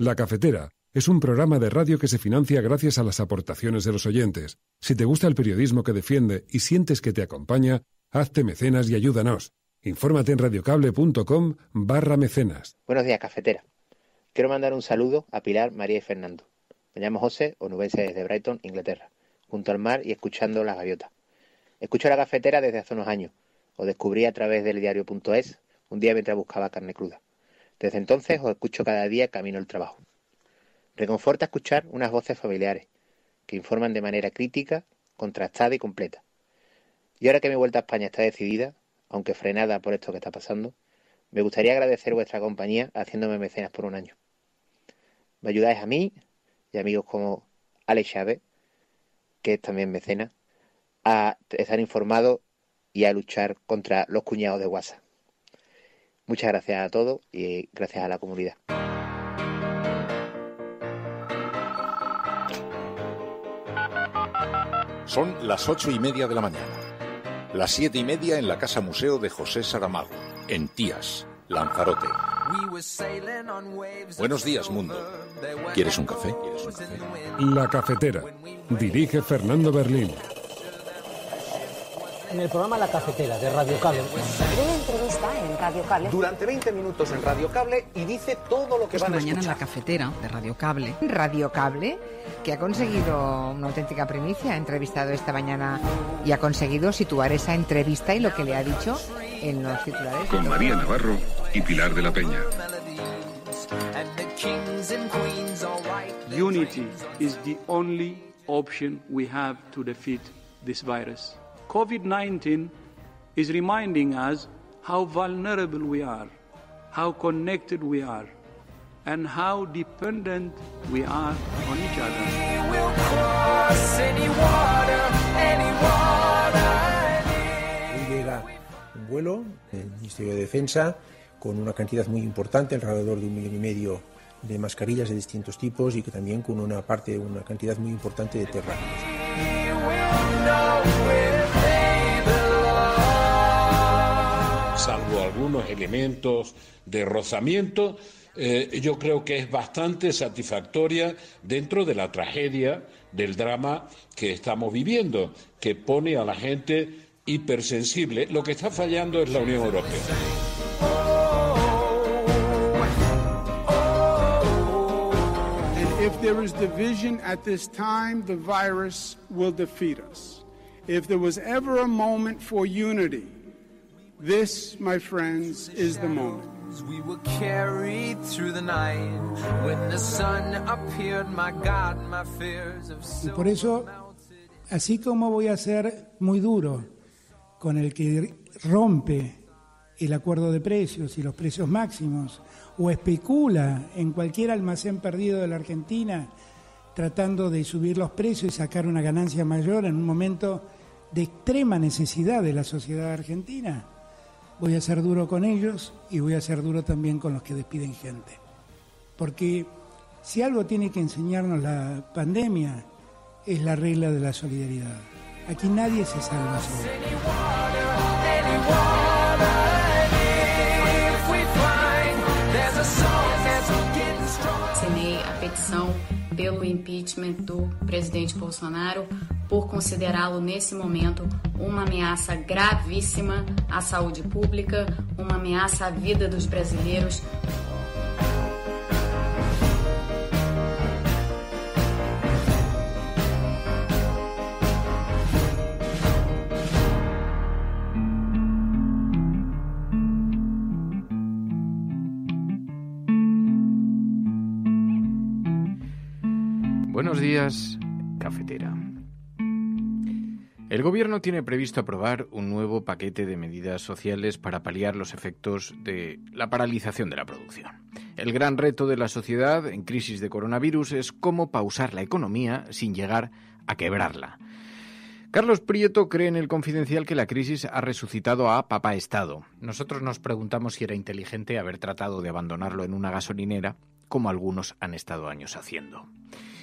La Cafetera es un programa de radio que se financia gracias a las aportaciones de los oyentes. Si te gusta el periodismo que defiende y sientes que te acompaña, hazte mecenas y ayúdanos. Infórmate en radiocable.com barra mecenas. Buenos días, Cafetera. Quiero mandar un saludo a Pilar, María y Fernando. Me llamo José, onubense desde Brighton, Inglaterra, junto al mar y escuchando La Gaviota. Escucho la cafetera desde hace unos años. o descubrí a través del diario.es un día mientras buscaba carne cruda. Desde entonces os escucho cada día camino al trabajo. Reconforta escuchar unas voces familiares que informan de manera crítica, contrastada y completa. Y ahora que mi vuelta a España está decidida, aunque frenada por esto que está pasando, me gustaría agradecer vuestra compañía haciéndome mecenas por un año. Me ayudáis a mí y amigos como Alex Chávez, que es también mecena, a estar informado y a luchar contra los cuñados de WhatsApp. Muchas gracias a todos y eh, gracias a la comunidad. Son las ocho y media de la mañana. Las siete y media en la Casa Museo de José Saramago, en Tías, Lanzarote. Buenos días, mundo. ¿Quieres un café? La cafetera. Dirige Fernando Berlín. En el programa La Cafetera de Radio Cable entrevista en Radio Cable. Durante 20 minutos en Radio Cable y dice todo lo que a van a mañana en la cafetera de Radio Cable. Radio Cable, que ha conseguido una auténtica primicia, ha entrevistado esta mañana y ha conseguido situar esa entrevista y lo que le ha dicho en los titulares. Con María Navarro y Pilar de la Peña. Unity is the only option we have to defeat this virus. COVID 19 is reminding us how vulnerable we are, how connected we are, and how dependent we are on each other. llega un vuelo del Ministerio de Defensa con una cantidad muy importante, alrededor de un millón y medio de mascarillas de distintos tipos y que también con una parte, una cantidad muy importante de terráqueos. dando algunos elementos de rozamiento, eh, yo creo que es bastante satisfactoria dentro de la tragedia, del drama que estamos viviendo, que pone a la gente hipersensible. Lo que está fallando es la Unión Europea. If there is division at this time, virus will defeat us. If there was ever a for unity, This, my friends, y por eso, así como voy a ser muy duro con el que rompe el acuerdo de precios y los precios máximos, o especula en cualquier almacén perdido de la Argentina tratando de subir los precios y sacar una ganancia mayor en un momento de extrema necesidad de la sociedad argentina. Voy a ser duro con ellos y voy a ser duro también con los que despiden gente. Porque si algo tiene que enseñarnos la pandemia es la regla de la solidaridad. Aquí nadie se salva solo. pelo impeachment do presidente Bolsonaro por considerá-lo nesse momento uma ameaça gravíssima à saúde pública, uma ameaça à vida dos brasileiros, Cafetera. El Gobierno tiene previsto aprobar un nuevo paquete de medidas sociales para paliar los efectos de la paralización de la producción. El gran reto de la sociedad en crisis de coronavirus es cómo pausar la economía sin llegar a quebrarla. Carlos Prieto cree en el confidencial que la crisis ha resucitado a Papá Estado. Nosotros nos preguntamos si era inteligente haber tratado de abandonarlo en una gasolinera, como algunos han estado años haciendo.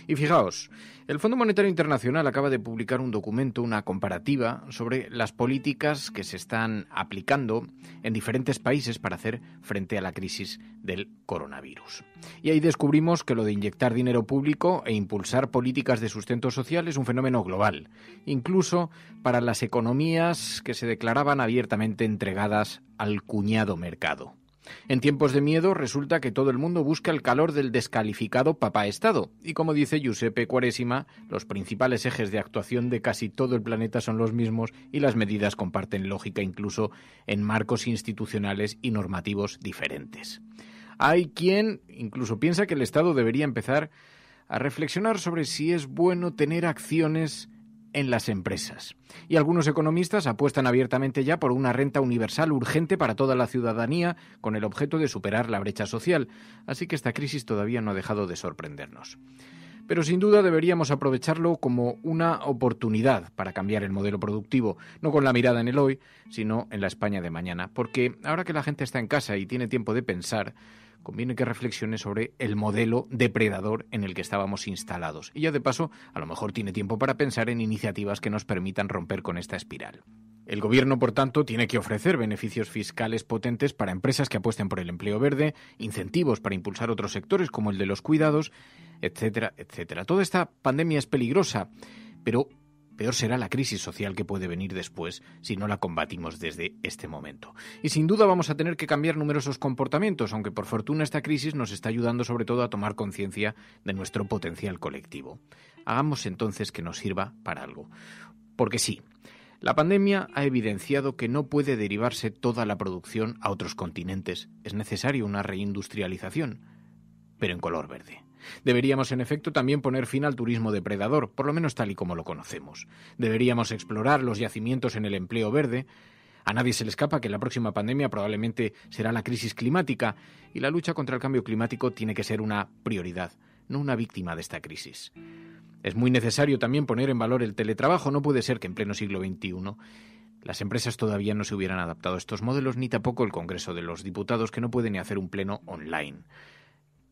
Y fijaos, el Fondo Monetario Internacional acaba de publicar un documento, una comparativa sobre las políticas que se están aplicando en diferentes países para hacer frente a la crisis del coronavirus. Y ahí descubrimos que lo de inyectar dinero público e impulsar políticas de sustento social es un fenómeno global, incluso para las economías que se declaraban abiertamente entregadas al cuñado mercado. En tiempos de miedo resulta que todo el mundo busca el calor del descalificado papá Estado. Y como dice Giuseppe Cuaresima, los principales ejes de actuación de casi todo el planeta son los mismos y las medidas comparten lógica incluso en marcos institucionales y normativos diferentes. Hay quien incluso piensa que el Estado debería empezar a reflexionar sobre si es bueno tener acciones en las empresas. Y algunos economistas apuestan abiertamente ya por una renta universal urgente para toda la ciudadanía con el objeto de superar la brecha social, así que esta crisis todavía no ha dejado de sorprendernos pero sin duda deberíamos aprovecharlo como una oportunidad para cambiar el modelo productivo, no con la mirada en el hoy, sino en la España de mañana, porque ahora que la gente está en casa y tiene tiempo de pensar, conviene que reflexione sobre el modelo depredador en el que estábamos instalados. Y ya de paso, a lo mejor tiene tiempo para pensar en iniciativas que nos permitan romper con esta espiral. El Gobierno, por tanto, tiene que ofrecer beneficios fiscales potentes para empresas que apuesten por el empleo verde, incentivos para impulsar otros sectores como el de los cuidados, etcétera, etcétera. Toda esta pandemia es peligrosa, pero Peor será la crisis social que puede venir después si no la combatimos desde este momento. Y sin duda vamos a tener que cambiar numerosos comportamientos, aunque por fortuna esta crisis nos está ayudando sobre todo a tomar conciencia de nuestro potencial colectivo. Hagamos entonces que nos sirva para algo. Porque sí, la pandemia ha evidenciado que no puede derivarse toda la producción a otros continentes. Es necesaria una reindustrialización, pero en color verde. Deberíamos, en efecto, también poner fin al turismo depredador, por lo menos tal y como lo conocemos. Deberíamos explorar los yacimientos en el empleo verde, a nadie se le escapa que la próxima pandemia probablemente será la crisis climática y la lucha contra el cambio climático tiene que ser una prioridad, no una víctima de esta crisis. Es muy necesario también poner en valor el teletrabajo, no puede ser que en pleno siglo XXI las empresas todavía no se hubieran adaptado a estos modelos ni tampoco el Congreso de los Diputados que no puede ni hacer un pleno online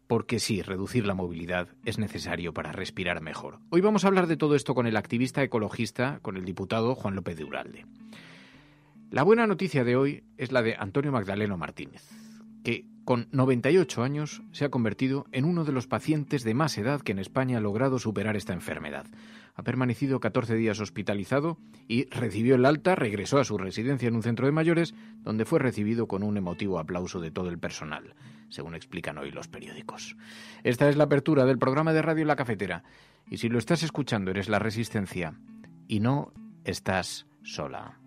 porque sí, reducir la movilidad es necesario para respirar mejor. Hoy vamos a hablar de todo esto con el activista ecologista, con el diputado Juan López de Uralde. La buena noticia de hoy es la de Antonio Magdaleno Martínez, que con 98 años se ha convertido en uno de los pacientes de más edad que en España ha logrado superar esta enfermedad. Ha permanecido 14 días hospitalizado y recibió el alta, regresó a su residencia en un centro de mayores, donde fue recibido con un emotivo aplauso de todo el personal según explican hoy los periódicos. Esta es la apertura del programa de Radio La Cafetera. Y si lo estás escuchando, eres la resistencia y no estás sola.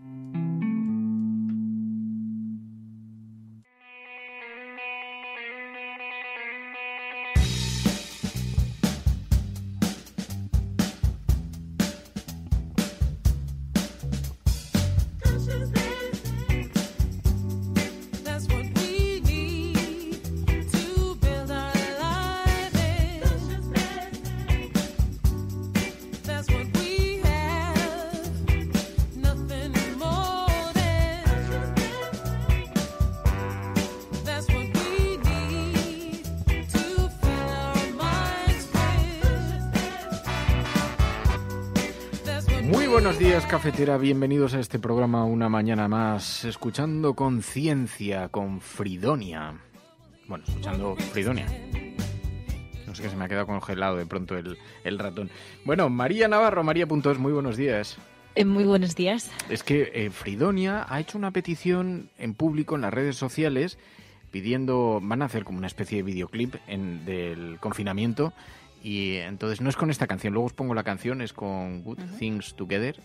cafetera, bienvenidos a este programa una mañana más, escuchando Conciencia con Fridonia. Bueno, escuchando Fridonia. No sé qué se me ha quedado congelado de pronto el, ratón. Bueno, María Navarro, María Puntos, muy buenos días. Eh, muy buenos días. Es que eh, Fridonia ha hecho una petición en público en las redes sociales pidiendo, van a hacer como una especie de videoclip del confinamiento y entonces no es con esta canción, luego os pongo la canción, es con Good Things Together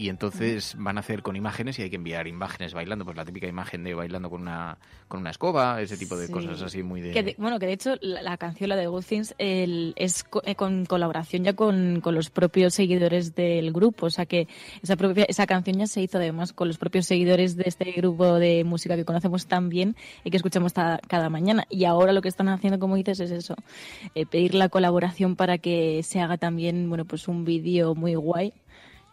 y entonces van a hacer con imágenes y hay que enviar imágenes bailando, pues la típica imagen de bailando con una, con una escoba, ese tipo de cosas así muy de... Bueno, que de hecho la, canción, la de Good Things, es eh, con colaboración ya con, los propios seguidores del grupo, o sea que esa, propia, esa canción ya se hizo además con los propios seguidores de este grupo de música que conocemos tan bien y que escuchamos cada mañana. Y ahora lo que están haciendo, como dices, es eso, eh, pedir la colaboración para que se haga también, bueno, pues un vídeo muy guay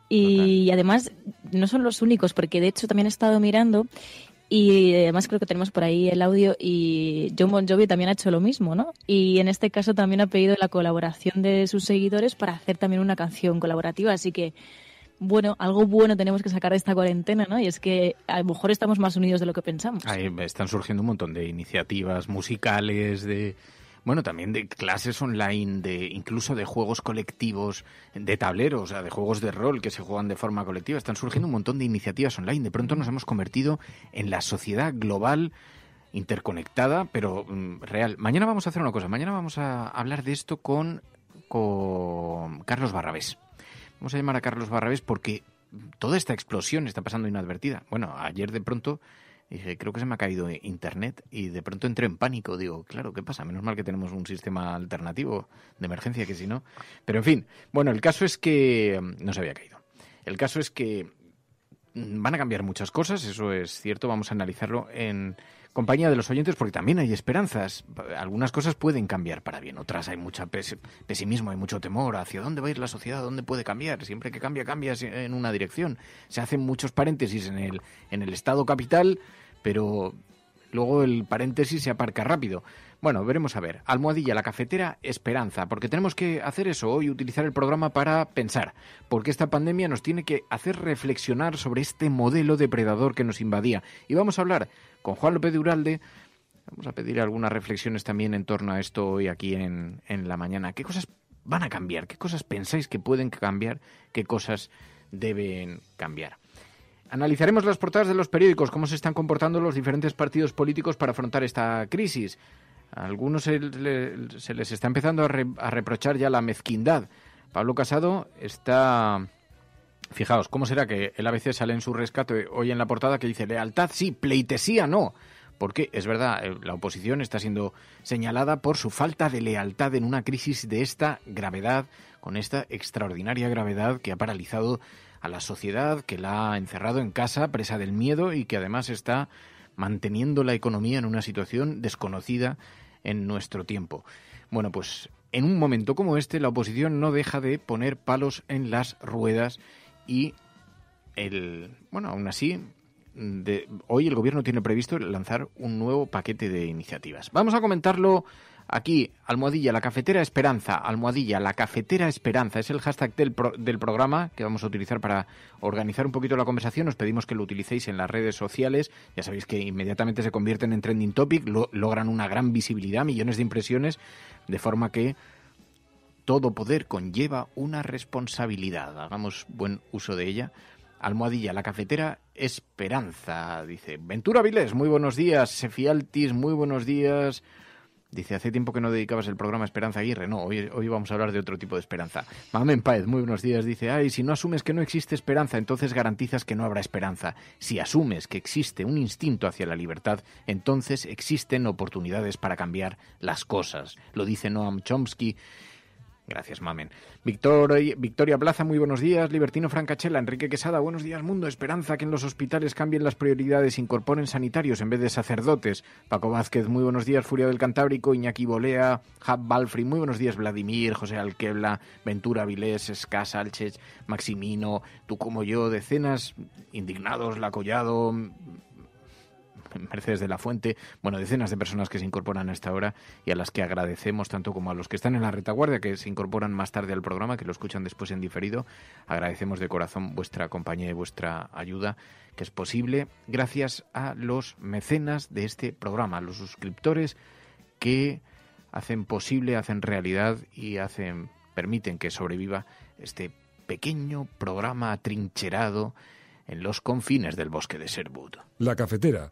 y además no son los únicos, porque de hecho también he estado mirando y eh, además creo que tenemos por ahí el audio y John Bon Jovi también ha hecho lo mismo, ¿no? Y en este caso también ha pedido la colaboración de sus seguidores para hacer también una canción colaborativa, así que bueno, algo bueno tenemos que sacar de esta cuarentena, ¿no? Y es que a lo mejor estamos más unidos de lo que pensamos. Ahí están surgiendo un montón de iniciativas musicales, de bueno, también de clases online, de incluso de juegos colectivos de tableros, o sea, de juegos de rol que se juegan de forma colectiva. Están surgiendo un montón de iniciativas online. De pronto nos hemos convertido en la sociedad global interconectada, pero mm, real. Mañana vamos a hacer una cosa. Mañana vamos a hablar de esto con, con Carlos Barrabés. Vamos a llamar a Carlos Barrabés porque toda esta explosión está pasando inadvertida. Bueno, ayer de pronto y dije, creo que se me ha caído internet y de pronto entré en pánico. Digo, claro, ¿qué pasa? Menos mal que tenemos un sistema alternativo de emergencia, que si no. Pero en fin, bueno, el caso es que mm, no se había caído. El caso es que mm, van a cambiar muchas cosas, eso es cierto, vamos a analizarlo en, compañía de los oyentes porque también hay esperanzas. Algunas cosas pueden cambiar para bien, otras hay mucho pesimismo, hay mucho temor. ¿Hacia dónde va a ir la sociedad? ¿Dónde puede cambiar? Siempre que cambia, cambia en una dirección. Se hacen muchos paréntesis en el, en el estado capital, pero luego el paréntesis se aparca rápido. Bueno, veremos a ver. Almohadilla, la cafetera, esperanza, porque tenemos que hacer eso hoy, utilizar el programa para pensar, porque esta pandemia nos tiene que hacer reflexionar sobre este modelo depredador que nos invadía. Y vamos a hablar con Juan López de Uralde. Vamos a pedir algunas reflexiones también en torno a esto hoy aquí en, la mañana. ¿Qué cosas van a cambiar? ¿Qué cosas pensáis que pueden cambiar? ¿Qué cosas deben cambiar? Analizaremos las portadas de los periódicos, cómo se están comportando los diferentes partidos políticos para afrontar esta crisis. A algunos se, les está empezando a, reprochar ya la mezquindad. Pablo Casado está Fijaos, ¿cómo será que el ABC sale en su rescate hoy en la portada que dice lealtad sí, pleitesía no? Porque es verdad, eh, la oposición está siendo señalada por su falta de lealtad en una crisis de esta gravedad, con esta extraordinaria gravedad que ha paralizado a la sociedad, que la ha encerrado en casa, presa del miedo y que además está manteniendo la economía en una situación desconocida en nuestro tiempo. Bueno, pues en un momento como este la oposición no deja de poner palos en las ruedas y el, bueno, aún así, de, hoy el gobierno tiene previsto lanzar un nuevo paquete de iniciativas. Vamos a comentarlo aquí, almohadilla, la cafetera esperanza, almohadilla, la cafetera esperanza, es el hashtag del, del programa que vamos a utilizar para organizar un poquito la conversación, os pedimos que lo utilicéis en las redes sociales, ya sabéis que inmediatamente se convierten en trending topic, logran una gran visibilidad, millones de impresiones, de forma que todo poder conlleva una responsabilidad. Hagamos buen uso de ella. Almohadilla, la cafetera Esperanza, dice. Ventura Vilés, muy buenos días. Sefialtis, muy buenos días. Dice, hace tiempo que no dedicabas el programa Esperanza Aguirre. No, hoy, vamos a hablar de otro tipo de esperanza. Mamen Paez, muy buenos días. Dice, ay, si no asumes que no existe esperanza, entonces garantizas que no habrá esperanza. Si asumes que existe un instinto hacia la libertad, entonces existen oportunidades para cambiar las cosas. Lo dice Noam Chomsky Gracias, mamen. Eh, Victoria Plaza, muy buenos días. Libertino Francachela, Enrique Quesada, buenos días, mundo. Esperanza que en los hospitales cambien las prioridades, incorporen sanitarios en vez de sacerdotes. Paco Vázquez, muy buenos días. Furia del Cantábrico, Iñaki Bolea, Hab Balfri, muy buenos días. Vladimir, José Alquebla, Ventura Vilés, Esca Sánchez, Maximino, tú como yo, decenas, indignados, Lacollado, Mercedes de la Fuente, bueno, decenas de personas que se incorporan a esta hora y a las que agradecemos tanto como a los que están en la retaguardia, que se incorporan más tarde al programa, que lo escuchan después en diferido. Agradecemos de corazón vuestra compañía y vuestra ayuda, que es posible gracias a los mecenas de este programa, a los suscriptores que hacen posible, hacen realidad y hacen permiten que sobreviva este pequeño programa atrincherado en los confines del bosque de Sherwood. La cafetera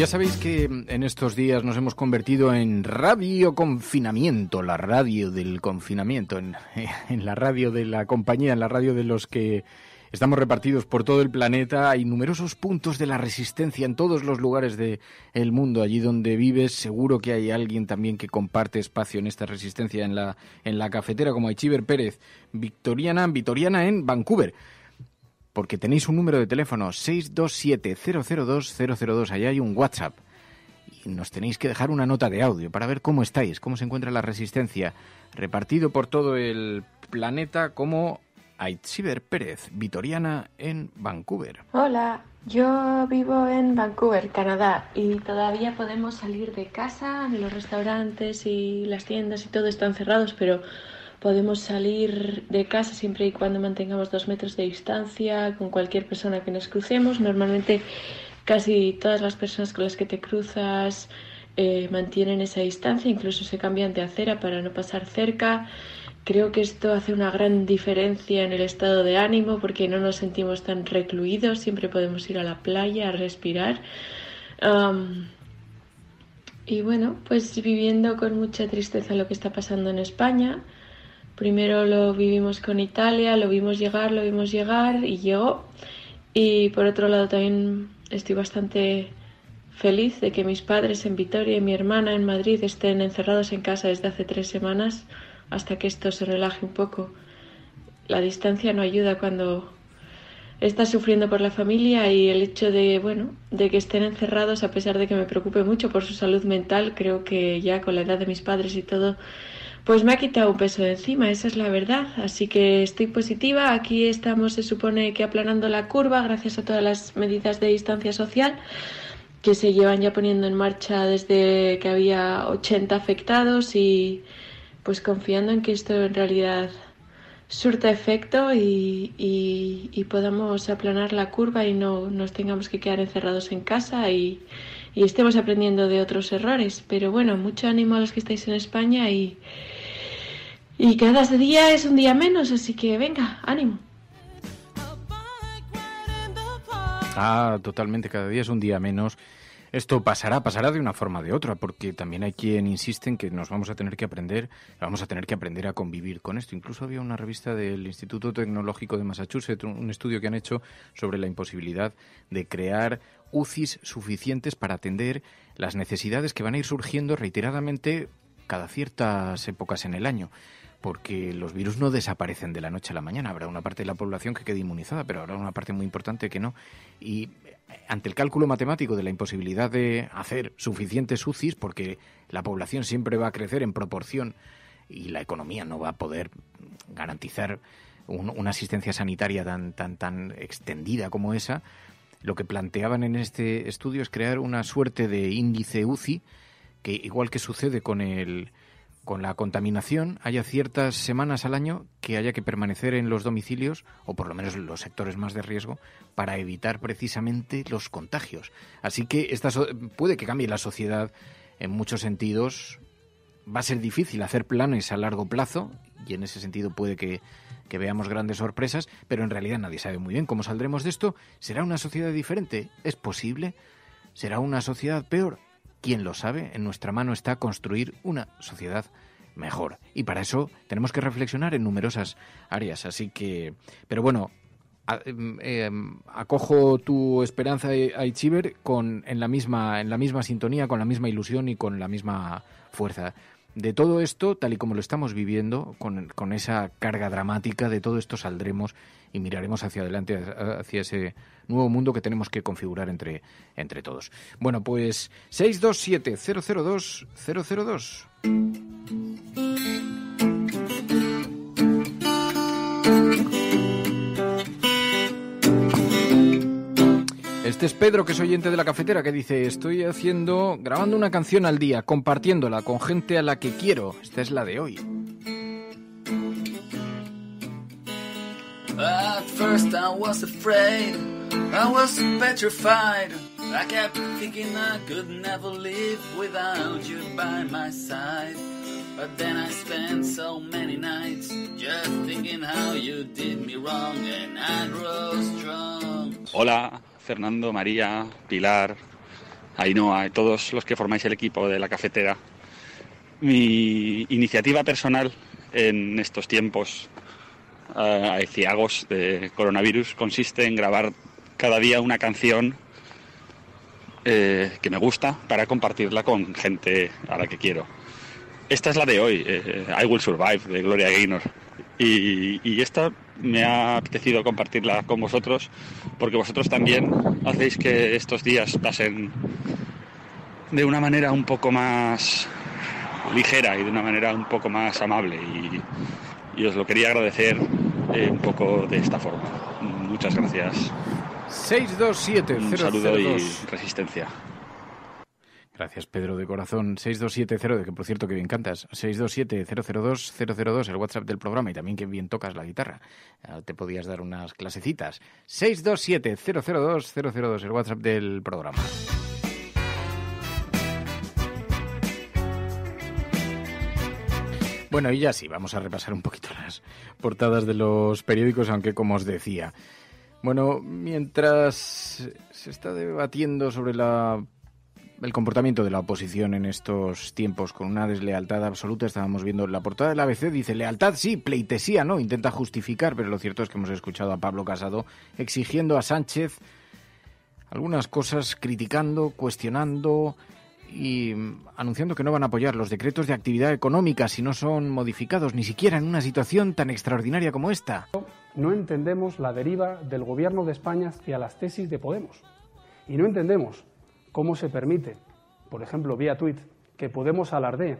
ya sabéis que en estos días nos hemos convertido en Radio Confinamiento, la radio del confinamiento, en, la radio de la compañía, en la radio de los que Estamos repartidos por todo el planeta, hay numerosos puntos de la resistencia en todos los lugares del mundo, allí donde vives, seguro que hay alguien también que comparte espacio en esta resistencia en la, cafetera, como Aichiver Pérez, Victoriana, Victoriana en Vancouver porque tenéis un número de teléfono 627-002-002, allá hay un WhatsApp. Y nos tenéis que dejar una nota de audio para ver cómo estáis, cómo se encuentra la resistencia, repartido por todo el planeta como Aitziber Pérez, vitoriana en Vancouver. Hola, yo vivo en Vancouver, Canadá, y todavía podemos salir de casa, los restaurantes y las tiendas y todo están cerrados, pero Podemos salir de casa siempre y cuando mantengamos dos metros de distancia con cualquier persona que nos crucemos. Normalmente casi todas las personas con las que te cruzas eh, mantienen esa distancia, incluso se cambian de acera para no pasar cerca. Creo que esto hace una gran diferencia en el estado de ánimo porque no nos sentimos tan recluidos, siempre podemos ir a la playa a respirar. y bueno, pues viviendo con mucha tristeza lo que está pasando en España, Primero lo vivimos con Italia, lo vimos llegar, lo vimos llegar y llegó. Y por otro lado también estoy bastante feliz de que mis padres en Vitoria y mi hermana en Madrid estén encerrados en casa desde hace tres semanas hasta que esto se relaje un poco. La distancia no ayuda cuando estás sufriendo por la familia y el hecho de, bueno, de que estén encerrados, a pesar de que me preocupe mucho por su salud mental, creo que ya con la edad de mis padres y todo, pues me ha quitado un peso de encima, esa es la verdad. Así que estoy positiva. Aquí estamos, se supone que aplanando la curva gracias a todas las medidas de distancia social que se llevan ya poniendo en marcha desde que había 80 afectados y pues confiando en que esto en realidad surta efecto y, podamos aplanar la curva y no nos tengamos que quedar encerrados en casa y, y estemos aprendiendo de otros errores. Pero bueno, mucho ánimo a los que estáis en España y, y cada día es un día menos, así que venga, ánimo. Ah, totalmente, cada día es un día menos. Esto pasará, pasará de una forma o de otra, porque también hay quien insiste en que nos vamos a tener que aprender, vamos a tener que aprender a convivir con esto. Incluso había una revista del Instituto Tecnológico de Massachusetts, un estudio que han hecho sobre la imposibilidad de crear UCIs suficientes para atender las necesidades que van a ir surgiendo reiteradamente cada ciertas épocas en el año porque los virus no desaparecen de la noche a la mañana. Habrá una parte de la población que quede inmunizada, pero habrá una parte muy importante que no. Y eh, ante el cálculo matemático de la imposibilidad de hacer suficientes UCIs, porque la población siempre va a crecer en proporción y la economía no va a poder garantizar una asistencia sanitaria tan, tan, tan extendida como esa, lo que planteaban en este estudio es crear una suerte de índice UCI que igual que sucede con el con la contaminación haya ciertas semanas al año que haya que permanecer en los domicilios o por lo menos en los sectores más de riesgo para evitar precisamente los contagios. Así que esta puede que cambie la sociedad en muchos sentidos. Va a ser difícil hacer planes a largo plazo y en ese sentido puede que, que veamos grandes sorpresas, pero en realidad nadie sabe muy bien cómo saldremos de esto. ¿Será una sociedad diferente? ¿Es posible? ¿Será una sociedad peor? ¿Quién lo sabe? En nuestra mano está construir una sociedad mejor. Y para eso tenemos que reflexionar en numerosas áreas. Así que, pero bueno, em, em, acojo tu esperanza, eh, Aichiver, con en la misma en la misma sintonía, con la misma ilusión y con la misma fuerza. De todo esto, tal y como lo estamos viviendo, con, con esa carga dramática, de todo esto saldremos y miraremos hacia adelante, hacia ese nuevo mundo que tenemos que configurar entre, entre todos. Bueno, pues 627-002-002. Este es Pedro, que es oyente de la cafetera, que dice, estoy haciendo, grabando una canción al día, compartiéndola con gente a la que quiero. Esta es la de hoy. At first I was afraid, I was petrified. I kept thinking I could never live without you by my side. But then I spent so many nights just thinking how you did me wrong and I grew strong. Hola, Fernando, María, Pilar, Ainhoa y todos los que formáis el equipo de la cafetera. Mi iniciativa personal en estos tiempos eh, aeciagos de coronavirus consiste en grabar cada día una canción eh, que me gusta para compartirla con gente a la que quiero. Esta es la de hoy, eh, I Will Survive, de Gloria Gaynor. y esta me ha apetecido compartirla con vosotros, porque vosotros también hacéis que estos días pasen de una manera un poco más ligera y de una manera un poco más amable. Y, os lo quería agradecer eh, un poco de esta forma. Muchas gracias. 627 Un saludo y resistencia. Gracias, Pedro, de corazón. 6270, que por cierto que bien cantas. 627-002-002, el WhatsApp del programa y también que bien tocas la guitarra. Ah, te podías dar unas clasecitas. 627-002-002, el WhatsApp del programa. Bueno, y ya sí, vamos a repasar un poquito las portadas de los periódicos, aunque como os decía. Bueno, mientras se está debatiendo sobre la el comportamiento de la oposición en estos tiempos con una deslealtad absoluta. Estábamos viendo en la portada del ABC, dice lealtad sí, pleitesía no, intenta justificar, pero lo cierto es que hemos escuchado a Pablo Casado exigiendo a Sánchez algunas cosas, criticando, cuestionando y mm, anunciando que no van a apoyar los decretos de actividad económica si no son modificados, ni siquiera en una situación tan extraordinaria como esta. No entendemos la deriva del Gobierno de España hacia las tesis de Podemos. Y no entendemos cómo se permite, por ejemplo, vía tuit, que Podemos alardee?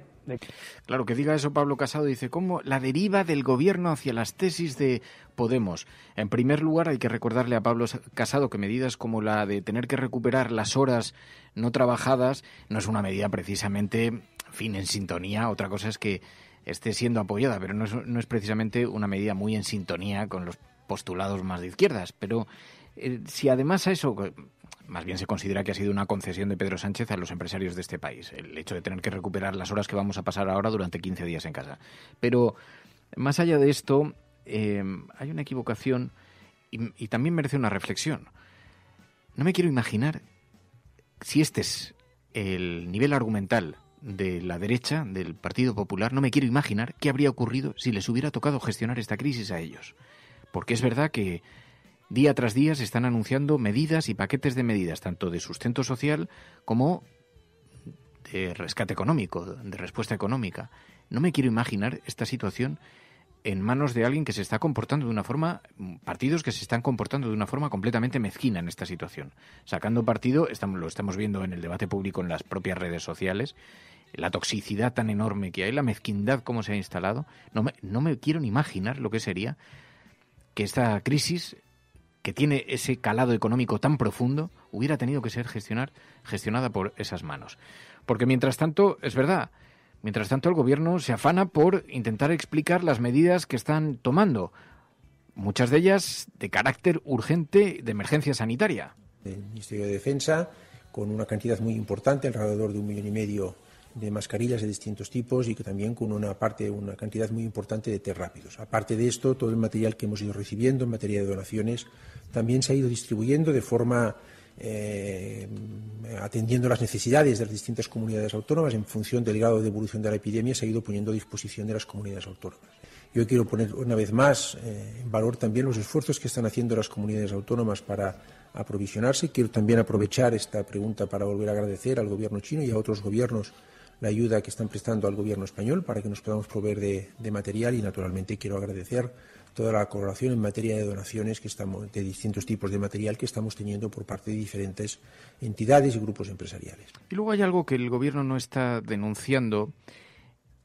Claro, que diga eso Pablo Casado, dice, ¿cómo la deriva del gobierno hacia las tesis de Podemos? En primer lugar, hay que recordarle a Pablo Casado que medidas como la de tener que recuperar las horas no trabajadas no es una medida precisamente, en fin, en sintonía. Otra cosa es que esté siendo apoyada, pero no es, precisamente una medida muy en sintonía con los postulados más de izquierdas. Pero eh, si además a eso más bien se considera que ha sido una concesión de Pedro Sánchez a los empresarios de este país, el hecho de tener que recuperar las horas que vamos a pasar ahora durante 15 días en casa. Pero más allá de esto, eh, hay una equivocación y, y también merece una reflexión. No me quiero imaginar si este es el nivel argumental de la derecha, del Partido Popular, no me quiero imaginar qué habría ocurrido si les hubiera tocado gestionar esta crisis a ellos. Porque es verdad que Día tras día se están anunciando medidas y paquetes de medidas, tanto de sustento social como de rescate económico, de respuesta económica. No me quiero imaginar esta situación en manos de alguien que se está comportando de una forma, partidos que se están comportando de una forma completamente mezquina en esta situación. Sacando partido, estamos, lo estamos viendo en el debate público en las propias redes sociales, la toxicidad tan enorme que hay, la mezquindad como se ha instalado. No me, no me quiero ni imaginar lo que sería que esta crisis que tiene ese calado económico tan profundo, hubiera tenido que ser gestionar, gestionada por esas manos. Porque mientras tanto, es verdad, mientras tanto el gobierno se afana por intentar explicar las medidas que están tomando, muchas de ellas de carácter urgente de emergencia sanitaria. El Ministerio de Defensa, con una cantidad muy importante, alrededor de un millón y medio de mascarillas de distintos tipos y que también con una parte, una cantidad muy importante de test rápidos. Aparte de esto, todo el material que hemos ido recibiendo en materia de donaciones también se ha ido distribuyendo de forma eh, atendiendo las necesidades de las distintas comunidades autónomas en función del grado de evolución de la epidemia, se ha ido poniendo a disposición de las comunidades autónomas. Yo quiero poner una vez más eh, en valor también los esfuerzos que están haciendo las comunidades autónomas para aprovisionarse. Quiero también aprovechar esta pregunta para volver a agradecer al Gobierno chino y a otros gobiernos la ayuda que están prestando al gobierno español para que nos podamos proveer de, material y, naturalmente, quiero agradecer toda la colaboración en materia de donaciones que estamos, de distintos tipos de material que estamos teniendo por parte de diferentes entidades y grupos empresariales. Y luego hay algo que el gobierno no está denunciando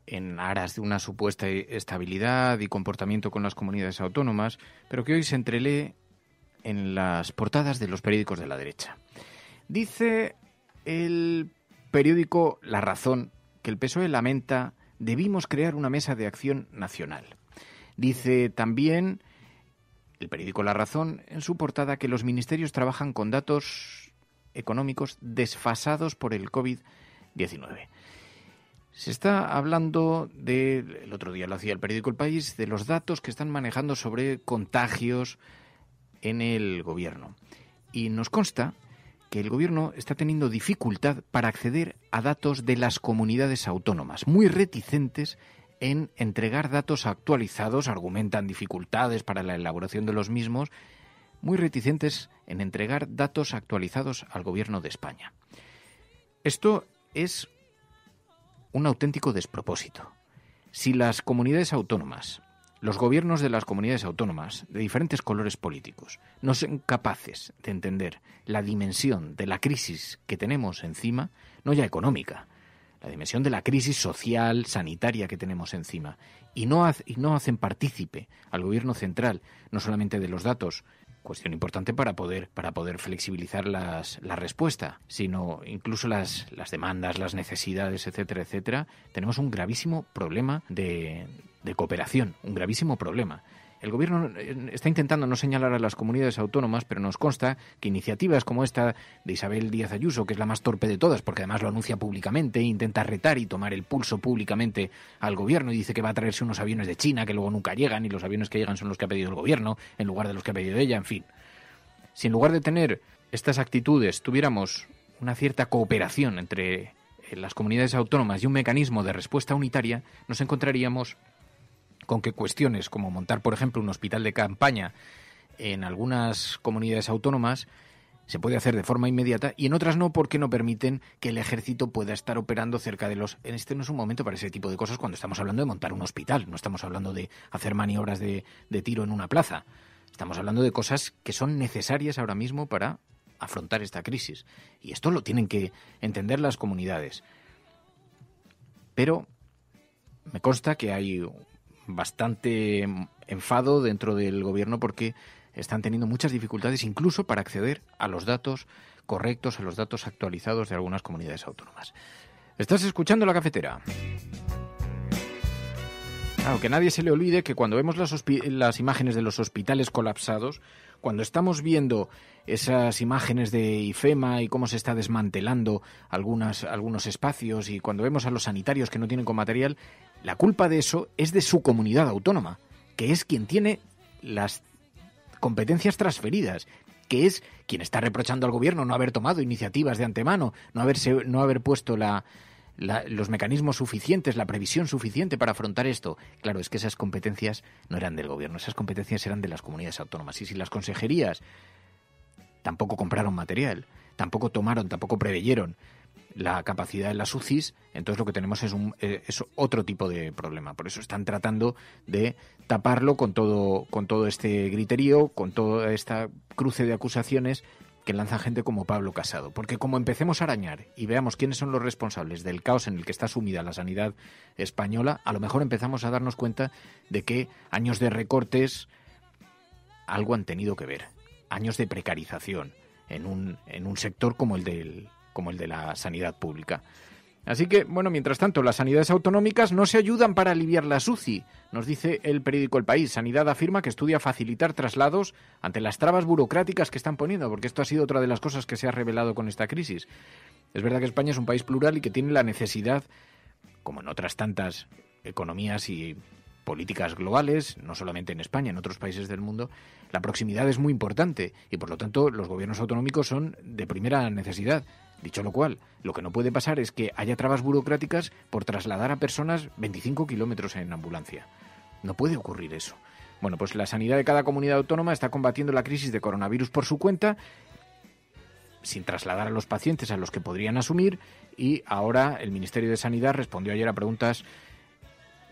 en aras de una supuesta estabilidad y comportamiento con las comunidades autónomas, pero que hoy se entrelee en las portadas de los periódicos de la derecha. Dice el periódico La Razón que el PSOE lamenta debimos crear una mesa de acción nacional. Dice también el periódico La Razón en su portada que los ministerios trabajan con datos económicos desfasados por el COVID-19. Se está hablando de, el otro día lo hacía el periódico El País, de los datos que están manejando sobre contagios en el gobierno. Y nos consta el gobierno está teniendo dificultad para acceder a datos de las comunidades autónomas, muy reticentes en entregar datos actualizados, argumentan dificultades para la elaboración de los mismos, muy reticentes en entregar datos actualizados al gobierno de España. Esto es un auténtico despropósito. Si las comunidades autónomas los gobiernos de las comunidades autónomas de diferentes colores políticos no son capaces de entender la dimensión de la crisis que tenemos encima, no ya económica, la dimensión de la crisis social, sanitaria que tenemos encima, y no, no hacen partícipe al gobierno central, no solamente de los datos, cuestión importante para poder, para poder flexibilizar la respuesta, sino incluso las, las demandas, las necesidades, etcétera, etcétera, tenemos un gravísimo problema de de cooperación, un gravísimo problema. El Gobierno eh, está intentando no señalar a las comunidades autónomas, pero nos consta que iniciativas como esta de Isabel Díaz Ayuso, que es la más torpe de todas, porque además lo anuncia públicamente, intenta retar y tomar el pulso públicamente al Gobierno y dice que va a traerse unos aviones de China que luego nunca llegan y los aviones que llegan son los que ha pedido el Gobierno en lugar de los que ha pedido ella, en fin. Si en lugar de tener estas actitudes tuviéramos una cierta cooperación entre eh, las comunidades autónomas y un mecanismo de respuesta unitaria, nos encontraríamos con que cuestiones como montar, por ejemplo, un hospital de campaña en algunas comunidades autónomas se puede hacer de forma inmediata y en otras no porque no permiten que el ejército pueda estar operando cerca de los... en Este no es un momento para ese tipo de cosas cuando estamos hablando de montar un hospital, no estamos hablando de hacer maniobras de, de tiro en una plaza, estamos hablando de cosas que son necesarias ahora mismo para afrontar esta crisis. Y esto lo tienen que entender las comunidades. Pero me consta que hay bastante enfado dentro del gobierno porque están teniendo muchas dificultades incluso para acceder a los datos correctos, a los datos actualizados de algunas comunidades autónomas. Estás escuchando la cafetera. Claro, que nadie se le olvide que cuando vemos las, imágenes de los hospitales colapsados, cuando estamos viendo esas imágenes de IFEMA y cómo se está desmantelando algunas, algunos espacios y cuando vemos a los sanitarios que no tienen con material, la culpa de eso es de su comunidad autónoma, que es quien tiene las competencias transferidas, que es quien está reprochando al gobierno no haber tomado iniciativas de antemano, no, haberse, no haber puesto la, los mecanismos suficientes, la previsión suficiente para afrontar esto. Claro, es que esas competencias no eran del gobierno, esas competencias eran de las comunidades autónomas. Y si las consejerías tampoco compraron material, tampoco tomaron, tampoco preveyeron la capacidad de las UCIs, entonces lo que tenemos es, un, eh, otro tipo de problema. Por eso están tratando de taparlo con todo, con todo este griterío, con todo este cruce de acusaciones que lanza gente como Pablo Casado. Porque como empecemos a arañar y veamos quiénes son los responsables del caos en el que está sumida la sanidad española, a lo mejor empezamos a darnos cuenta de que años de recortes algo han tenido que ver. Años de precarización en un, en un sector como el, del, como el de la sanidad pública. Así que, bueno, mientras tanto, las sanidades autonómicas no se ayudan para aliviar la suci, nos dice el periódico El País. Sanidad afirma que estudia facilitar traslados ante las trabas burocráticas que están poniendo, porque esto ha sido otra de las cosas que se ha revelado con esta crisis. Es verdad que España es un país plural y que tiene la necesidad, como en otras tantas economías y políticas globales, no solamente en España, en otros países del mundo, la proximidad es muy importante y por lo tanto los gobiernos autonómicos son de primera necesidad. Dicho lo cual, lo que no puede pasar es que haya trabas burocráticas por trasladar a personas 25 kilómetros en ambulancia. No puede ocurrir eso. Bueno, pues la sanidad de cada comunidad autónoma está combatiendo la crisis de coronavirus por su cuenta, sin trasladar a los pacientes a los que podrían asumir, y ahora el Ministerio de Sanidad respondió ayer a preguntas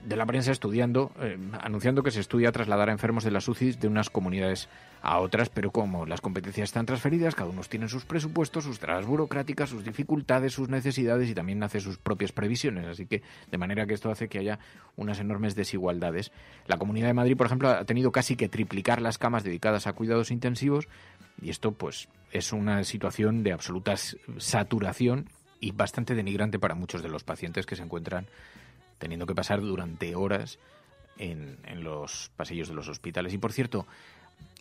de la prensa estudiando, eh, anunciando que se estudia trasladar a enfermos de las UCIs de unas comunidades a otras, pero como las competencias están transferidas, cada uno tiene sus presupuestos, sus trabas burocráticas, sus dificultades, sus necesidades y también hace sus propias previsiones. Así que, de manera que esto hace que haya unas enormes desigualdades. La Comunidad de Madrid, por ejemplo, ha tenido casi que triplicar las camas dedicadas a cuidados intensivos y esto, pues, es una situación de absoluta saturación y bastante denigrante para muchos de los pacientes que se encuentran teniendo que pasar durante horas en, los pasillos de los hospitales. Y por cierto,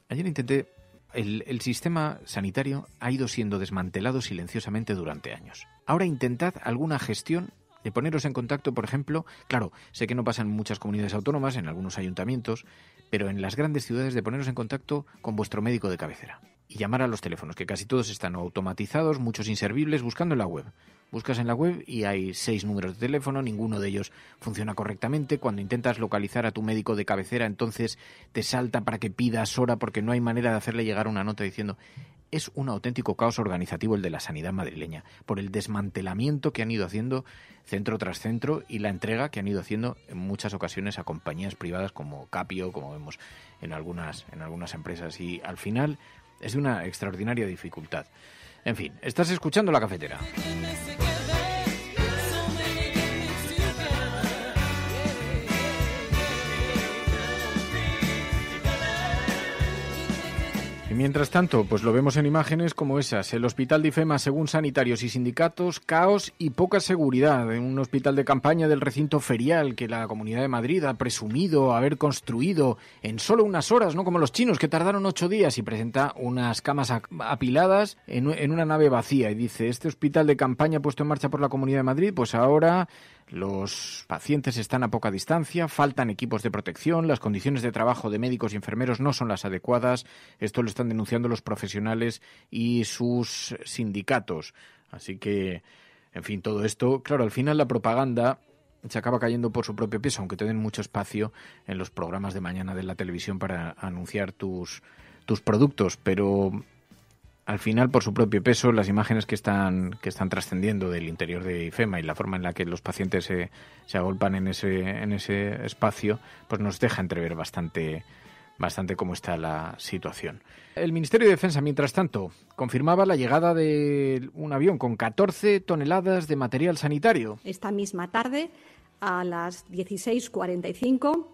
ayer intenté el, el, sistema sanitario ha ido siendo desmantelado silenciosamente durante años. Ahora intentad alguna gestión de poneros en contacto, por ejemplo, claro, sé que no pasa en muchas comunidades autónomas, en algunos ayuntamientos, pero en las grandes ciudades de poneros en contacto con vuestro médico de cabecera y llamar a los teléfonos, que casi todos están automatizados, muchos inservibles, buscando en la web. Buscas en la web y hay seis números de teléfono, ninguno de ellos funciona correctamente. Cuando intentas localizar a tu médico de cabecera, entonces te salta para que pidas hora porque no hay manera de hacerle llegar una nota diciendo es un auténtico caos organizativo el de la sanidad madrileña, por el desmantelamiento que han ido haciendo centro tras centro y la entrega que han ido haciendo en muchas ocasiones a compañías privadas como Capio, como vemos en algunas, en algunas empresas. Y al final es de una extraordinaria dificultad. En fin, estás escuchando la cafetera. Y mientras tanto, pues lo vemos en imágenes como esas. El hospital de IFEMA, según sanitarios y sindicatos, caos y poca seguridad. En un hospital de campaña del recinto ferial que la Comunidad de Madrid ha presumido haber construido en solo unas horas, no como los chinos que tardaron ocho días y presenta unas camas apiladas en una nave vacía. Y dice, este hospital de campaña puesto en marcha por la Comunidad de Madrid, pues ahora los pacientes están a poca distancia, faltan equipos de protección, las condiciones de trabajo de médicos y enfermeros no son las adecuadas. Esto lo están denunciando los profesionales y sus sindicatos. Así que, en fin, todo esto, claro, al final la propaganda se acaba cayendo por su propio peso, aunque tienen mucho espacio en los programas de mañana de la televisión para anunciar tus, tus productos, pero al final, por su propio peso, las imágenes que están, que están trascendiendo del interior de IFEMA y la forma en la que los pacientes se, se agolpan en ese, en ese espacio, pues nos deja entrever bastante, bastante cómo está la situación. El Ministerio de Defensa, mientras tanto, confirmaba la llegada de un avión con 14 toneladas de material sanitario. Esta misma tarde, a las 16.45,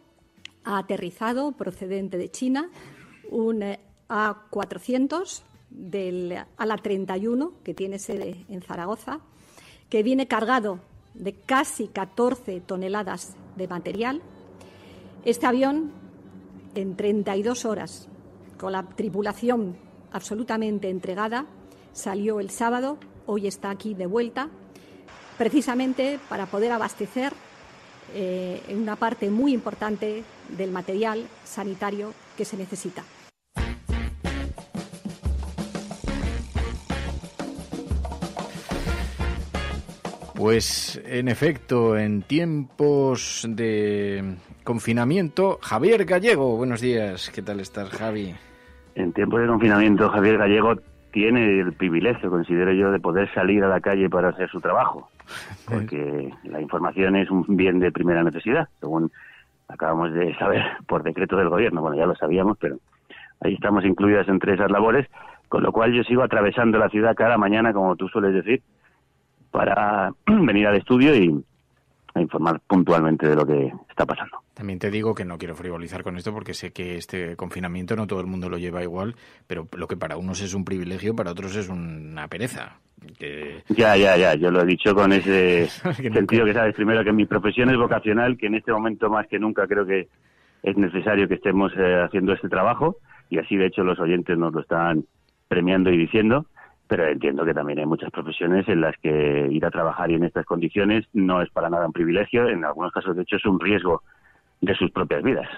ha aterrizado, procedente de China, un eh, A400 del, a 31, que tiene sede en Zaragoza, que viene cargado de casi 14 toneladas de material. Este avión, en 32 horas, con la tripulación absolutamente entregada, salió el sábado, hoy está aquí de vuelta, precisamente para poder abastecer eh, una parte muy importante del material sanitario que se necesita. Pues en efecto, en tiempos de confinamiento, Javier Gallego, buenos días, ¿qué tal estás Javi? En tiempos de confinamiento, Javier Gallego tiene el privilegio, considero yo, de poder salir a la calle para hacer su trabajo, porque la información es un bien de primera necesidad, según acabamos de saber por decreto del gobierno, bueno, ya lo sabíamos, pero ahí estamos incluidas entre esas labores, con lo cual yo sigo atravesando la ciudad cada mañana, como tú sueles decir, para venir al estudio y informar puntualmente de lo que está pasando. También te digo que no quiero frivolizar con esto porque sé que este confinamiento no todo el mundo lo lleva igual, pero lo que para unos es un privilegio, para otros es una pereza. Ya, ya, ya, yo lo he dicho con ese sentido que sabes primero que mi profesión es vocacional, que en este momento más que nunca creo que es necesario que estemos eh, haciendo este trabajo y así de hecho los oyentes nos lo están premiando y diciendo pero entiendo que también hay muchas profesiones en las que ir a trabajar y en estas condiciones no es para nada un privilegio, en algunos casos de hecho es un riesgo de sus propias vidas.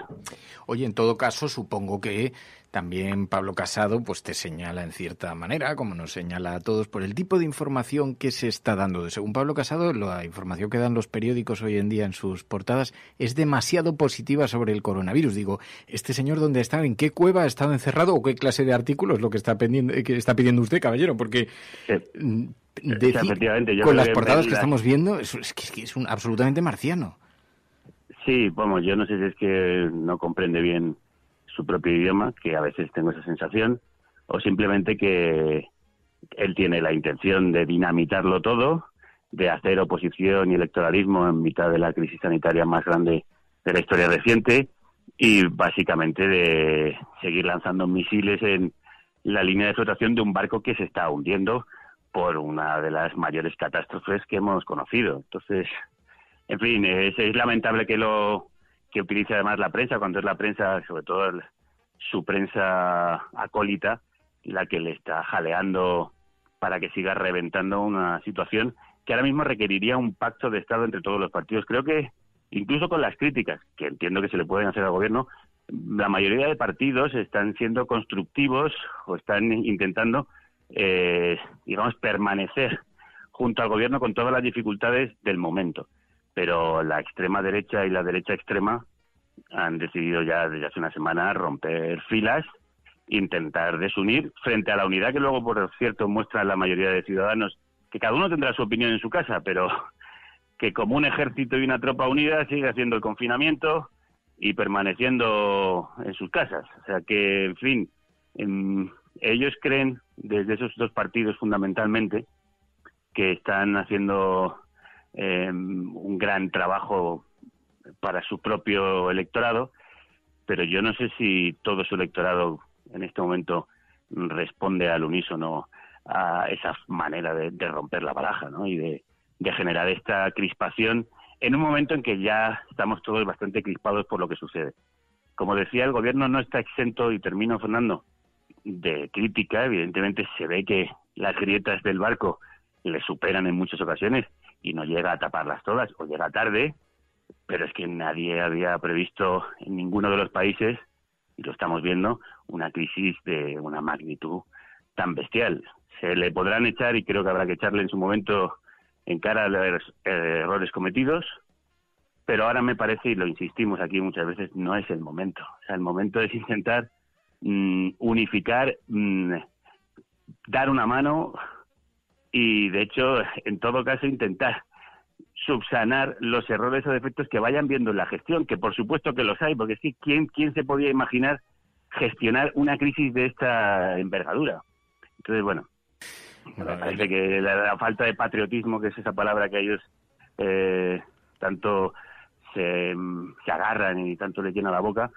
Oye, en todo caso, supongo que también Pablo Casado pues te señala en cierta manera, como nos señala a todos, por el tipo de información que se está dando. Según Pablo Casado, la información que dan los periódicos hoy en día en sus portadas es demasiado positiva sobre el coronavirus. Digo, ¿este señor dónde está, ¿En qué cueva ha estado encerrado? ¿O qué clase de artículos lo que está, pidiendo, usted, caballero? Porque... Mm, eh, con las portadas que estamos viendo, es, que es un, absolutamente marciano. Sí, vamos, yo no sé si es que no comprende bien su propio idioma, que a veces tengo esa sensación, o simplemente que él tiene la intención de dinamitarlo todo, de hacer oposición y electoralismo en mitad de la crisis sanitaria más grande de la historia reciente y básicamente de seguir lanzando misiles en la línea de flotación de un barco que se está hundiendo por una de las mayores catástrofes que hemos conocido. Entonces, en fin, es, lamentable que lo que utilice además la prensa, cuando es la prensa, sobre todo su prensa acólita, la que le está jaleando para que siga reventando una situación que ahora mismo requeriría un pacto de Estado entre todos los partidos. Creo que, incluso con las críticas, que entiendo que se le pueden hacer al gobierno, la mayoría de partidos están siendo constructivos o están intentando, eh, digamos, permanecer junto al gobierno con todas las dificultades del momento pero la extrema derecha y la derecha extrema han decidido ya desde hace una semana romper filas, intentar desunir frente a la unidad que luego, por cierto, muestra la mayoría de ciudadanos, que cada uno tendrá su opinión en su casa, pero que como un ejército y una tropa unida sigue haciendo el confinamiento y permaneciendo en sus casas. O sea que, en fin, em, ellos creen, desde esos dos partidos fundamentalmente, que están haciendo eh, un gran trabajo para su propio electorado, pero yo no sé si todo su electorado en este momento responde al unísono a esa manera de, romper la baraja y de, de generar esta crispación en un momento en que ya estamos todos bastante crispados por lo que sucede. Como decía, el gobierno no está exento, y termino, Fernando, de crítica. Evidentemente se ve que las grietas del barco le superan en muchas ocasiones y no llega a taparlas todas o llega tarde, pero es que nadie había previsto en ninguno de los países, y lo estamos viendo, una crisis de una magnitud tan bestial. Se le podrán echar, y creo que habrá que echarle en su momento en cara a los errores cometidos, pero ahora me parece, y lo insistimos aquí muchas veces, no es el momento. O el momento es intentar mm, unificar, mm, dar una mano, y de hecho, en todo caso, intentar subsanar los errores o defectos que vayan viendo en la gestión, que por supuesto que los hay, porque es que ¿quién, se podía imaginar gestionar una crisis de esta envergadura? Entonces, bueno, parece eh, que la, falta de patriotismo, que es esa palabra que ellos eh, tanto se, se agarran y tanto le llena la boca,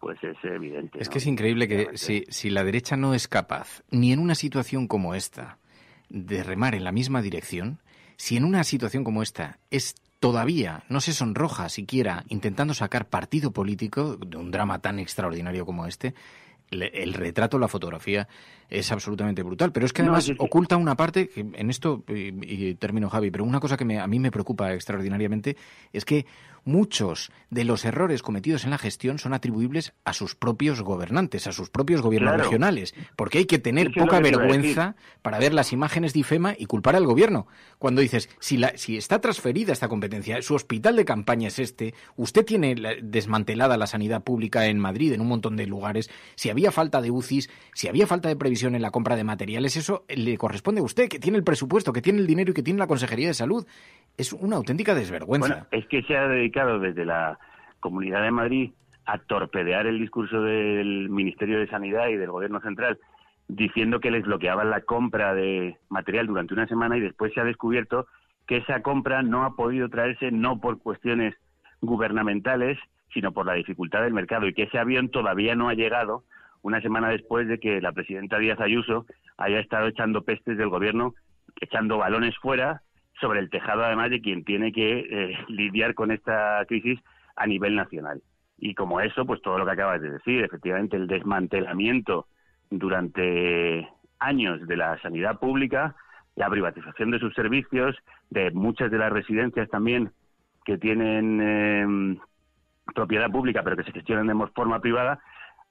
pues es evidente. Es que es increíble que si, si la derecha no es capaz, ni en una situación como esta, de remar en la misma dirección, si en una situación como esta es todavía no se sonroja siquiera intentando sacar partido político de un drama tan extraordinario como este, el retrato, la fotografía es absolutamente brutal. Pero es que además oculta una parte, en esto eh, y, termino Javi, pero una cosa que a mí me preocupa extraordinariamente es que muchos de los errores cometidos en la gestión son atribuibles a sus propios gobernantes, a sus propios gobiernos regionales, porque hay que tener poca vergüenza para ver las imágenes de y culpar al gobierno. Cuando dices, si, la, si está transferida esta competencia, su hospital de campaña es este, usted tiene desmantelada la sanidad pública en Madrid, en un montón de lugares, si había falta de UCIs, si había falta de previsión en la compra de materiales, eso le corresponde a usted, que tiene el presupuesto, que tiene el dinero y que tiene la Consejería de Salud. Es una auténtica desvergüenza. Bueno, es que se ha desde la Comunidad de Madrid a torpedear el discurso del Ministerio de Sanidad y del Gobierno Central diciendo que les bloqueaban la compra de material durante una semana y después se ha descubierto que esa compra no ha podido traerse no por cuestiones gubernamentales, sino por la dificultad del mercado y que ese avión todavía no ha llegado una semana después de que la presidenta Díaz Ayuso haya estado echando pestes del gobierno, echando balones fuera sobre el tejado, además de quien tiene que eh, lidiar con esta crisis a nivel nacional. Y como eso, pues todo lo que acabas de decir, efectivamente el desmantelamiento durante años de la sanidad pública, la privatización de sus servicios, de muchas de las residencias también que tienen em, propiedad pública pero que se gestionan de forma privada,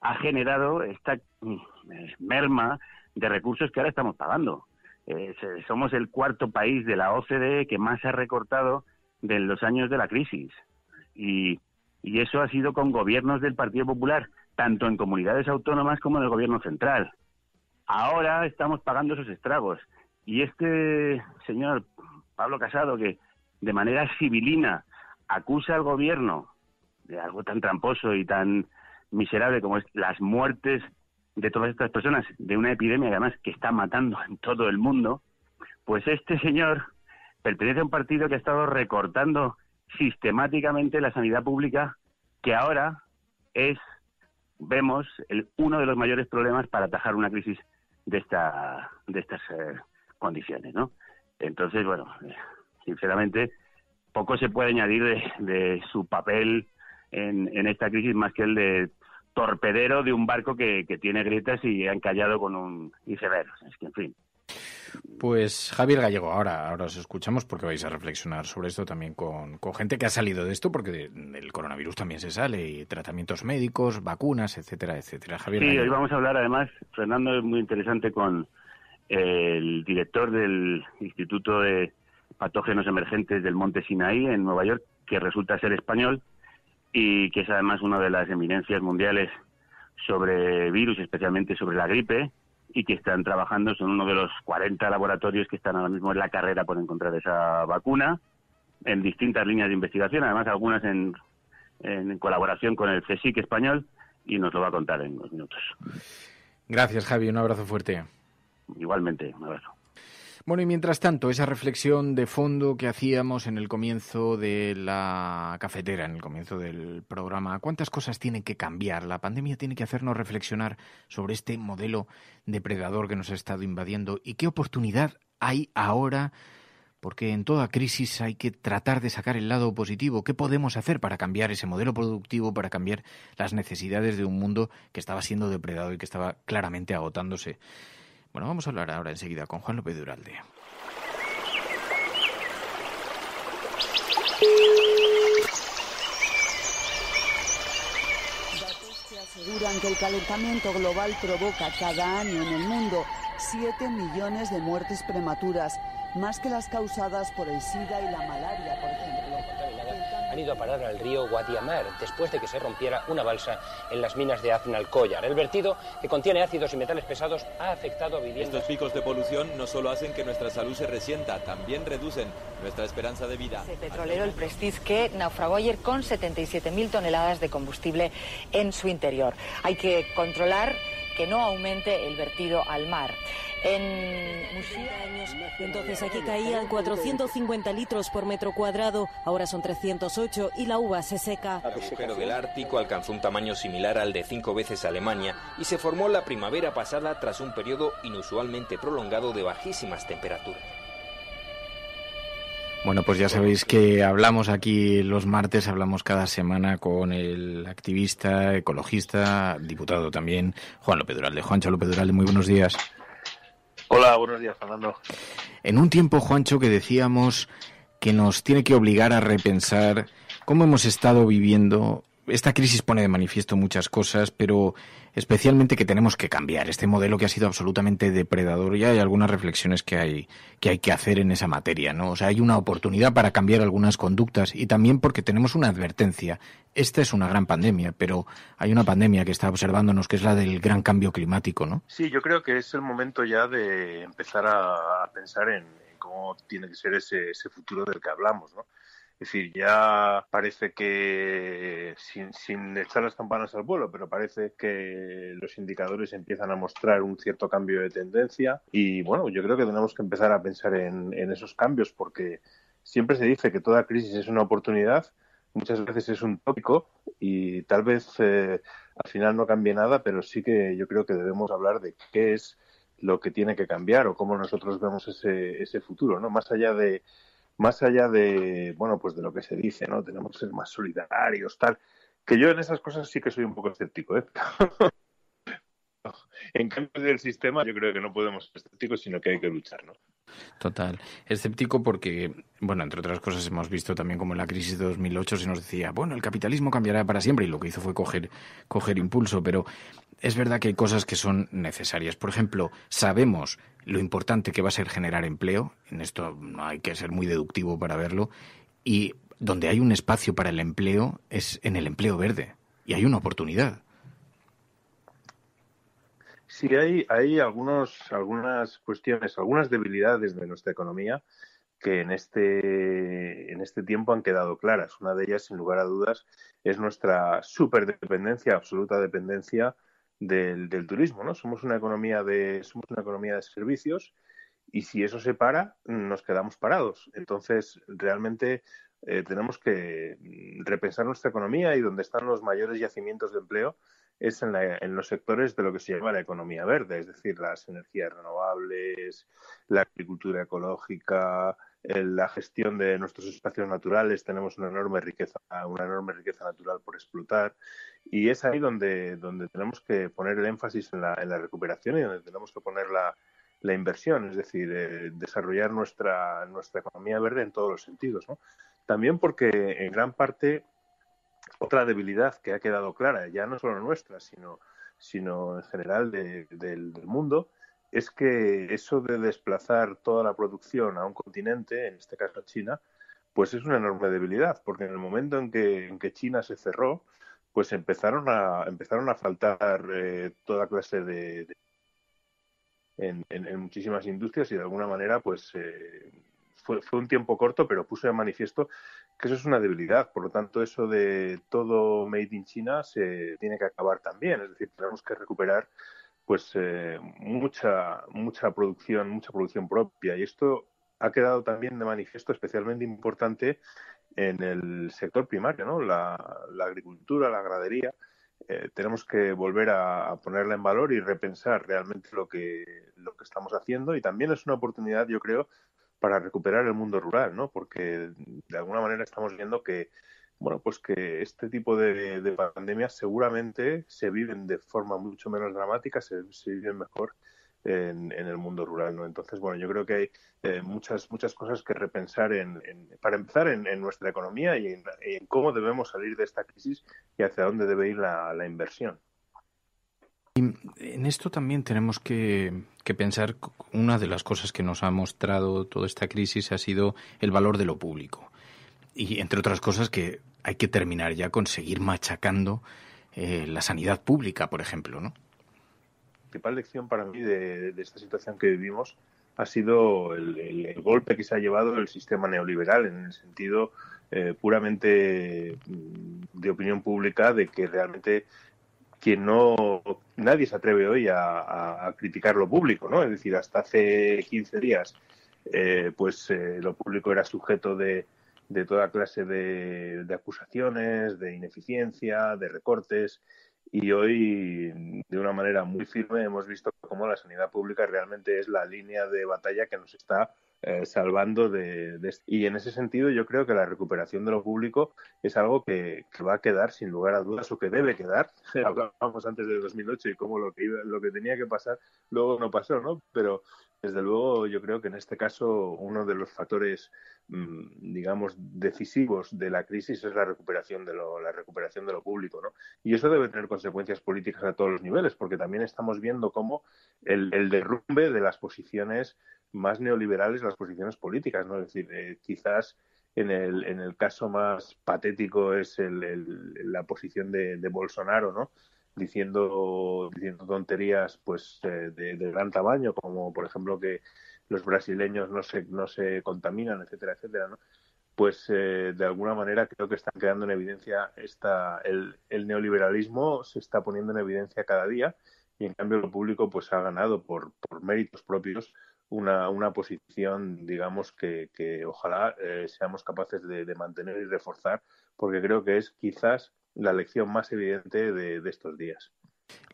ha generado esta mm, merma de recursos que ahora estamos pagando. Eh, somos el cuarto país de la OCDE que más ha recortado de los años de la crisis. Y, eso ha sido con gobiernos del Partido Popular, tanto en comunidades autónomas como en el gobierno central. Ahora estamos pagando esos estragos. Y este señor Pablo Casado, que de manera civilina acusa al gobierno de algo tan tramposo y tan miserable como es las muertes de todas estas personas, de una epidemia además que está matando en todo el mundo, pues este señor pertenece a un partido que ha estado recortando sistemáticamente la sanidad pública, que ahora es, vemos, el, uno de los mayores problemas para atajar una crisis de, esta, de estas eh, condiciones, ¿no? Entonces, bueno, eh, sinceramente, poco se puede añadir de, su papel en, en, esta crisis más que el de torpedero de un barco que, tiene grietas y ha encallado con un iceberg. Es que, en fin. Pues Javier Gallego, ahora, ahora os escuchamos porque vais a reflexionar sobre esto también con, gente que ha salido de esto, porque del coronavirus también se sale, y tratamientos médicos, vacunas, etcétera, etcétera. Javier sí, hoy vamos a hablar además, Fernando, es muy interesante con el director del Instituto de Patógenos Emergentes del Monte Sinaí en Nueva York, que resulta ser español, y que es además una de las eminencias mundiales sobre virus, especialmente sobre la gripe, y que están trabajando, son uno de los 40 laboratorios que están ahora mismo en la carrera por encontrar esa vacuna, en distintas líneas de investigación, además algunas en, colaboración con el CSIC español, y nos lo va a contar en unos minutos. Gracias, Javi. Un abrazo fuerte. Igualmente, un abrazo. Bueno, y mientras tanto, esa reflexión de fondo que hacíamos en el comienzo de la cafetera, en el comienzo del programa, ¿cuántas cosas tienen que cambiar? La pandemia tiene que hacernos reflexionar sobre este modelo depredador que nos ha estado invadiendo y qué oportunidad hay ahora porque en toda crisis hay que tratar de sacar el lado positivo. ¿Qué podemos hacer para cambiar ese modelo productivo, para cambiar las necesidades de un mundo que estaba siendo depredado y que estaba claramente agotándose? Bueno, vamos a hablar ahora enseguida con Juan López Duralde. Datos que aseguran que el calentamiento global provoca cada año en el mundo 7 millones de muertes prematuras, más que las causadas por el SIDA y la malaria, por han ido a parar al río Guadiamar después de que se rompiera una balsa en las minas de Aznalcóllar. El vertido, que contiene ácidos y metales pesados, ha afectado a viviendas. Estos picos de polución no solo hacen que nuestra salud se resienta, también reducen nuestra esperanza de vida. El petrolero, el Prestige, que naufragó ayer con 77.000 toneladas de combustible en su interior. Hay que controlar que no aumente el vertido al mar. En entonces aquí caían 450 litros por metro cuadrado, ahora son 308 y la uva se seca. El agujero del Ártico alcanzó un tamaño similar al de cinco veces Alemania y se formó la primavera pasada tras un periodo inusualmente prolongado de bajísimas temperaturas. Bueno, pues ya sabéis que hablamos aquí los martes, hablamos cada semana con el activista, ecologista, diputado también, Juan López Duralde. Juancho López Duralde, muy buenos días. Hola, buenos días, Fernando. En un tiempo, Juancho, que decíamos que nos tiene que obligar a repensar cómo hemos estado viviendo. Esta crisis pone de manifiesto muchas cosas, pero especialmente que tenemos que cambiar este modelo que ha sido absolutamente depredador y hay algunas reflexiones que hay que hay que hacer en esa materia, ¿no? O sea, hay una oportunidad para cambiar algunas conductas y también porque tenemos una advertencia. Esta es una gran pandemia, pero hay una pandemia que está observándonos que es la del gran cambio climático, ¿no? Sí, yo creo que es el momento ya de empezar a, pensar en, cómo tiene que ser ese, ese futuro del que hablamos, ¿no? Es decir, ya parece que, sin, sin echar las campanas al vuelo, pero parece que los indicadores empiezan a mostrar un cierto cambio de tendencia. Y bueno, yo creo que tenemos que empezar a pensar en, esos cambios, porque siempre se dice que toda crisis es una oportunidad, muchas veces es un tópico y tal vez eh, al final no cambie nada, pero sí que yo creo que debemos hablar de qué es lo que tiene que cambiar o cómo nosotros vemos ese, ese futuro, ¿no? Más allá de más allá de, bueno, pues de lo que se dice, ¿no? Tenemos que ser más solidarios, tal. Que yo en esas cosas sí que soy un poco escéptico, ¿eh? en cambio del sistema yo creo que no podemos ser escépticos, sino que hay que luchar, ¿no? Total. Escéptico porque, bueno, entre otras cosas hemos visto también como en la crisis de 2008 se nos decía, bueno, el capitalismo cambiará para siempre y lo que hizo fue coger, coger impulso, pero es verdad que hay cosas que son necesarias. Por ejemplo, sabemos lo importante que va a ser generar empleo, en esto no hay que ser muy deductivo para verlo, y donde hay un espacio para el empleo es en el empleo verde y hay una oportunidad. Sí, hay, algunos, algunas cuestiones, algunas debilidades de nuestra economía que en este, en este tiempo han quedado claras. Una de ellas, sin lugar a dudas, es nuestra superdependencia, absoluta dependencia del, turismo. ¿no? Somos, una economía de, somos una economía de servicios y si eso se para, nos quedamos parados. Entonces, realmente eh, tenemos que repensar nuestra economía y donde están los mayores yacimientos de empleo, es en, los sectores de lo que se llama la economía verde, es decir, las energías renovables, la agricultura ecológica, la gestión de nuestros espacios naturales. Tenemos una enorme riqueza, una enorme riqueza natural por explotar y es ahí donde, donde tenemos que poner el énfasis en la, recuperación y donde tenemos que poner la, inversión, es decir, eh, desarrollar nuestra, nuestra economía verde en todos los sentidos. También porque en gran parte otra debilidad que ha quedado clara, ya no solo nuestra, sino, sino en general del mundo, es que eso de desplazar toda la producción a un continente, en este caso a China, pues es una enorme debilidad, porque en el momento en que, en que China se cerró, pues empezaron a, empezaron a faltar eh, toda clase de... en, en, muchísimas industrias y de alguna manera pues eh, fue, un tiempo corto, pero puso de manifiesto que eso es una debilidad. Por lo tanto, eso de todo made in China se tiene que acabar también. Es decir, tenemos que recuperar pues eh, mucha mucha producción mucha producción propia y esto ha quedado también de manifiesto especialmente importante en el sector primario no la, agricultura la ganadería eh, tenemos que volver a, a, ponerla en valor y repensar realmente lo que lo que estamos haciendo y también es una oportunidad yo creo para recuperar el mundo rural, ¿no? Porque de alguna manera estamos viendo que, bueno, pues que este tipo de, pandemias seguramente se viven de forma mucho menos dramática, se, viven mejor en, el mundo rural, ¿no? Entonces, bueno, yo creo que hay eh, muchas muchas cosas que repensar en, para empezar en, nuestra economía y en, cómo debemos salir de esta crisis y hacia dónde debe ir la inversión en esto también tenemos que, pensar, una de las cosas que nos ha mostrado toda esta crisis ha sido el valor de lo público. Y entre otras cosas que hay que terminar ya con seguir machacando eh, la sanidad pública, por ejemplo, ¿no? La principal lección para mí de, esta situación que vivimos ha sido el, golpe que se ha llevado el sistema neoliberal en el sentido eh, puramente mm, de opinión pública de que realmente que no nadie se atreve hoy a, criticar lo público, ¿no? Es decir, hasta hace 15 días, eh, pues eh, lo público era sujeto de, toda clase de, de, acusaciones, de ineficiencia, de recortes. Y hoy, de una manera muy firme, hemos visto cómo la sanidad pública realmente es la línea de batalla que nos está eh, salvando de, de, Y en ese sentido yo creo que la recuperación de lo público es algo que, va a quedar sin lugar a dudas o que debe quedar. Hablábamos antes de 2008 y cómo lo que, lo que tenía que pasar luego no pasó, ¿no? Pero desde luego, yo creo que en este caso uno de los factores, mm, digamos, decisivos de la crisis es la recuperación de lo, la recuperación de lo público, ¿no? Y eso debe tener consecuencias políticas a todos los niveles, porque también estamos viendo cómo el, derrumbe de las posiciones más neoliberales, las posiciones políticas, ¿no? Es decir, eh, quizás en el, en el caso más patético es la posición de Bolsonaro, ¿no? diciendo, diciendo tonterías pues eh, de, gran tamaño, como por ejemplo que los brasileños no se, no se contaminan, etcétera, etcétera, ¿no? pues eh, de alguna manera creo que están quedando en evidencia esta, el, neoliberalismo se está poniendo en evidencia cada día y en cambio lo público pues ha ganado por, por méritos propios una, una, posición digamos que, que ojalá eh, seamos capaces de, mantener y reforzar porque creo que es quizás la lección más evidente de, estos días.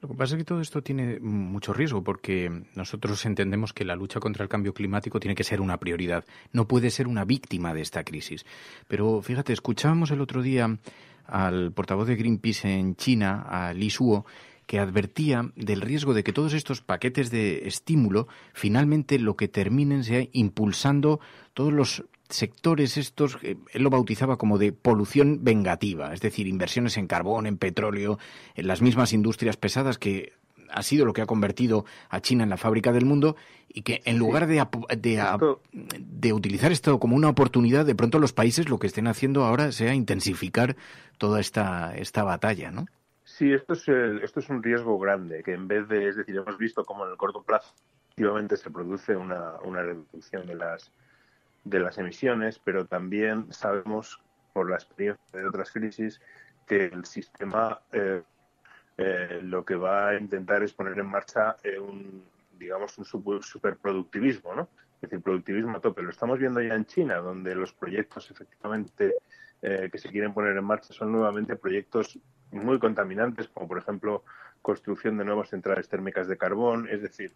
Lo que pasa es que todo esto tiene mucho riesgo porque nosotros entendemos que la lucha contra el cambio climático tiene que ser una prioridad, no puede ser una víctima de esta crisis. Pero fíjate, escuchábamos el otro día al portavoz de Greenpeace en China, a Li Suo, que advertía del riesgo de que todos estos paquetes de estímulo finalmente lo que terminen sea impulsando todos los sectores estos, eh, él lo bautizaba como de polución vengativa, es decir, inversiones en carbón, en petróleo, en las mismas industrias pesadas que ha sido lo que ha convertido a China en la fábrica del mundo y que en lugar de, de, utilizar esto como una oportunidad, de pronto los países lo que estén haciendo ahora sea intensificar toda esta, esta batalla, ¿no? Sí, esto es, esto es un riesgo grande, que en vez de, es decir, hemos visto como en el corto plazo efectivamente se produce una reducción de las de las emisiones, pero también sabemos por la experiencia de otras crisis que el sistema eh, eh, lo que va a intentar es poner en marcha eh, un, digamos, un superproductivismo, ¿no? Es decir, productivismo a tope. Lo estamos viendo ya en China, donde los proyectos efectivamente que se quieren poner en marcha son nuevamente proyectos muy contaminantes, como por ejemplo construcción de nuevas centrales térmicas de carbón. Es decir,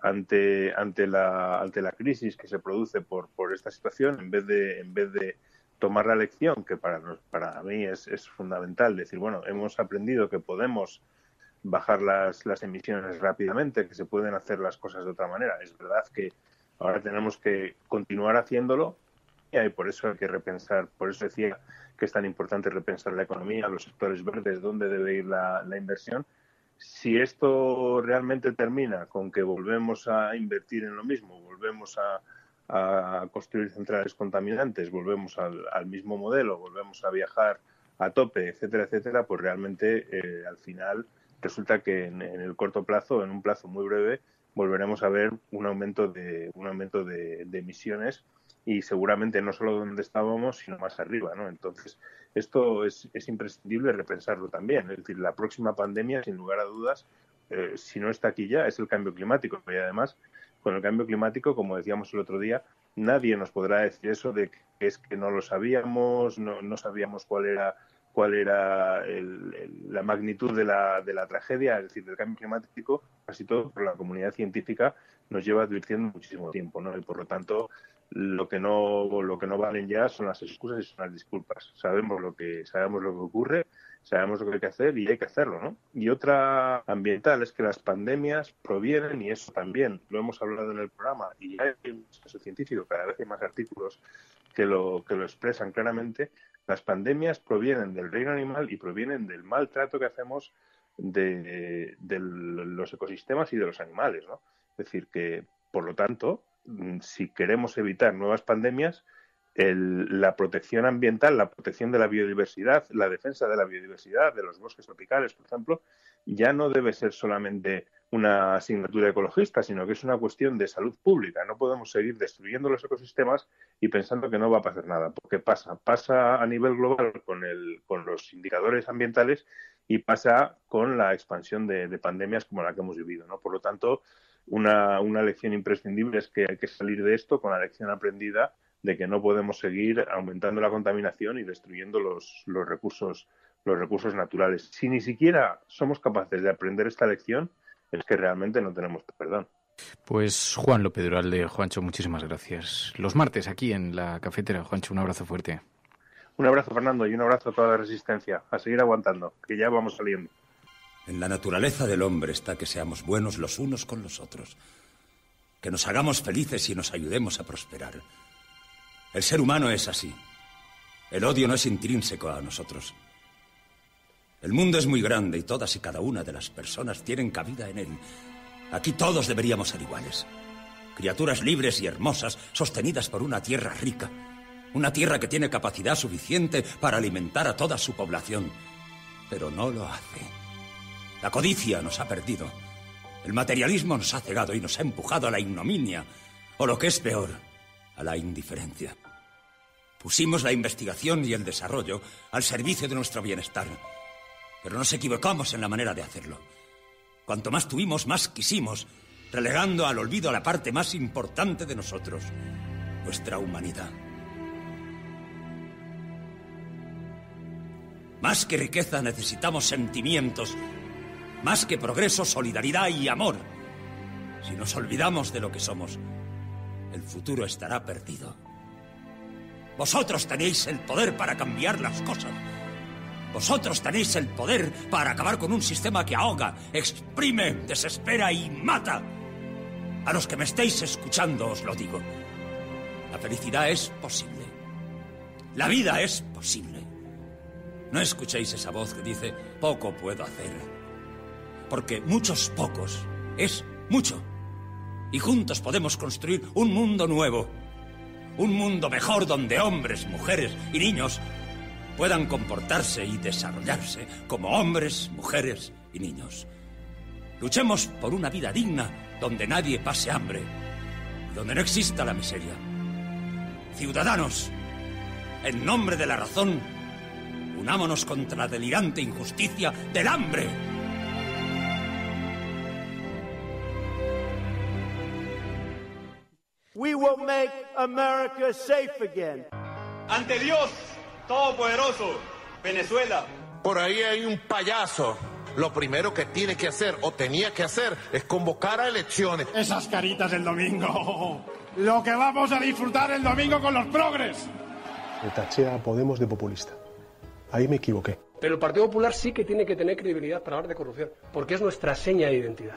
ante, ante, la, ante la crisis que se produce por, por esta situación, en vez de, en vez de tomar la lección, que para, para mí es, es fundamental, decir, bueno, hemos aprendido que podemos bajar las, las emisiones rápidamente, que se pueden hacer las cosas de otra manera. Es verdad que ahora tenemos que continuar haciéndolo y por eso hay que repensar, por eso decía que es tan importante repensar la economía, los sectores verdes, dónde debe ir la inversión si esto realmente termina con que volvemos a invertir en lo mismo, volvemos a, construir centrales contaminantes, volvemos al, mismo modelo, volvemos a viajar a tope, etcétera, etcétera, pues realmente eh, al final resulta que en, el corto plazo, en un plazo muy breve, volveremos a ver un aumento de, un aumento de emisiones y seguramente no solo donde estábamos, sino más arriba, ¿no? Entonces, esto es, imprescindible repensarlo también. Es decir, la próxima pandemia, sin lugar a dudas, eh, si no está aquí ya, es el cambio climático. Y además, con el cambio climático, como decíamos el otro día, nadie nos podrá decir eso de que es que no lo sabíamos, no, sabíamos cuál era cuál era la magnitud de la, de la tragedia, es decir, del cambio climático, casi todo por la comunidad científica nos lleva advirtiendo muchísimo tiempo, ¿no? Y por lo tanto, lo que no lo que no valen ya son las excusas y son las disculpas sabemos lo que sabemos lo que ocurre sabemos lo que hay que hacer y hay que hacerlo no y otra ambiental es que las pandemias provienen y eso también lo hemos hablado en el programa y hay un científico cada vez hay más artículos que lo que lo expresan claramente las pandemias provienen del reino animal y provienen del maltrato que hacemos de, de los ecosistemas y de los animales no es decir que por lo tanto Mm, si queremos evitar nuevas pandemias, la protección ambiental, la protección de la biodiversidad, la defensa de la biodiversidad, de los bosques tropicales, por ejemplo, ya no debe ser solamente una asignatura ecologista, sino que es una cuestión de salud pública. No podemos seguir destruyendo los ecosistemas y pensando que no va a pasar nada, porque pasa, pasa a nivel global con, el, con los indicadores ambientales y pasa con la expansión de, de pandemias como la que hemos vivido. ¿no? Por lo tanto, una, lección imprescindible es que hay que salir de esto con la lección aprendida de que no podemos seguir aumentando la contaminación y destruyendo los, los recursos los recursos naturales. Si ni siquiera somos capaces de aprender esta lección, es que realmente no tenemos perdón. Pues Juan López de Juancho, muchísimas gracias. Los martes aquí en la cafetera, Juancho, un abrazo fuerte. Un abrazo, Fernando, y un abrazo a toda la resistencia. A seguir aguantando, que ya vamos saliendo. En la naturaleza del hombre está que seamos buenos los unos con los otros, que nos hagamos felices y nos ayudemos a prosperar. El ser humano es así. El odio no es intrínseco a nosotros. El mundo es muy grande y todas y cada una de las personas tienen cabida en él. Aquí todos deberíamos ser iguales. Criaturas libres y hermosas, sostenidas por una tierra rica. Una tierra que tiene capacidad suficiente para alimentar a toda su población. Pero no lo hace. La codicia nos ha perdido. El materialismo nos ha cegado y nos ha empujado a la ignominia, o lo que es peor, a la indiferencia. Pusimos la investigación y el desarrollo al servicio de nuestro bienestar, pero nos equivocamos en la manera de hacerlo. Cuanto más tuvimos, más quisimos, relegando al olvido a la parte más importante de nosotros, nuestra humanidad. Más que riqueza necesitamos sentimientos más que progreso, solidaridad y amor. Si nos olvidamos de lo que somos, el futuro estará perdido. Vosotros tenéis el poder para cambiar las cosas. Vosotros tenéis el poder para acabar con un sistema que ahoga, exprime, desespera y mata. A los que me estáis escuchando os lo digo. La felicidad es posible. La vida es posible. No escuchéis esa voz que dice, poco puedo hacer porque muchos pocos es mucho. Y juntos podemos construir un mundo nuevo, un mundo mejor donde hombres, mujeres y niños puedan comportarse y desarrollarse como hombres, mujeres y niños. Luchemos por una vida digna donde nadie pase hambre y donde no exista la miseria. Ciudadanos, en nombre de la razón, unámonos contra la delirante injusticia del hambre. We will make America safe again. Ante Dios Todopoderoso, Venezuela. Por ahí hay un payaso. Lo primero que tiene que hacer o tenía que hacer es convocar a elecciones. Esas caritas del domingo. Lo que vamos a disfrutar el domingo con los progres. Me taché a Podemos de populista. Ahí me equivoqué. Pero el Partido Popular sí que tiene que tener credibilidad para hablar de corrupción, porque es nuestra seña de identidad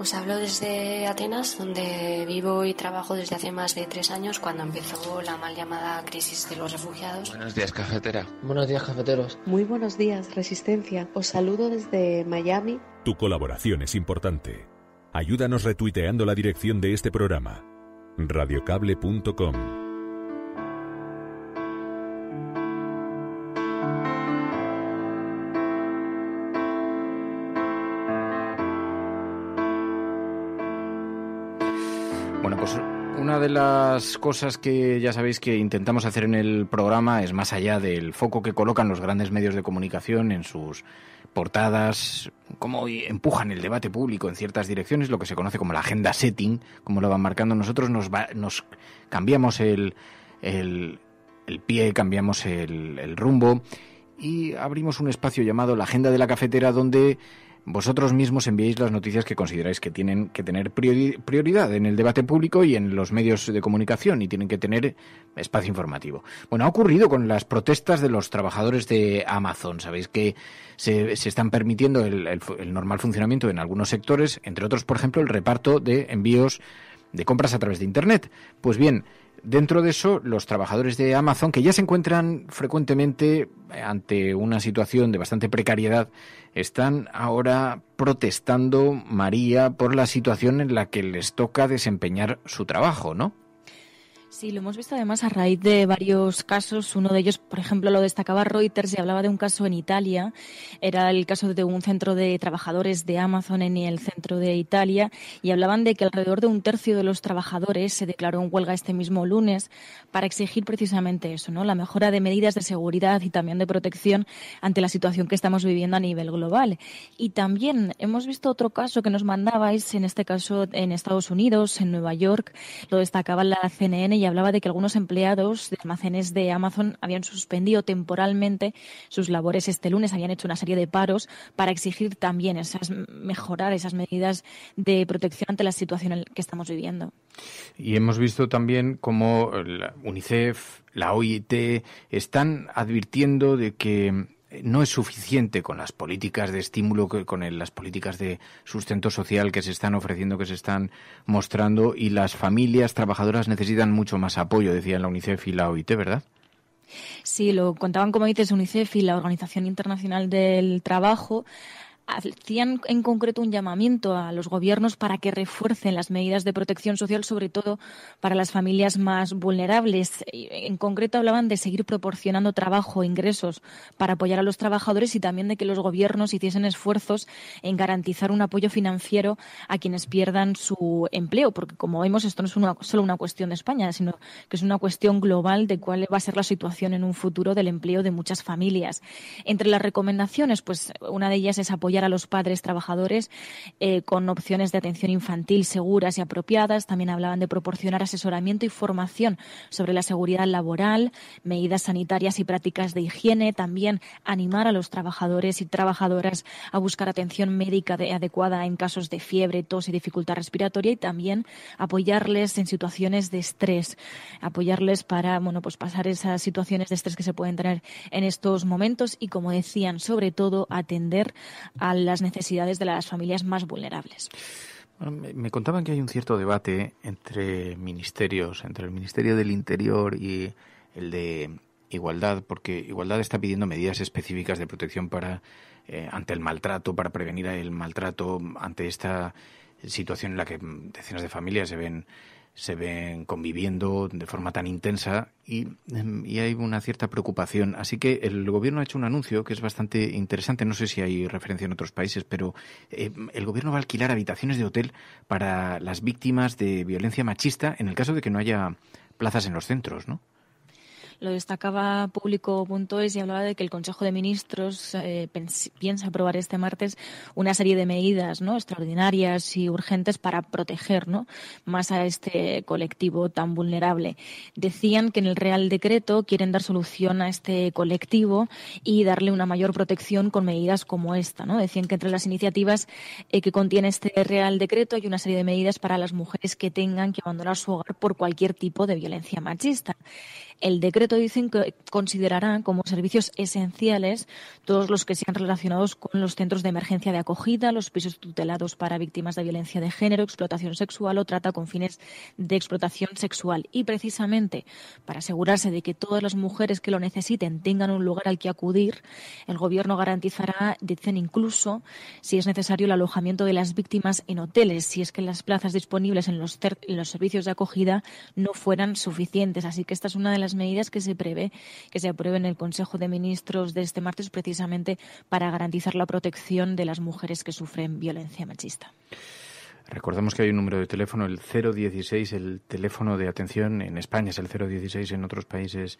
Os pues hablo desde Atenas, donde vivo y trabajo desde hace más de tres años, cuando empezó la mal llamada crisis de los refugiados. Buenos días, cafetera. Buenos días, cafeteros. Muy buenos días, Resistencia. Os saludo desde Miami. Tu colaboración es importante. Ayúdanos retuiteando la dirección de este programa. radiocable.com Una de las cosas que ya sabéis que intentamos hacer en el programa es más allá del foco que colocan los grandes medios de comunicación en sus portadas, cómo empujan el debate público en ciertas direcciones, lo que se conoce como la agenda setting, como lo van marcando nosotros, nos, cambiamos el, el, pie, cambiamos el rumbo y abrimos un espacio llamado la agenda de la cafetera donde vosotros mismos enviéis las noticias que consideráis que tienen que tener prioridad en el debate público y en los medios de comunicación y tienen que tener espacio informativo. Bueno, ha ocurrido con las protestas de los trabajadores de Amazon. Sabéis que se, están permitiendo el, el normal funcionamiento en algunos sectores, entre otros, por ejemplo, el reparto de envíos de compras a través de Internet. Pues bien, Dentro de eso, los trabajadores de Amazon, que ya se encuentran frecuentemente ante una situación de bastante precariedad, están ahora protestando, María, por la situación en la que les toca desempeñar su trabajo, ¿no? Sí, lo hemos visto además a raíz de varios casos. Uno de ellos, por ejemplo, lo destacaba Reuters y hablaba de un caso en Italia. Era el caso de un centro de trabajadores de Amazon en el centro de Italia y hablaban de que alrededor de un tercio de los trabajadores se declaró en huelga este mismo lunes para exigir precisamente eso, ¿no? La mejora de medidas de seguridad y también de protección ante la situación que estamos viviendo a nivel global. Y también hemos visto otro caso que nos mandabais, en este caso en Estados Unidos, en Nueva York, lo destacaba la CNN y hablaba de que algunos empleados de almacenes de Amazon habían suspendido temporalmente sus labores este lunes, habían hecho una serie de paros para exigir también esas mejorar esas medidas de protección ante la situación que estamos viviendo. Y hemos visto también cómo la UNICEF, la OIT están advirtiendo de que no es suficiente con las políticas de estímulo, con las políticas de sustento social que se están ofreciendo, que se están mostrando, y las familias trabajadoras necesitan mucho más apoyo, decían la UNICEF y la OIT, ¿verdad? Sí, lo contaban, como dices, UNICEF y la Organización Internacional del Trabajo hacían en concreto un llamamiento a los gobiernos para que refuercen las medidas de protección social, sobre todo para las familias más vulnerables. En concreto hablaban de seguir proporcionando trabajo, e ingresos para apoyar a los trabajadores y también de que los gobiernos hiciesen esfuerzos en garantizar un apoyo financiero a quienes pierdan su empleo, porque como vemos esto no es solo una cuestión de España, sino que es una cuestión global de cuál va a ser la situación en un futuro del empleo de muchas familias. Entre las recomendaciones, pues una de ellas es apoyar a los padres trabajadores eh, con opciones de atención infantil seguras y apropiadas. También hablaban de proporcionar asesoramiento y formación sobre la seguridad laboral, medidas sanitarias y prácticas de higiene. También animar a los trabajadores y trabajadoras a buscar atención médica adecuada en casos de fiebre, tos y dificultad respiratoria y también apoyarles en situaciones de estrés, apoyarles para bueno, pues pasar esas situaciones de estrés que se pueden tener en estos momentos y, como decían, sobre todo atender a las necesidades de las familias más vulnerables. me, contaban que hay un cierto debate entre ministerios, entre el Ministerio del Interior y el de Igualdad, porque Igualdad está pidiendo medidas específicas de protección para eh, ante el maltrato, para prevenir el maltrato, ante esta situación en la que decenas de familias se ven se ven conviviendo de forma tan intensa em, y, hay una cierta preocupación. Así que el gobierno ha hecho un anuncio que es bastante interesante. No sé si hay referencia en otros países, pero em, el gobierno va a alquilar habitaciones de hotel para las víctimas de violencia machista en el caso de que no haya plazas en los centros, ¿no? Lo destacaba público.es y hablaba de que el Consejo de Ministros eh, piensa aprobar este martes una serie de medidas ¿no? extraordinarias y urgentes para proteger más a este colectivo tan vulnerable. Decían que en el Real Decreto quieren dar solución a este colectivo y darle una mayor protección con medidas como esta. ¿no? Decían que entre las iniciativas eh, que contiene este Real Decreto hay una serie de medidas para las mujeres que tengan que abandonar su hogar por cualquier tipo de violencia machista. El decreto dicen que considerará como servicios esenciales todos los que sean relacionados con los centros de emergencia de acogida, los pisos tutelados para víctimas de violencia de género, explotación sexual o trata con fines de explotación sexual. Y precisamente para asegurarse de que todas las mujeres que lo necesiten tengan un lugar al que acudir, el Gobierno garantizará, dicen incluso, si es necesario, el alojamiento de las víctimas en hoteles, si es que las plazas disponibles en los, en los servicios de acogida no fueran suficientes. Así que esta es una de las medidas que se prevé que se aprueben en el Consejo de Ministros de este martes precisamente para garantizar la protección de las mujeres que sufren violencia machista. Recordamos que hay un número de teléfono, el 016, el teléfono de atención en España es el 016, en otros países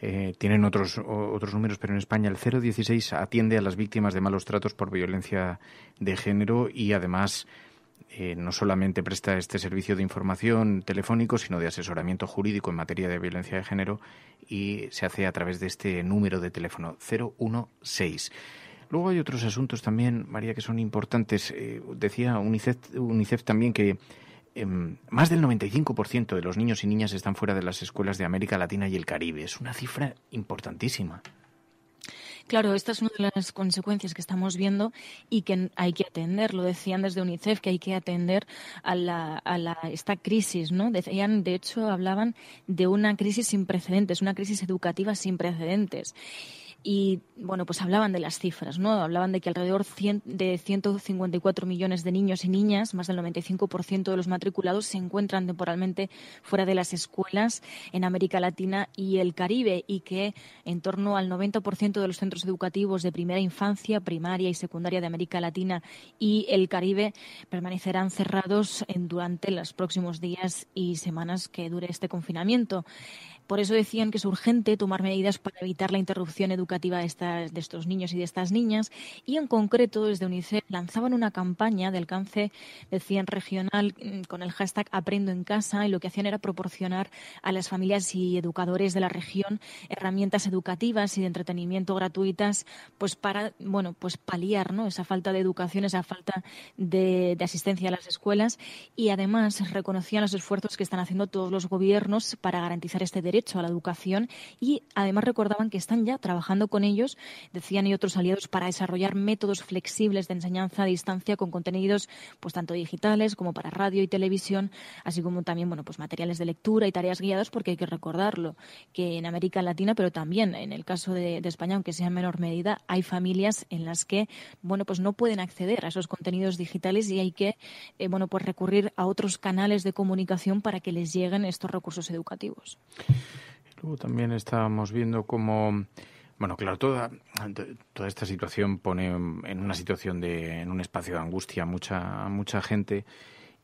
eh, tienen otros, otros números, pero en España el 016 atiende a las víctimas de malos tratos por violencia de género y además eh, no solamente presta este servicio de información telefónico, sino de asesoramiento jurídico en materia de violencia de género y se hace a través de este número de teléfono 016. Luego hay otros asuntos también, María, que son importantes. Eh, decía UNICEF, también que em, más del 95% de los niños y niñas están fuera de las escuelas de América Latina y el Caribe. Es una cifra importantísima. Claro, esta es una de las consecuencias que estamos viendo y que hay que atender. Lo decían desde UNICEF que hay que atender a, la, a la, esta crisis, ¿no? Decían, de hecho, hablaban de una crisis sin precedentes, una crisis educativa sin precedentes y bueno, pues hablaban de las cifras, ¿no? Hablaban de que alrededor de 154 millones de niños y niñas, más del 95% de los matriculados se encuentran temporalmente fuera de las escuelas en América Latina y el Caribe y que en torno al 90% de los centros educativos de primera infancia, primaria y secundaria de América Latina y el Caribe permanecerán cerrados en, durante los próximos días y semanas que dure este confinamiento. Por eso decían que es urgente tomar medidas para evitar la interrupción educativa de, estos niños y de estas niñas. Y en concreto, desde UNICEF lanzaban una campaña de alcance, decían, regional mm, con el hashtag Aprendo en casa y lo que hacían era proporcionar a las familias y educadores de la región herramientas educativas y de entretenimiento gratuitas pues para bueno, pues paliar ¿no? esa falta de educación, esa falta de asistencia a las escuelas y además reconocían los esfuerzos que están haciendo todos los gobiernos para garantizar este derecho derecho a la educación y además recordaban que están ya trabajando con ellos, decían y otros aliados, para desarrollar métodos flexibles de enseñanza a distancia con contenidos pues tanto digitales como para radio y televisión, así como también bueno, pues materiales de lectura y tareas guiadas, porque hay que recordarlo que en América Latina, pero también en el caso de, España, aunque sea en menor medida, hay familias en las que bueno, pues no pueden acceder a esos contenidos digitales y hay que eh, bueno, pues recurrir a otros canales de comunicación para que les lleguen estos recursos educativos. Luego también estábamos viendo cómo, bueno, claro, toda, esta situación pone en una situación de, en un espacio de angustia a mucha, mucha gente.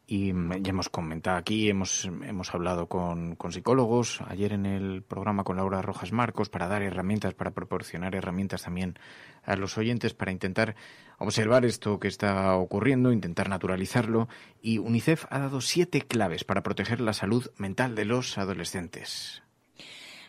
Y ya hemos comentado aquí, hemos, hemos hablado con, psicólogos ayer en el programa con Laura Rojas Marcos para dar herramientas, para proporcionar herramientas también a los oyentes para intentar observar esto que está ocurriendo, intentar naturalizarlo. Y UNICEF ha dado siete claves para proteger la salud mental de los adolescentes.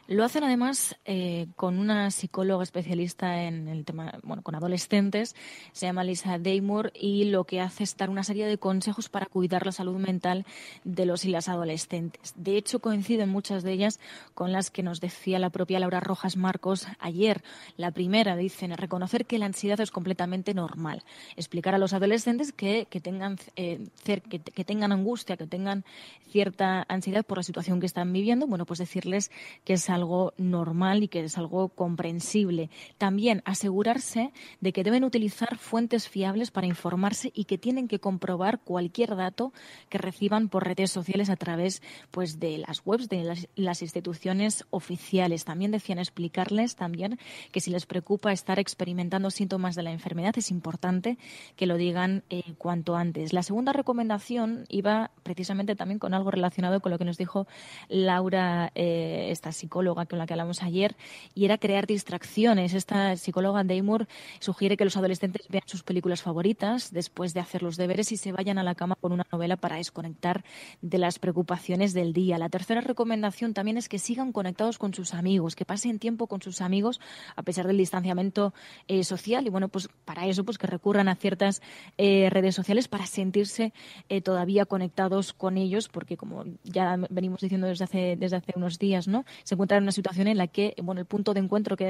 Lo hacen además eh, con una psicóloga especialista en el tema, bueno, con adolescentes, se llama Lisa Daymore, y lo que hace es dar una serie de consejos para cuidar la salud mental de los y las adolescentes. De hecho, coinciden muchas de ellas con las que nos decía la propia Laura Rojas Marcos ayer. La primera, dicen, reconocer que la ansiedad es completamente normal. Explicar a los adolescentes que, tengan, eh, que tengan angustia, que tengan cierta ansiedad por la situación que están viviendo, bueno, pues decirles que esa algo normal y que es algo comprensible. También asegurarse de que deben utilizar fuentes fiables para informarse y que tienen que comprobar cualquier dato que reciban por redes sociales a través pues, de las webs de las, instituciones oficiales. También decían explicarles también que si les preocupa estar experimentando síntomas de la enfermedad es importante que lo digan eh, cuanto antes. La segunda recomendación iba precisamente también con algo relacionado con lo que nos dijo Laura, eh, esta psicóloga con la que hablamos ayer, y era crear distracciones. Esta psicóloga Daymour, sugiere que los adolescentes vean sus películas favoritas después de hacer los deberes y se vayan a la cama con una novela para desconectar de las preocupaciones del día. La tercera recomendación también es que sigan conectados con sus amigos, que pasen tiempo con sus amigos a pesar del distanciamiento eh, social y bueno, pues para eso pues que recurran a ciertas eh, redes sociales para sentirse eh, todavía conectados con ellos porque como ya venimos diciendo desde hace desde hace unos días, ¿no? Se encuentra era una situación en la que, bueno, el punto de encuentro que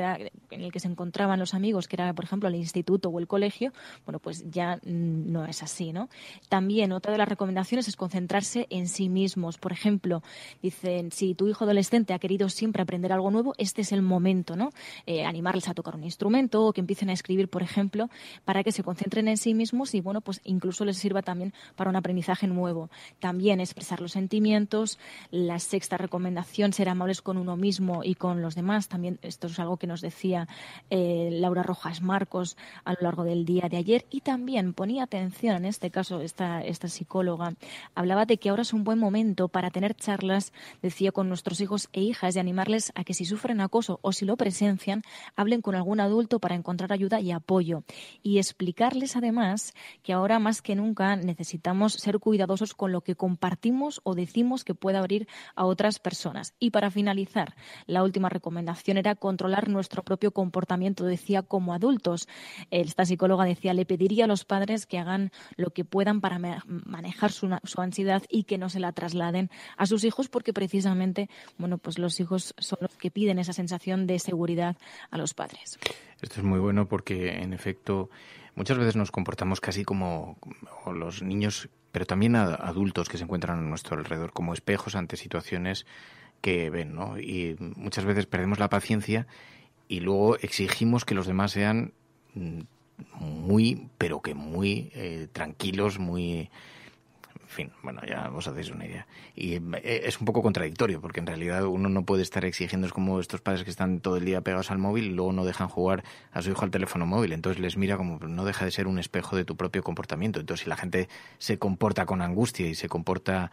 en el que se encontraban los amigos, que era, por ejemplo, el instituto o el colegio, bueno, pues ya mm, no es así, ¿no? También otra de las recomendaciones es concentrarse en sí mismos. Por ejemplo, dicen, si tu hijo adolescente ha querido siempre aprender algo nuevo, este es el momento, ¿no? Eh, animarles a tocar un instrumento o que empiecen a escribir, por ejemplo, para que se concentren en sí mismos y, bueno, pues incluso les sirva también para un aprendizaje nuevo. También expresar los sentimientos. La sexta recomendación, ser amables con uno mismo y con los demás. También esto es algo que nos decía eh, Laura Rojas Marcos a lo largo del día de ayer. Y también ponía atención, en este caso esta, esta psicóloga, hablaba de que ahora es un buen momento para tener charlas, decía, con nuestros hijos e hijas y animarles a que si sufren acoso o si lo presencian, hablen con algún adulto para encontrar ayuda y apoyo. Y explicarles además que ahora más que nunca necesitamos ser cuidadosos con lo que compartimos o decimos que pueda abrir a otras personas. Y para finalizar, la última recomendación era controlar nuestro propio comportamiento, decía, como adultos. Esta psicóloga decía, le pediría a los padres que hagan lo que puedan para manejar su, ansiedad y que no se la trasladen a sus hijos porque precisamente, bueno, pues los hijos son los que piden esa sensación de seguridad a los padres. Esto es muy bueno porque, en efecto, muchas veces nos comportamos casi como los niños, pero también adultos que se encuentran a nuestro alrededor, como espejos ante situaciones que ven, ¿no? Y muchas veces perdemos la paciencia y luego exigimos que los demás sean mm, muy, pero que muy eh, tranquilos, muy... En fin, bueno, ya os hacéis una idea. Y eh, es un poco contradictorio, porque en realidad uno no puede estar exigiendo, es como estos padres que están todo el día pegados al móvil y luego no dejan jugar a su hijo al teléfono móvil. Entonces les mira como no deja de ser un espejo de tu propio comportamiento. Entonces si la gente se comporta con angustia y se comporta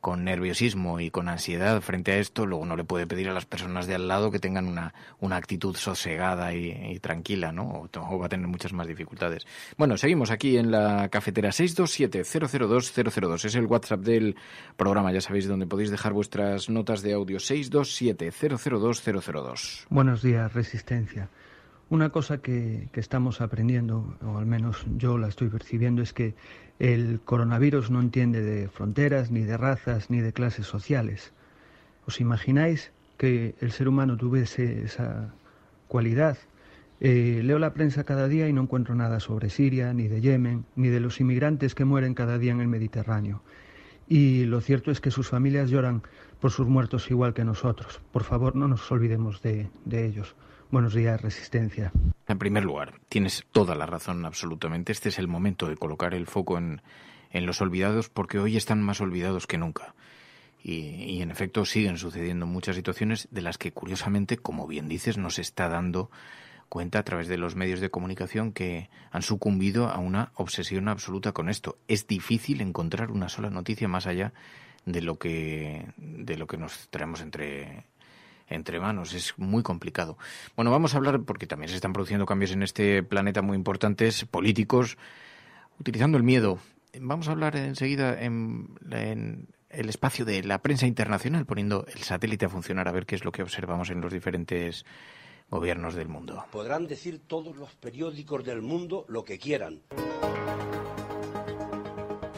con nerviosismo y con ansiedad frente a esto, luego no le puede pedir a las personas de al lado que tengan una, una actitud sosegada y, tranquila, ¿no? O, va a tener muchas más dificultades. Bueno, seguimos aquí en la cafetera 627-002-002. Es el WhatsApp del programa, ya sabéis donde podéis dejar vuestras notas de audio. 627-002-002. Buenos días, Resistencia. Una cosa que, que estamos aprendiendo, o al menos yo la estoy percibiendo, es que el coronavirus no entiende de fronteras, ni de razas, ni de clases sociales. ¿Os imagináis que el ser humano tuviese esa cualidad? Eh, leo la prensa cada día y no encuentro nada sobre Siria, ni de Yemen, ni de los inmigrantes que mueren cada día en el Mediterráneo. Y lo cierto es que sus familias lloran por sus muertos igual que nosotros. Por favor, no nos olvidemos de ellos. Buenos días, Resistencia. En primer lugar, tienes toda la razón absolutamente. Este es el momento de colocar el foco en, los olvidados porque hoy están más olvidados que nunca. Y, y, en efecto siguen sucediendo muchas situaciones de las que curiosamente, como bien dices, nos está dando cuenta a través de los medios de comunicación que han sucumbido a una obsesión absoluta con esto. Es difícil encontrar una sola noticia más allá de lo que de lo que nos traemos entre entre manos. Es muy complicado. Bueno, vamos a hablar, porque también se están produciendo cambios en este planeta muy importantes, políticos, utilizando el miedo. Vamos a hablar enseguida en, el espacio de la prensa internacional, poniendo el satélite a funcionar, a ver qué es lo que observamos en los diferentes gobiernos del mundo. Podrán decir todos los periódicos del mundo lo que quieran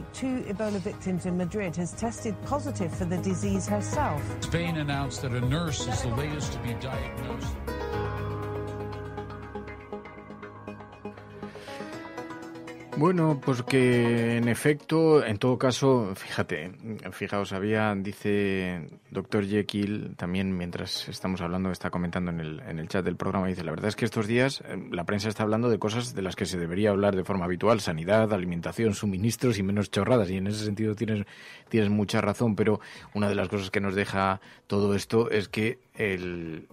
week, two Ebola victims in Madrid has tested positive for the disease herself. Spain announced that a nurse is the latest to be diagnosed. Bueno, pues que en efecto, en todo caso, fíjate, fijaos, había, dice doctor Jekyll, también mientras estamos hablando, está comentando en el, en el chat del programa, dice, la verdad es que estos días eh, la prensa está hablando de cosas de las que se debería hablar de forma habitual, sanidad, alimentación, suministros y menos chorradas, y en ese sentido tienes, tienes mucha razón, pero una de las cosas que nos deja todo esto es que el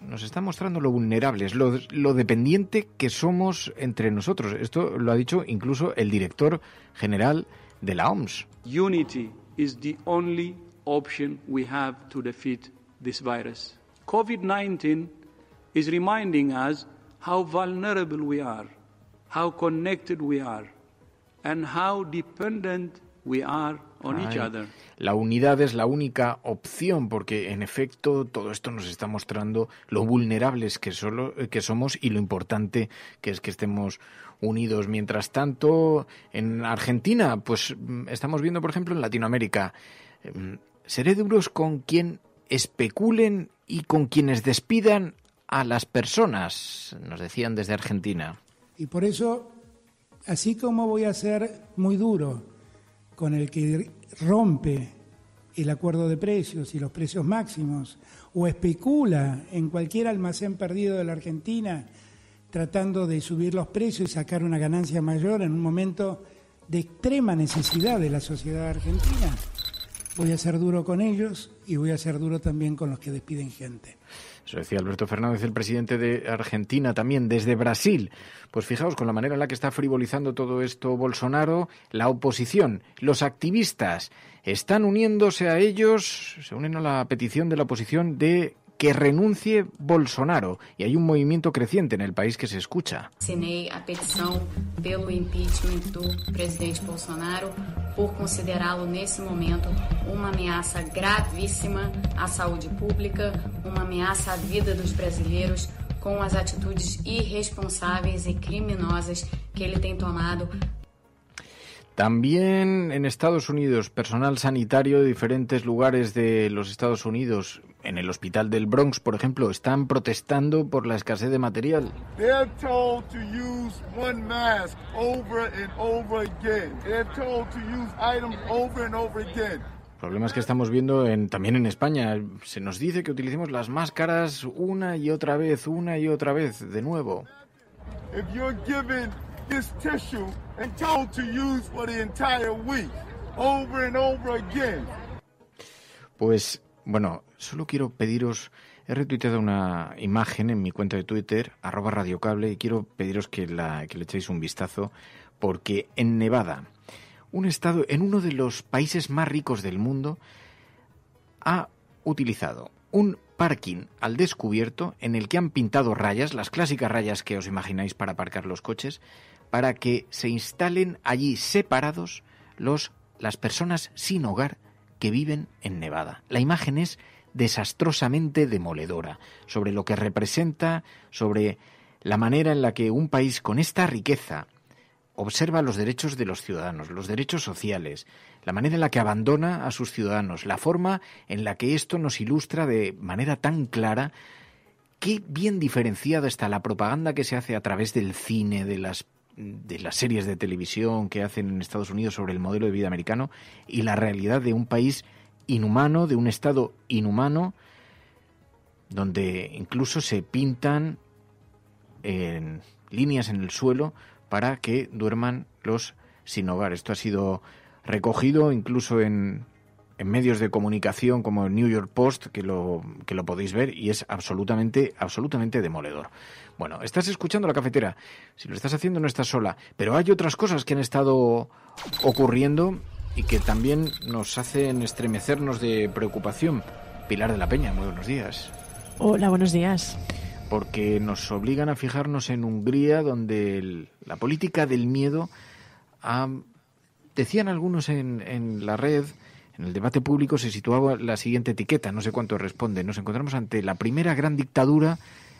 nos está mostrando lo vulnerables, lo, lo, dependiente que somos entre nosotros. Esto lo ha dicho incluso el director general de la OMS. Unity is the only option we have to defeat this virus. COVID-19 is reminding us how vulnerable we are, how connected we are, and how dependent we are la unidad es la única opción porque en efecto todo esto nos está mostrando lo vulnerables que, solo, eh, que somos y lo importante que es que estemos unidos. Mientras tanto, en Argentina, pues mm, estamos viendo, por ejemplo, en Latinoamérica, em, seré duros con quien especulen y con quienes despidan a las personas, nos decían desde Argentina. Y por eso, así como voy a ser muy duro con el que rompe el acuerdo de precios y los precios máximos, o especula en cualquier almacén perdido de la Argentina tratando de subir los precios y sacar una ganancia mayor en un momento de extrema necesidad de la sociedad argentina. Voy a ser duro con ellos y voy a ser duro también con los que despiden gente. Eso decía Alberto Fernández, el presidente de Argentina también, desde Brasil. Pues fijaos con la manera en la que está frivolizando todo esto Bolsonaro, la oposición, los activistas, están uniéndose a ellos, se unen a la petición de la oposición de que renuncie Bolsonaro y hay un movimiento creciente en el país que se escucha. Sinei a petición pelo impeachment do presidente Bolsonaro por considerá-lo nesse momento uma ameaça gravíssima à saúde pública, uma ameaça à vida dos brasileiros com as atitudes irresponsáveis e criminosas que ele tem tomado También en Estados Unidos, personal sanitario de diferentes lugares de los Estados Unidos en el hospital del Bronx, por ejemplo, están protestando por la escasez de material. Problemas que estamos viendo en, también en España. Se nos dice que utilicemos las máscaras una y otra vez, una y otra vez, de nuevo. Pues bueno, solo quiero pediros, he retuiteado una imagen en mi cuenta de Twitter, arroba radiocable, y quiero pediros que, la, que le echéis un vistazo, porque en Nevada, un estado, en uno de los países más ricos del mundo, ha utilizado un parking al descubierto en el que han pintado rayas, las clásicas rayas que os imagináis para aparcar los coches, para que se instalen allí separados los, las personas sin hogar que viven en Nevada. La imagen es desastrosamente demoledora, sobre lo que representa, sobre la manera en la que un país con esta riqueza observa los derechos de los ciudadanos, los derechos sociales, la manera en la que abandona a sus ciudadanos, la forma en la que esto nos ilustra de manera tan clara qué bien diferenciada está la propaganda que se hace a través del cine, de las de las series de televisión que hacen en Estados Unidos sobre el modelo de vida americano y la realidad de un país inhumano, de un estado inhumano, donde incluso se pintan en líneas en el suelo para que duerman los sin hogar. Esto ha sido recogido incluso en, medios de comunicación como el New York Post, que lo, que lo podéis ver, y es absolutamente, absolutamente demoledor. Bueno, estás escuchando la cafetera. Si lo estás haciendo, no estás sola. Pero hay otras cosas que han estado ocurriendo y que también nos hacen estremecernos de preocupación. Pilar de la Peña, muy buenos días. Hola, buenos días. Porque nos obligan a fijarnos en Hungría, donde la política del miedo, ah, decían algunos en, la red, en el debate público se situaba la siguiente etiqueta, no sé cuánto responde. Nos encontramos ante la primera gran dictadura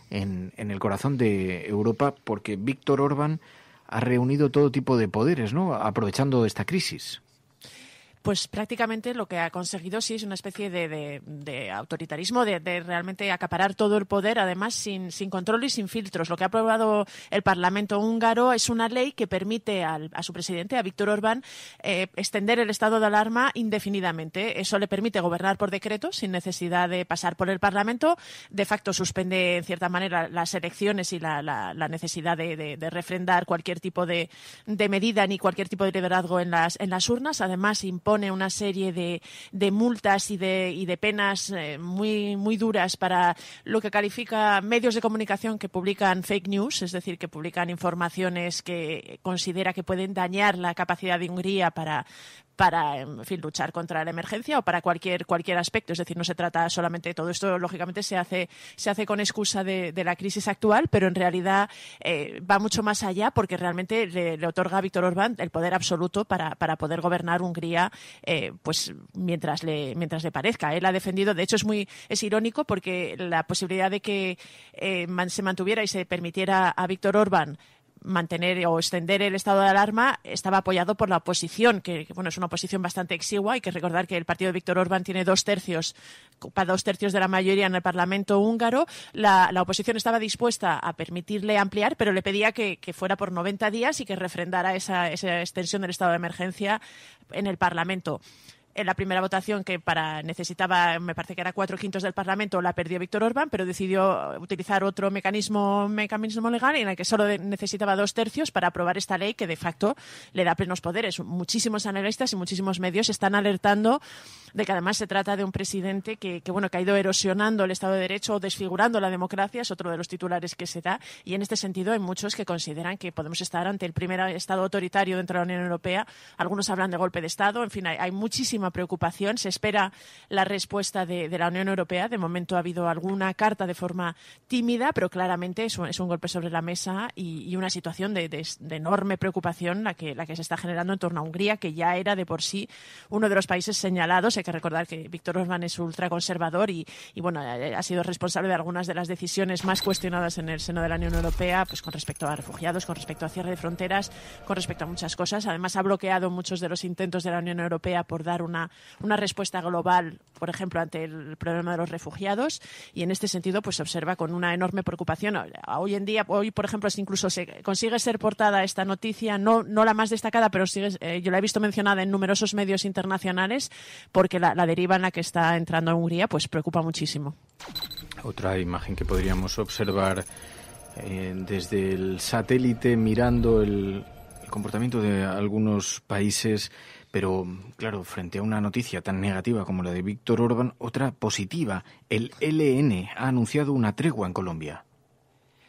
en, en, el corazón de Europa porque Víctor Orbán ha reunido todo tipo de poderes, ¿no? Aprovechando esta crisis pues prácticamente lo que ha conseguido sí es una especie de, autoritarismo, de, realmente acaparar todo el poder, además sin, sin, control y sin filtros. Lo que ha aprobado el Parlamento húngaro es una ley que permite a su presidente, a Víctor Orbán, eh, extender el estado de alarma indefinidamente. Eso le permite gobernar por decreto sin necesidad de pasar por el Parlamento. De facto, suspende en cierta manera las elecciones y la, la, la necesidad de, refrendar cualquier tipo de, medida ni cualquier tipo de liderazgo en las, en las urnas. Además, impone una serie de, multas y de, penas eh, muy, muy duras para lo que califica medios de comunicación que publican fake news, es decir, que publican informaciones que considera que pueden dañar la capacidad de Hungría para, para fin, luchar contra la emergencia o para cualquier, cualquier aspecto. Es decir, no se trata solamente de todo esto, lógicamente se hace, se hace con excusa de, la crisis actual, pero en realidad eh, va mucho más allá porque realmente le, otorga a Víctor Orbán el poder absoluto para, poder gobernar Hungría eh, pues mientras le, mientras le parezca. Él ha defendido, de hecho es muy es irónico porque la posibilidad de que eh, se mantuviera y se permitiera a Víctor Orbán mantener o extender el estado de alarma estaba apoyado por la oposición, que, bueno, es una oposición bastante exigua. Hay que recordar que el partido de Víctor Orbán tiene dos tercios, para dos tercios de la mayoría en el Parlamento húngaro. La, oposición estaba dispuesta a permitirle ampliar, pero le pedía que, fuera por 90 días y que refrendara esa, esa extensión del estado de emergencia en el Parlamento en la primera votación que para necesitaba, me parece que era cuatro quintos del Parlamento, la perdió Víctor Orbán, pero decidió utilizar otro mecanismo, mecanismo legal en el que solo necesitaba dos tercios para aprobar esta ley que de facto le da plenos poderes. Muchísimos analistas y muchísimos medios están alertando de que además se trata de un presidente que, bueno que ha ido erosionando el Estado de Derecho o desfigurando la democracia, es otro de los titulares que se da, y en este sentido hay muchos que consideran que podemos estar ante el primer Estado autoritario dentro de la Unión Europea, algunos hablan de golpe de Estado, en fin, hay, hay muchísimas preocupación. Se espera la respuesta de, la Unión Europea. De momento ha habido alguna carta de forma tímida, pero claramente es un, golpe sobre la mesa y, una situación de, enorme preocupación la que, se está generando en torno a Hungría, que ya era de por sí uno de los países señalados. Hay que recordar que Víctor Orbán es ultraconservador y, y bueno, ha sido responsable de algunas de las decisiones más cuestionadas en el seno de la Unión Europea, pues con respecto a refugiados, con respecto a cierre de fronteras, con respecto a muchas cosas. Además, ha bloqueado muchos de los intentos de la Unión Europea por dar una una, respuesta global, por ejemplo, ante el problema de los refugiados. Y en este sentido, pues se observa con una enorme preocupación. Hoy en día, hoy, por ejemplo, es incluso se consigue ser portada esta noticia, no, no la más destacada, pero sigue, eh, yo la he visto mencionada en numerosos medios internacionales, porque la, deriva en la que está entrando Hungría, pues preocupa muchísimo. Otra imagen que podríamos observar eh, desde el satélite mirando el comportamiento de algunos países pero, claro, frente a una noticia tan negativa como la de Víctor Orban, otra positiva. El e LN ha anunciado una tregua en Colombia.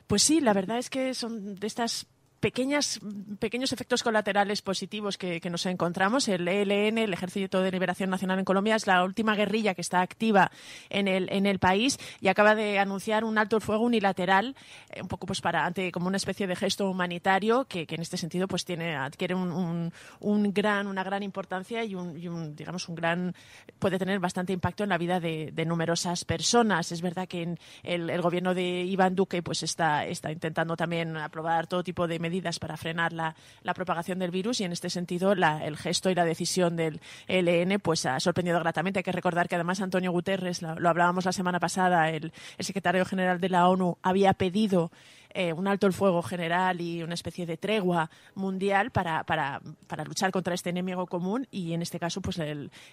Pues sí, la verdad es que son de estas pequeñas, pequeños efectos colaterales positivos que, nos encontramos. El ELN, el Ejército de Liberación Nacional en Colombia, es la última guerrilla que está activa en el, en el país y acaba de anunciar un alto el fuego unilateral, eh, un poco pues para ante como una especie de gesto humanitario que, en este sentido pues tiene adquiere un, gran una gran importancia y un, digamos un gran puede tener bastante impacto en la vida de, numerosas personas. Es verdad que el, gobierno de Iván Duque pues está está intentando también aprobar todo tipo de medidas para frenar la, propagación del virus y en este sentido el gesto y la decisión del ELN pues ha sorprendido gratamente. Hay que recordar que además Antonio Guterres, lo, hablábamos la semana pasada, el, secretario general de la ONU había pedido eh, un alto el fuego general y una especie de tregua mundial para, luchar contra este enemigo común y en este caso pues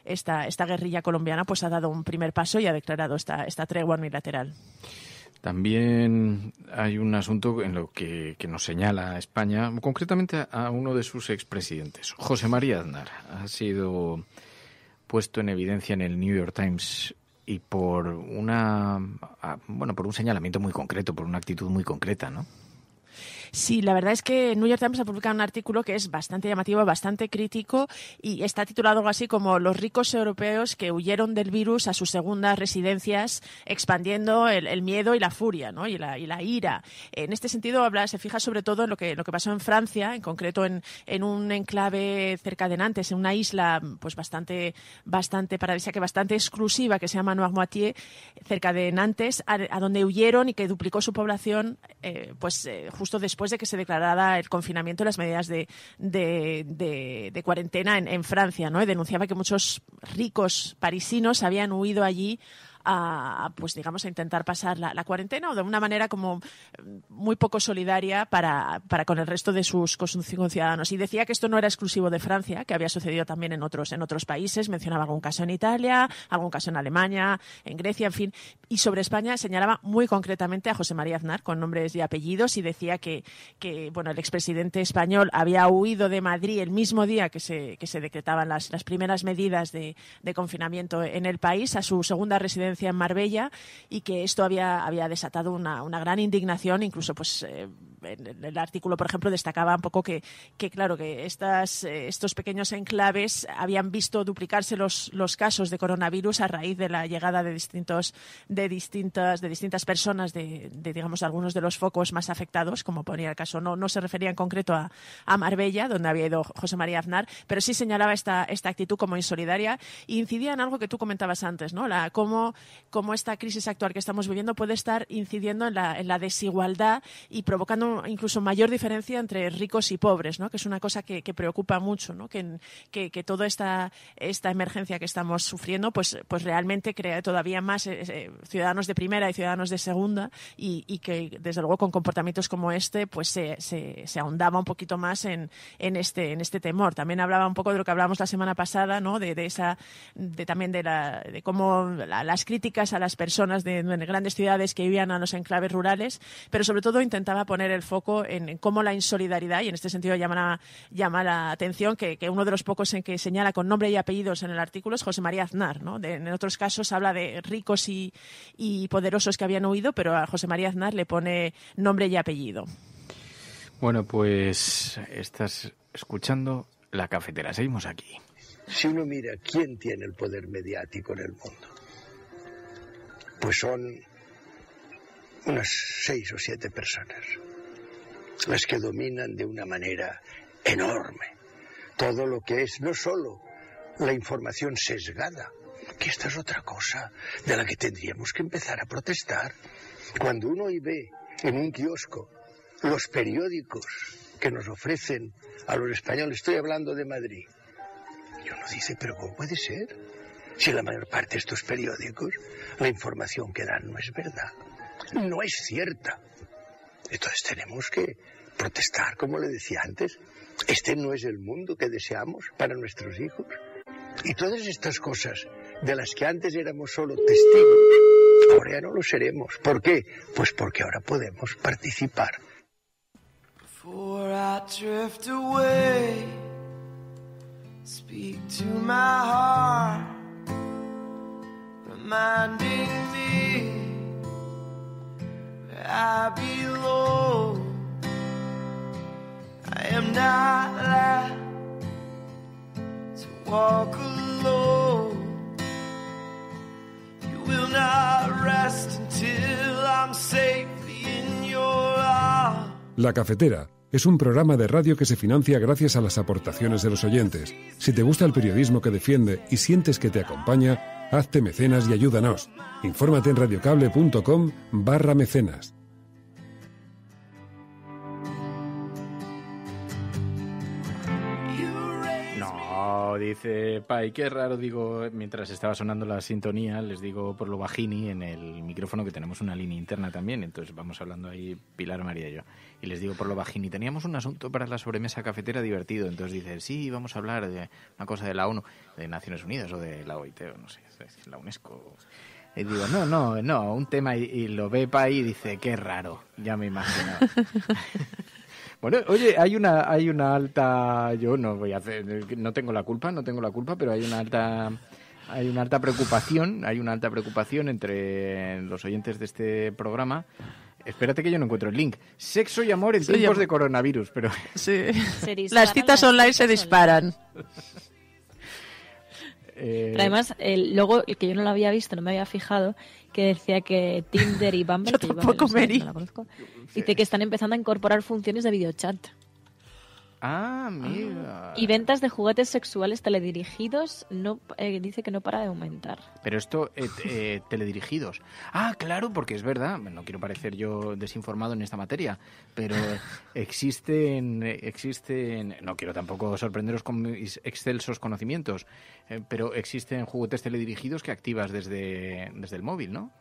esta, guerrilla colombiana pues ha dado un primer paso y ha declarado esta, esta tregua unilateral. También hay un asunto en lo que, nos señala España, concretamente a uno de sus expresidentes, José María Aznar. Ha sido puesto en evidencia en el New York Times y por una ah, bueno por un señalamiento muy concreto, por una actitud muy concreta, ¿no? Sí, la verdad es que New York Times ha publicado un artículo que es bastante llamativo, bastante crítico y está titulado algo así como Los ricos europeos que huyeron del virus a sus segundas residencias, expandiendo el, miedo y la furia ¿no? y, la, y la ira. En este sentido, habla, se fija sobre todo en lo que, lo que pasó en Francia, en concreto en, un enclave cerca de Nantes, en una isla pues bastante, bastante que bastante exclusiva que se llama Noirmoutier, cerca de Nantes, a, donde huyeron y que duplicó su población eh, pues eh, justo después después de que se declarara el confinamiento y las medidas de, cuarentena en, Francia, ¿no? denunciaba que muchos ricos parisinos habían huido allí a, pues digamos, a intentar pasar la, cuarentena o de una manera como mm, muy poco solidaria para, con el resto de sus conciudadanos. Y decía que esto no era exclusivo de Francia, que había sucedido también en otros, en otros países. Mencionaba algún caso en Italia, algún caso en Alemania, en Grecia, en fin. Y sobre España señalaba muy concretamente a José María Aznar, con nombres y apellidos, y decía que, que bueno, el expresidente español había huido de Madrid el mismo día que se, decretaban las, primeras medidas de, de confinamiento en el país a su segunda residencia en Marbella y que esto había, desatado una, gran indignación. Incluso, pues, eh, el artículo, por ejemplo, destacaba un poco que, claro, que eh, estos pequeños enclaves habían visto duplicarse los, casos de coronavirus a raíz de la llegada de distintos, de distintas, de distintas personas de, digamos, algunos de los focos más afectados, como ponía el caso. No, no se refería en concreto a, Marbella, donde había ido José María Aznar, pero sí señalaba esta, actitud como insolidaria e incidía en algo que tú comentabas antes, ¿no? La, cómo cómo esta crisis actual que estamos viviendo puede estar incidiendo en la, desigualdad y provocando incluso mayor diferencia entre ricos y pobres, ¿no? que es una cosa que, preocupa mucho, ¿no? que, que, toda esta, esta emergencia que estamos sufriendo pues, pues realmente crea todavía más eh, eh, ciudadanos de primera y ciudadanos de segunda y, y, que desde luego con comportamientos como este pues se, se, se ahondaba un poquito más en, en, este, en este temor. También hablaba un poco de lo que hablábamos la semana pasada, ¿no? de, de esa, de, también de, cómo las crisis críticas a las personas de, grandes ciudades que vivían a los enclaves rurales, pero sobre todo intentaba poner el foco en, cómo la insolidaridad, y en este sentido llama la, la atención que, uno de los pocos en que señala con nombre y apellidos en el artículo es José María Aznar. ¿no? en otros casos habla de ricos y, y poderosos que habían huido, pero a José María Aznar le pone nombre y apellido. Bueno, pues estás escuchando la cafetera. Seguimos aquí. Si uno mira quién tiene el poder mediático en el mundo, pues son unas seis o siete personas las que dominan de una manera enorme todo lo que es no solo la información sesgada, que esta es otra cosa de la que tendríamos que empezar a protestar. Cuando uno y ve en un kiosco los periódicos que nos ofrecen a los españoles, estoy hablando de Madrid, y uno dice, pero ¿cómo puede ser? Si la mayor parte de estos periódicos la información que dan no es verdad, no es cierta. Entonces tenemos que protestar, como le decía antes. Este no es el mundo que deseamos para nuestros hijos. Y todas estas cosas de las que antes éramos solo testigos, ahora ya no lo seremos. ¿Por qué? Pues porque ahora podemos participar. La cafetera es un programa de radio que se financia gracias a las aportaciones de los oyentes. Si te gusta el periodismo que defiende y sientes que te acompaña, Hazte mecenas y ayúdanos. Infórmate en radiocable.com barra mecenas. dice Pai, qué raro, digo, mientras estaba sonando la sintonía, les digo por lo bajini en el micrófono que tenemos una línea interna también, entonces vamos hablando ahí Pilar, María y yo, y les digo por lo bajini, teníamos un asunto para la sobremesa cafetera divertido, entonces dice sí, vamos a hablar de una cosa de la ONU, de Naciones Unidas o de la OIT, no sé, la UNESCO. Y digo, no, no, no, un tema y, y lo ve Pai y dice, qué raro, ya me imagino. Bueno, oye, hay una, hay una alta, yo no voy a hacer, no tengo la culpa, no tengo la culpa, pero hay una alta hay una alta preocupación, hay una alta preocupación entre los oyentes de este programa. Espérate que yo no encuentro el link. Sexo y amor en tiempos de coronavirus, pero las citas online se disparan. Eh, además, el logo, el que yo no lo había visto, no me había fijado, que decía que Tinder y Bumble, yo que tampoco yo, no dice que están empezando a incorporar funciones de videochat. Ah, ah, mira. Y ventas de juguetes sexuales teledirigidos no eh, dice que no para de aumentar. Pero esto, eh, eh teledirigidos. Ah, claro, porque es verdad. No quiero parecer yo desinformado en esta materia, pero existen, existen. No quiero tampoco sorprenderos con mis excelsos conocimientos, eh, pero existen juguetes teledirigidos que activas desde, desde el móvil, ¿no?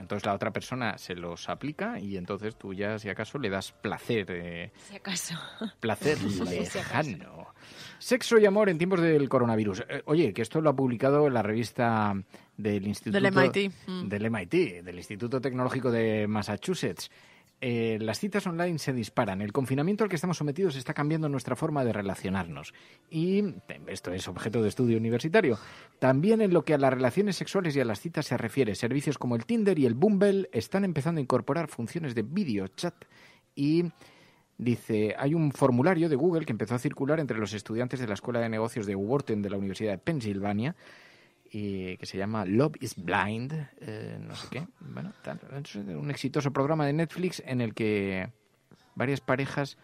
Entonces la otra persona se los aplica y entonces tú ya, si acaso, le das placer. Eh, si acaso. Placer lejano. Sexo y amor en tiempos del coronavirus. Eh, oye, que esto lo ha publicado en la revista del Instituto... Mm. Del MIT. Del MIT, del Instituto Tecnológico de Massachusetts. Eh, las citas online se disparan. El confinamiento al que estamos sometidos está cambiando nuestra forma de relacionarnos. Y em, esto es objeto de estudio universitario. También en lo que a las relaciones sexuales y a las citas se refiere, servicios como el Tinder y el Bumble están empezando a incorporar funciones de video chat y Dice, hay un formulario de Google que empezó a circular entre los estudiantes de la Escuela de Negocios de Wharton de la Universidad de Pensilvania eh, que se llama Love is Blind, eh, no sé qué. Bueno, un exitoso programa de Netflix en el que varias parejas...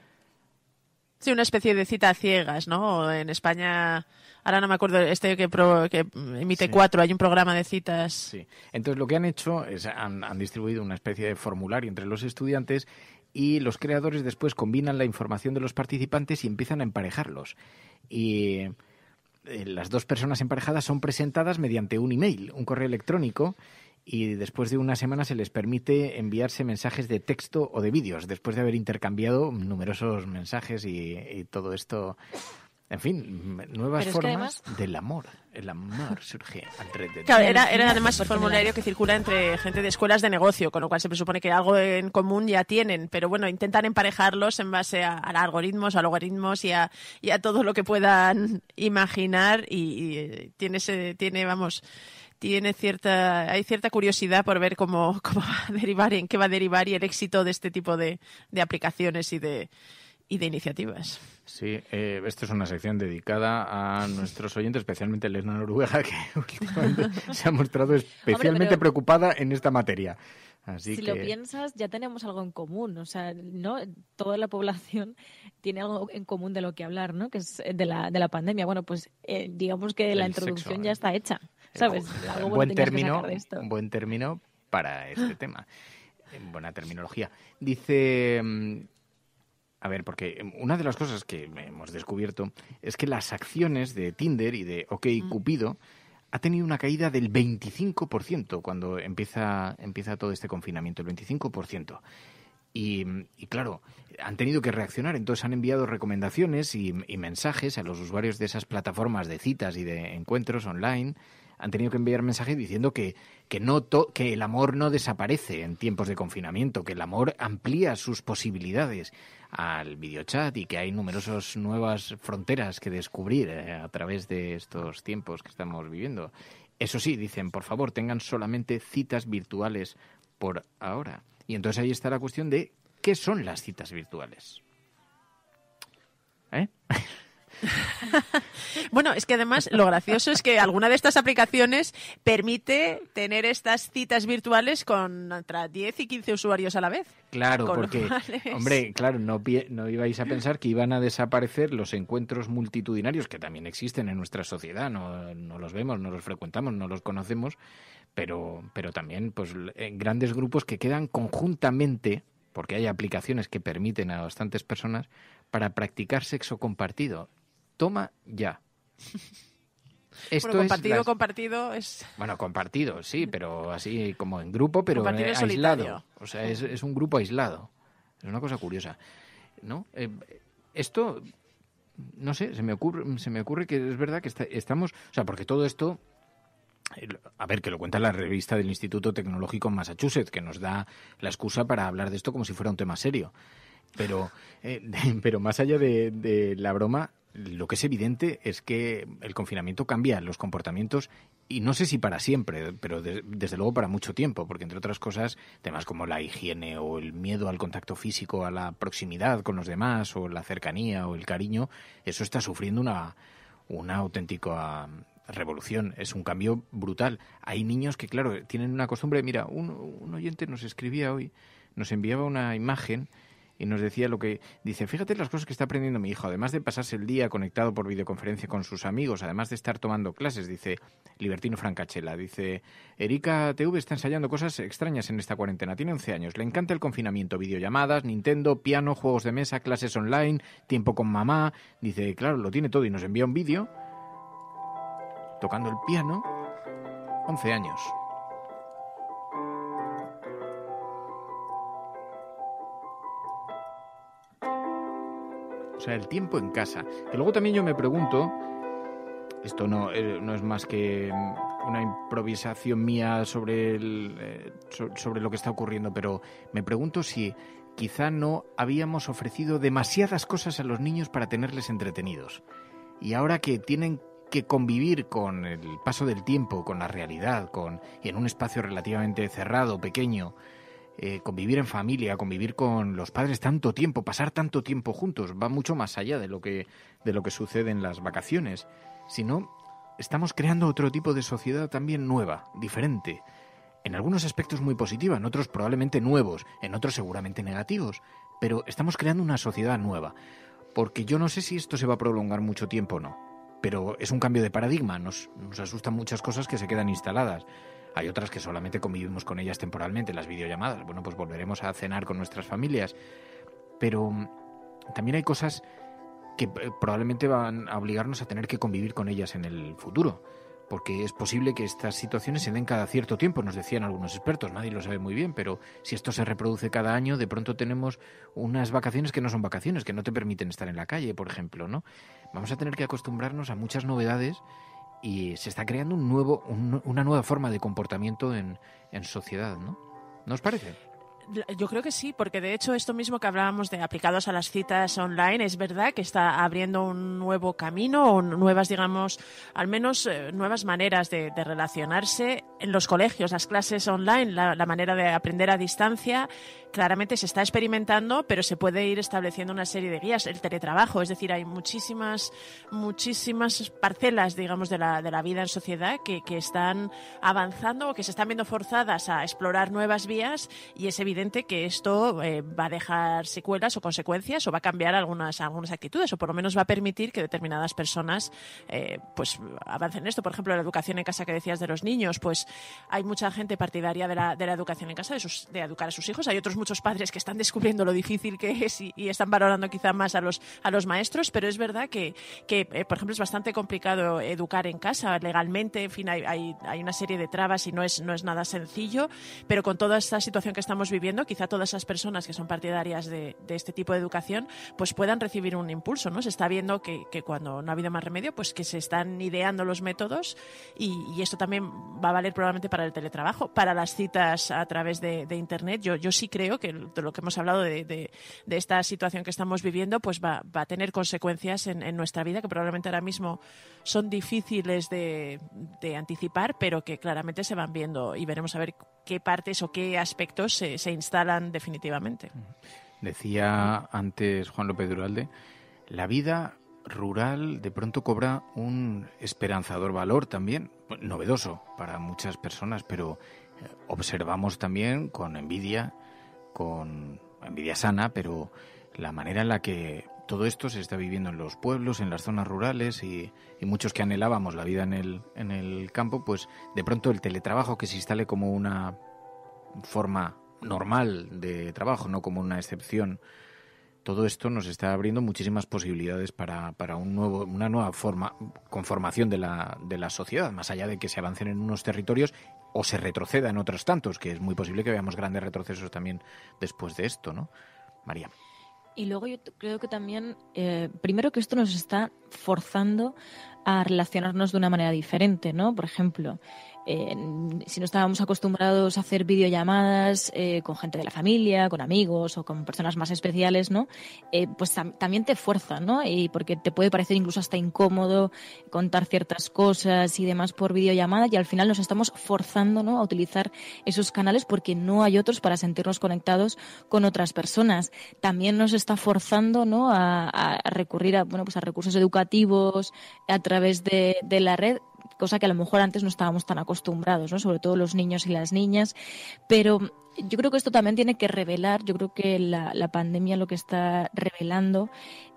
Sí, una especie de cita ciegas, ¿no? En España, ahora no me acuerdo, este que, que emite cuatro, hay un programa de citas. Sí, entonces lo que han hecho es han, han distribuido una especie de formulario entre los estudiantes y los creadores después combinan la información de los participantes y empiezan a emparejarlos. Y eh, las dos personas emparejadas son presentadas mediante un email, un correo electrónico, y después de una semana se les permite enviarse mensajes de texto o de vídeos, después de haber intercambiado numerosos mensajes y, y todo esto en fin, nuevas formas del amor. El amor surge entre... Claro, era, además el formulario que circula entre gente de escuelas de negocio, con lo cual se presupone que algo en común ya tienen. Pero bueno, intentan emparejarlos en base a, algoritmos, a logaritmos y a, todo lo que puedan imaginar. Y, eh, tiene, tiene, vamos, tiene cierta, hay cierta curiosidad por ver cómo, cómo va a derivar, en qué va a derivar y el éxito de este tipo de aplicaciones y de y de iniciativas. Sí, eh, esto es una sección dedicada a nuestros oyentes, especialmente Elena Noruega, que últimamente se ha mostrado especialmente preocupada en esta materia. Así si lo piensas, ya tenemos algo en común. O sea, ¿no? toda la población tiene algo en común de lo que hablar, ¿no? que es eh, de la, pandemia. Bueno, pues eh, digamos que la introducción ya está hecha. ¿Sabes? Algo buen, término, buen término para este tema. buena terminología. Dice mm, a ver, porque em, una de las cosas que hemos descubierto es que las acciones de Tinder y de OK Cupido ha tenido una caída del 25% cuando empieza, empieza todo este confinamiento, el 25%. Y, mm, y, claro, han tenido que reaccionar, entonces han enviado recomendaciones y, mensajes a los usuarios de esas plataformas de citas y de encuentros online. Han tenido que enviar mensajes diciendo que, que, no que el amor no desaparece en tiempos de confinamiento, que el amor amplía sus posibilidades al videochat y que hay numerosas nuevas fronteras que descubrir eh, a través de estos tiempos que estamos viviendo. Eso sí, dicen, por favor, tengan solamente citas virtuales por ahora. Y entonces ahí está la cuestión de qué son las citas virtuales. ¿Eh? bueno, es que además lo gracioso es que alguna de estas aplicaciones permite tener estas citas virtuales con entre 10 y 15 usuarios a la vez. Claro, porque, hombre, claro, no, ibais a pensar que iban a desaparecer los encuentros multitudinarios que también existen en nuestra sociedad, no, no los vemos, no los frecuentamos, no los conocemos, pero, pero también pues, eh, grandes grupos que quedan conjuntamente porque hay aplicaciones que permiten a bastantes personas para practicar sexo compartido. Toma ya. Esto compartido, compartido es... Bueno, compartido, sí, pero así como en grupo, pero eh, aislado. O sea, es, un grupo aislado. Es una cosa curiosa. ¿No? Eh, esto, no sé, se me ocurre, se me ocurre que es verdad que estamos... O sea, porque todo esto... A ver, que lo cuenta la revista del Instituto Tecnológico en Massachusetts, que nos da la excusa para hablar de esto como si fuera un tema serio. Pero, eh, pero más allá de la broma, lo que es evidente es que el confinamiento cambia los comportamientos y no sé si para siempre, pero desde luego para mucho tiempo, porque entre otras cosas, temas como la higiene o el miedo al contacto físico, a la proximidad con los demás o la cercanía o el cariño, eso está sufriendo una, una auténtica revolución, es un cambio brutal. Hay niños que, claro, tienen una costumbre, mira, un, un oyente nos escribía hoy, nos enviaba una imagen y nos decía lo que dice, fíjate las cosas que está aprendiendo mi hijo, además de pasarse el día conectado por videoconferencia con sus amigos, además de estar tomando clases, dice Libertino Francachela, dice, Erika TV está ensayando cosas extrañas en esta cuarentena, tiene 11 años, le encanta el confinamiento, videollamadas, Nintendo, piano, juegos de mesa, clases online, tiempo con mamá, dice, claro, lo tiene todo y nos envía un vídeo tocando el piano, 11 años. O sea, el tiempo en casa. Y luego también yo me pregunto, esto no, eh, no es más que mm, una improvisación mía sobre, el, eh, sobre lo que está ocurriendo, pero me pregunto si quizá no habíamos ofrecido demasiadas cosas a los niños para tenerles entretenidos. Y ahora que tienen que convivir con el paso del tiempo, con la realidad, con en un espacio relativamente cerrado, pequeño, eh, convivir en familia, convivir con los padres tanto tiempo, pasar tanto tiempo juntos, va mucho más allá de lo que, de lo que sucede en las vacaciones, sino estamos creando otro tipo de sociedad también nueva, diferente, en algunos aspectos muy positiva, en otros probablemente nuevos, en otros seguramente negativos, pero estamos creando una sociedad nueva, porque yo no sé si esto se va a prolongar mucho tiempo o no, pero es un cambio de paradigma, nos asustan muchas cosas que se quedan instaladas hay otras que solamente convivimos con ellas temporalmente, las videollamadas. Bueno, pues volveremos a cenar con nuestras familias. Pero mm, también hay cosas que eh, probablemente van a obligarnos a tener que convivir con ellas en el futuro porque es posible que estas situaciones se den cada cierto tiempo, nos decían algunos expertos, nadie lo sabe muy bien, pero si esto se reproduce cada año, de pronto tenemos unas vacaciones que no son vacaciones, que no te permiten estar en la calle, por ejemplo, ¿no? Vamos a tener que acostumbrarnos a muchas novedades y se está creando un nuevo, una nueva forma de comportamiento en, en sociedad, ¿no? ¿No os parece? Yo creo que sí, porque de hecho esto mismo que hablábamos de aplicados a las citas online es verdad que está abriendo un nuevo camino o nuevas, digamos, al menos eh, nuevas maneras de, relacionarse en los colegios, las clases online, la manera de aprender a distancia claramente se está experimentando, pero se puede ir estableciendo una serie de guías. El teletrabajo, es decir, hay muchísimas, muchísimas parcelas, digamos, de la, de la vida en sociedad que, están avanzando o que se están viendo forzadas a explorar nuevas vías y es evidente que esto eh, va a dejar secuelas o consecuencias o va a cambiar algunas, algunas actitudes o por lo menos va a permitir que determinadas personas eh, pues avancen en esto. Por ejemplo, la educación en casa que decías de los niños, pues hay mucha gente partidaria de la, de la educación en casa, de, de educar a sus hijos. Hay otros muchos padres que están descubriendo lo difícil que es y, están valorando quizá más a los, a los maestros, pero es verdad que, que eh, por ejemplo, es bastante complicado educar en casa legalmente, en fin, hay, hay, una serie de trabas y no es, no es nada sencillo, pero con toda esta situación que estamos viviendo, quizá todas esas personas que son partidarias de, este tipo de educación, pues puedan recibir un impulso, ¿no? Se está viendo que, que, cuando no ha habido más remedio, pues que se están ideando los métodos y, esto también va a valer probablemente para el teletrabajo, para las citas a través de, de Internet. Yo, yo sí creo que de lo que hemos hablado de, esta situación que estamos viviendo, pues va, a tener consecuencias en, nuestra vida que probablemente ahora mismo son difíciles de, anticipar, pero que claramente se van viendo y veremos a ver qué partes o qué aspectos se, se instalan definitivamente. Decía antes Juan López Duralde, la vida rural de pronto cobra un esperanzador valor también, novedoso para muchas personas, pero eh, observamos también con envidia con envidia sana, pero la manera en la que todo esto se está viviendo en los pueblos, en las zonas rurales y, muchos que anhelábamos la vida en el, en el campo, pues de pronto el teletrabajo que se instale como una forma normal de trabajo, no como una excepción, todo esto nos está abriendo muchísimas posibilidades para, para un nuevo, una nueva forma, conformación de la, de la sociedad, más allá de que se avancen en unos territorios o se retroceda en otros tantos, que es muy posible que veamos grandes retrocesos también después de esto, ¿no? María. Y luego yo creo que también, eh, primero que esto nos está forzando a relacionarnos de una manera diferente, ¿no? Por ejemplo, eh, si no estábamos acostumbrados a hacer videollamadas eh, con gente de la familia, con amigos o con personas más especiales, ¿no? Eh, pues también te fuerza, ¿no? Y porque te puede parecer incluso hasta incómodo contar ciertas cosas y demás por videollamada y al final nos estamos forzando, A utilizar esos canales porque no hay otros para sentirnos conectados con otras personas. También nos está forzando, ¿no? A, recurrir a, bueno, pues a recursos educativos a través de la red cosa que a lo mejor antes no estábamos tan acostumbrados, ¿no? sobre todo los niños y las niñas. Pero yo creo que esto también tiene que revelar, yo creo que la, la pandemia lo que está revelando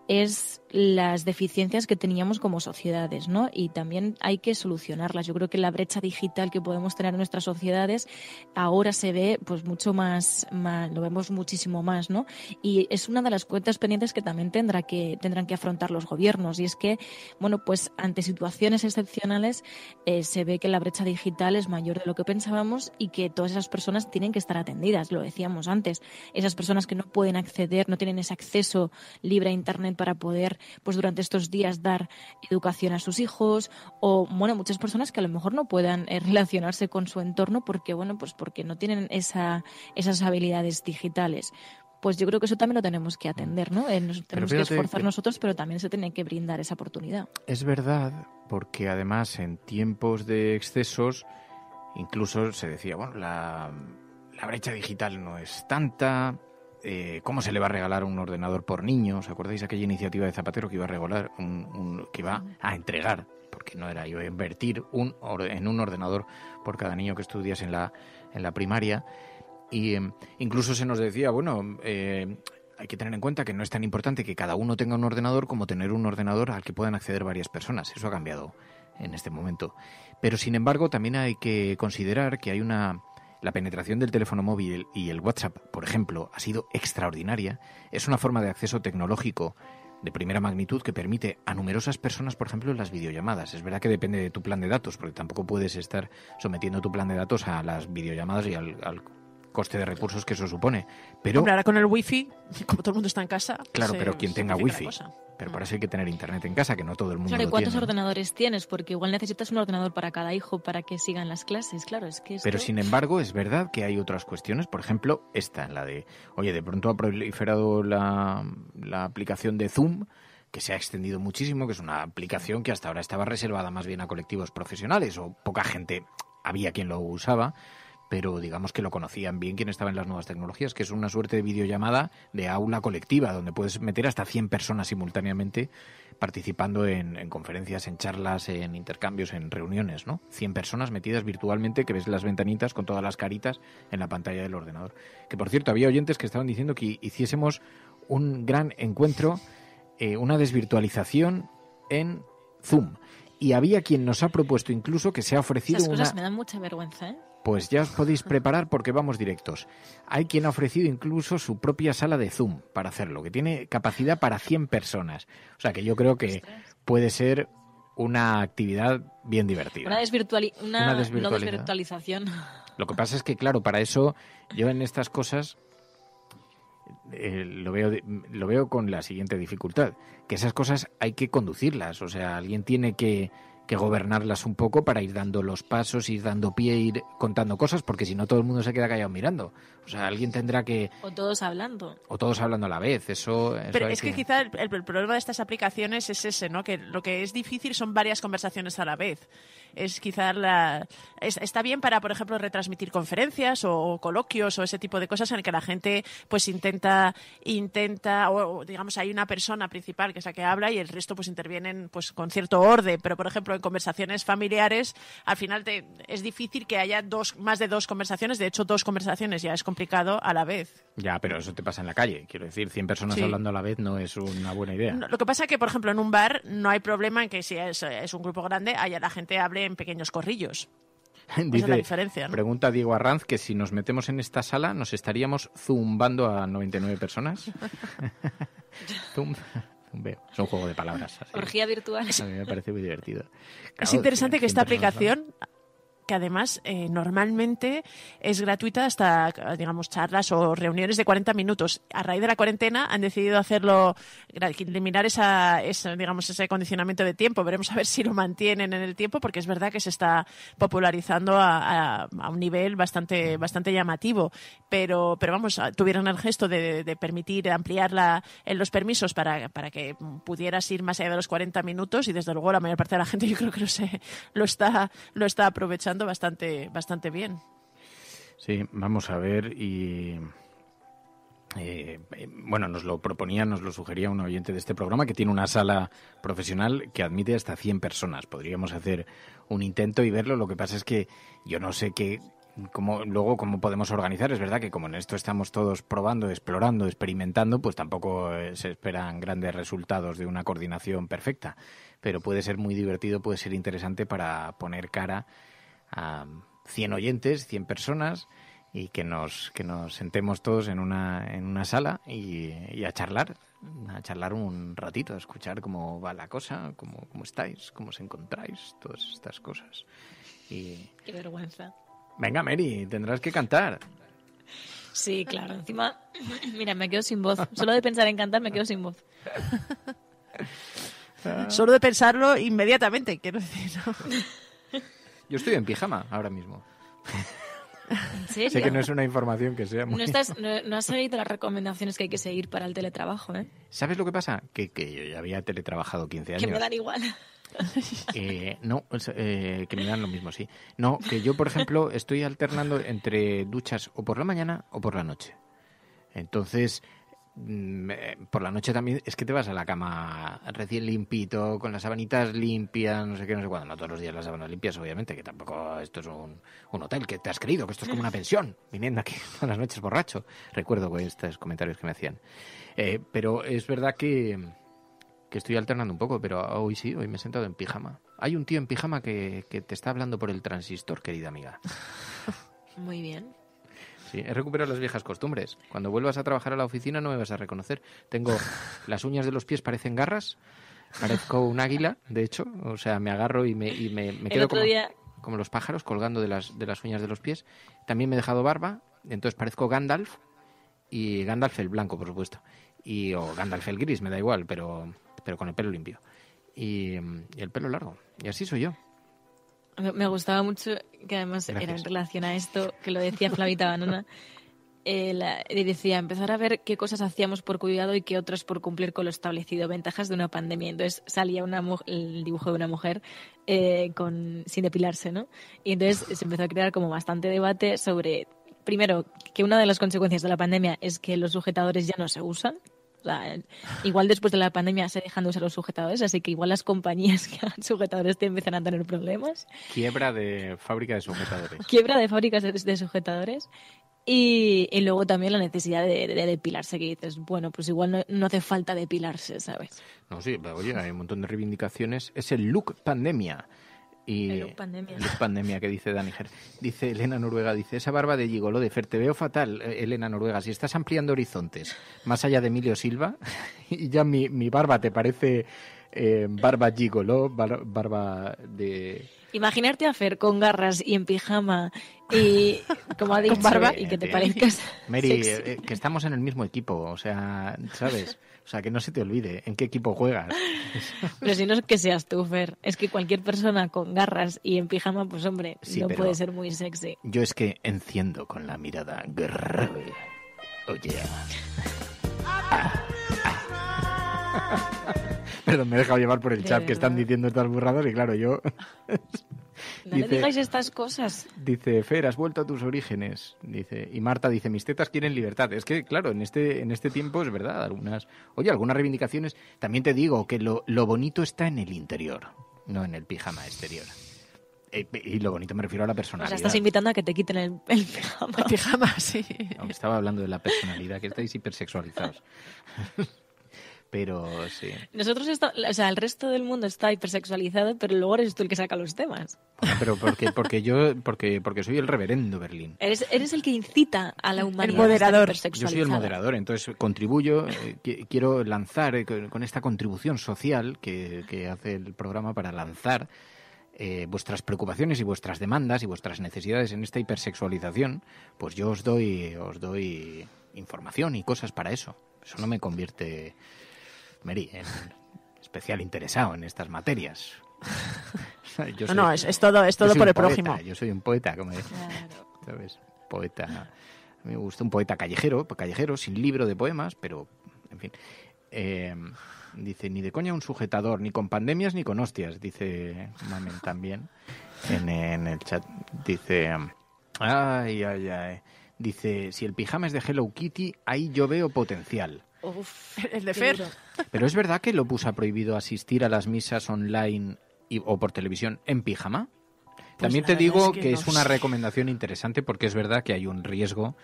es las deficiencias que teníamos como sociedades, ¿no? Y también hay que solucionarlas. Yo creo que la brecha digital que podemos tener en nuestras sociedades ahora se ve pues mucho más, lo vemos muchísimo más, ¿no? Y es una de las cuentas pendientes que también tendrá que tendrán que afrontar los gobiernos y es que, bueno, pues ante situaciones excepcionales eh, se ve que la brecha digital es mayor de lo que pensábamos y que todas esas personas tienen que estar atendidas, lo decíamos antes. Esas personas que no pueden acceder, no tienen ese acceso libre a internet para poder, pues durante estos días, dar educación a sus hijos o, bueno, muchas personas que a lo mejor no puedan eh, relacionarse con su entorno porque, bueno, pues porque no tienen esa, esas habilidades digitales pues yo creo que eso también lo tenemos que atender, ¿no? Eh, tenemos que esforzar nosotros, pero también se tiene que brindar esa oportunidad. Es verdad, porque además en tiempos de excesos, incluso se decía, bueno, la, la brecha digital no es tanta, eh, cómo se le va a regalar un ordenador por niño. ¿Os acordáis aquella iniciativa de Zapatero que iba a regalar, un, que iba a entregar, porque no era, yo a invertir un, en un ordenador por cada niño que estudias en la, en la primaria? Y em, incluso se nos decía, bueno, eh, hay que tener en cuenta que no es tan importante que cada uno tenga un ordenador como tener un ordenador al que puedan acceder varias personas. Eso ha cambiado en este momento. Pero sin embargo, también hay que considerar que hay una la penetración del teléfono móvil y el WhatsApp, por ejemplo, ha sido extraordinaria. Es una forma de acceso tecnológico de primera magnitud que permite a numerosas personas, por ejemplo, las videollamadas. Es verdad que depende de tu plan de datos, porque tampoco puedes estar sometiendo tu plan de datos a las videollamadas y al, al coste de recursos que eso supone. Pero ahora con el wifi, como todo el mundo está en casa. Claro, pero quien tenga wifi. Pero para mm. eso hay que tener internet en casa, que no todo el mundo. cuántos ordenadores tienes? Porque igual necesitas un ordenador para cada hijo para que sigan las clases, claro, es que. Pero sin embargo, es verdad que hay otras cuestiones. Por ejemplo, esta, la de, oye, de pronto ha proliferado la, la aplicación de Zoom que se ha extendido muchísimo, que es una aplicación que hasta ahora estaba reservada más bien a colectivos profesionales o poca gente había quien lo usaba pero digamos que lo conocían bien quien estaba en las nuevas tecnologías, que es una suerte de videollamada de aula colectiva, donde puedes meter hasta 100 personas simultáneamente participando en, conferencias, en charlas, en intercambios, en reuniones, ¿no? 100 personas metidas virtualmente, que ves las ventanitas con todas las caritas en la pantalla del ordenador. Que por cierto, había oyentes que estaban diciendo que hiciésemos un gran encuentro, eh, una desvirtualización en Zoom. Y había quien nos ha propuesto incluso que se ha ofrecido Esas me dan mucha vergüenza, ¿eh? Pues ya os podéis preparar porque vamos directos. Hay quien ha ofrecido incluso su propia sala de Zoom para hacerlo, que tiene capacidad para 100 personas. O sea que yo creo que puede ser una actividad bien divertida. Una, una, desvirtualización. Lo que pasa es que, claro, para eso yo en estas cosas eh, lo, veo, lo veo con la siguiente dificultad, que esas cosas hay que conducirlas, o sea, alguien tiene que que gobernarlas un poco para ir dando los pasos, ir dando pie, ir contando cosas, porque si no todo el mundo se queda callado mirando. O sea, alguien tendrá que... O todos hablando. O todos hablando a la vez, eso... Pero es que, quizá el, problema de estas aplicaciones es ese, ¿no? Que lo que es difícil son varias conversaciones a la vez. Es quizá la... está bien para, por ejemplo, retransmitir conferencias o, coloquios o ese tipo de cosas en el que la gente pues intenta, intenta, o digamos hay una persona principal que es la que habla y el resto pues intervienen pues con cierto orden. Pero, por ejemplo, conversaciones familiares, al final es difícil que haya dos, más de dos conversaciones. De hecho, dos conversaciones ya es complicado a la vez. Ya, pero eso te pasa en la calle. Quiero decir, 100 personas hablando a la vez no es una buena idea. lo que pasa es que, por ejemplo, en un bar no hay problema en que si es, un grupo grande, haya la gente hable en pequeños corrillos. la diferencia. Pregunta Diego Arranz que si nos metemos en esta sala nos estaríamos zumbando a 99 personas. Es un juego de palabras. Orgía virtual. A mí me parece muy divertido. es interesante que esta aplicación que además eh, normalmente es gratuita hasta, digamos, charlas o reuniones de 40 minutos. A raíz de la cuarentena han decidido hacerlo, eliminar esa, digamos, ese condicionamiento de tiempo. Veremos a ver si lo mantienen en el tiempo, porque es verdad que se está popularizando a, un nivel bastante, bastante llamativo. Pero, pero vamos, tuvieron el gesto de, permitir ampliar en los permisos para, que pudieras ir más allá de los 40 minutos y desde luego la mayor parte de la gente yo creo que lo, sé, lo, está, lo está aprovechando bastante, bastante bien. Sí, vamos a ver y... Eh, bueno, nos lo proponía, nos lo sugería un oyente de este programa que tiene una sala profesional que admite hasta 100 personas. Podríamos hacer un intento y verlo. Lo que pasa es que yo no sé qué, cómo, luego cómo podemos organizar. Es verdad que como en esto estamos todos probando, explorando, experimentando, pues tampoco eh, se esperan grandes resultados de una coordinación perfecta. Pero puede ser muy divertido, puede ser interesante para poner cara a 100 oyentes, 100 personas y que nos, que nos sentemos todos en una, en una sala y, a charlar, a charlar un ratito, a escuchar cómo va la cosa, cómo, estáis, cómo os encontráis, todas estas cosas. Y... Qué vergüenza. Venga, Mary, tendrás que cantar. Sí, claro. Encima, mira, me quedo sin voz. Solo de pensar en cantar me quedo sin voz. Solo de pensarlo inmediatamente, quiero decir. Yo estoy en pijama ahora mismo. sé que no es una información que sea muy... No, no, has seguido las recomendaciones que hay que seguir para el teletrabajo, ¿eh? ¿Sabes lo que pasa? Que, yo ya había teletrabajado 15 años. Que me dan igual. Eh, no, eh, que me dan lo mismo, sí. No, que yo, por ejemplo, estoy alternando entre duchas o por la mañana o por la noche. Entonces, por la noche también es que te vas a la cama recién limpito, con las sabanitas limpias, no sé qué, no sé cuándo. No todos los días las sábanas limpias, obviamente, que tampoco esto es un, hotel que te has creído, que esto es como una pensión, viniendo aquí a las noches borracho. Recuerdo estos comentarios que me hacían. Eh, pero es verdad que, que estoy alternando un poco, pero hoy sí, hoy me he sentado en pijama. Hay un tío en pijama que te está hablando por el transistor, querida amiga. Muy bien. Sí, he recuperado las viejas costumbres. Cuando vuelvas a trabajar a la oficina no me vas a reconocer. Tengo las uñas de los pies parecen garras, parezco un águila, de hecho. O sea, me agarro y me, me, quedo como, los pájaros colgando de las, de las uñas de los pies. También me he dejado barba, entonces parezco Gandalf y Gandalf el blanco, por supuesto. Y, o Gandalf el gris, me da igual, pero, pero con el pelo limpio. y mm, el pelo largo. Y así soy yo. Me gustaba mucho que además era en relación a esto que lo decía Flavita Banana. Eh, decía empezar a ver qué cosas hacíamos por cuidado y qué otras por cumplir con lo establecido, ventajas de una pandemia. Entonces salía una el dibujo de una mujer eh, con, sin depilarse, ¿no? Y entonces se empezó a crear como bastante debate sobre, primero, que una de las consecuencias de la pandemia es que los sujetadores ya no se usan, igual después de la pandemia se dejan de usar los sujetadores, así que igual las compañías que hagan sujetadores te empiezan a tener problemas. Quiebra de fábrica de sujetadores. Quiebra de fábricas de, sujetadores. Y, luego también la necesidad de, depilarse, que dices, bueno, pues igual no, hace falta depilarse, ¿sabes? No, sí, oye, hay un montón de reivindicaciones. Es el look pandemia. Y es pandemia. que dice Ger Dice Elena Noruega, dice, esa barba de gigolo de Fer, te veo fatal, eh, Elena Noruega. Si estás ampliando horizontes más allá de Emilio Silva, y ya mi, barba te parece eh, barba gigolo, barba de... Imaginarte a Fer con garras y en pijama y, como ha dicho, barba, y que te parezcas eh, que estamos en el mismo equipo, o sea, ¿sabes? O sea, que no se te olvide ¿eh? en qué equipo juegas. Pero si no es que seas tú, Fer. Es que cualquier persona con garras y en pijama, pues hombre, no puede ser muy sexy. Yo es que enciendo con la mirada grave. Oye. Oh, Perdón, me he dejado llevar por el chat que están diciendo estas burradas y claro, yo... No dice, le digáis estas cosas. Dice, Fer, has vuelto a tus orígenes. Dice, y Marta dice, mis tetas quieren libertad. Es que, claro, en este, en este tiempo es verdad, algunas. Oye, algunas reivindicaciones. También te digo que lo, bonito está en el interior, no en el pijama exterior. Eh, y lo bonito me refiero a la pues personalidad. O sea, estás invitando a que te quiten el, pijama. El pijama, sí. estaba hablando de la personalidad, que estáis hipersexualizados. pero sí. Nosotros, está, o sea, el resto del mundo está hipersexualizado, pero luego eres tú el que saca los temas. pero porque, porque yo, porque, porque soy el reverendo Berlín. Eres, eres el que incita a la humanidad. El moderador. yo soy el moderador, entonces contribuyo, eh, quiero lanzar eh, con esta contribución social que, que hace el programa para lanzar. Eh, vuestras preocupaciones y vuestras demandas y vuestras necesidades en esta hipersexualización, pues yo os doy, os doy información y cosas para eso. Eso no me convierte Mary, especial interesado en estas materias. no, no, es, todo, es todo por el prójimo. Yo soy un poeta, como claro. ¿sabes? Poeta. A mí me gusta un poeta callejero, callejero, sin libro de poemas, pero, en fin. Eh, dice, ni de coña un sujetador, ni con pandemias ni con hostias, dice Mamen también en, el chat. Dice, ay, ay. Dice, si el pijama es de Hello Kitty, ahí yo veo potencial. Uf, el de Fer. Pero es verdad que el Opus ha prohibido asistir a las misas online o por televisión en pijama. Pues También te digo que, es una recomendación interesante porque es verdad que hay un riesgo.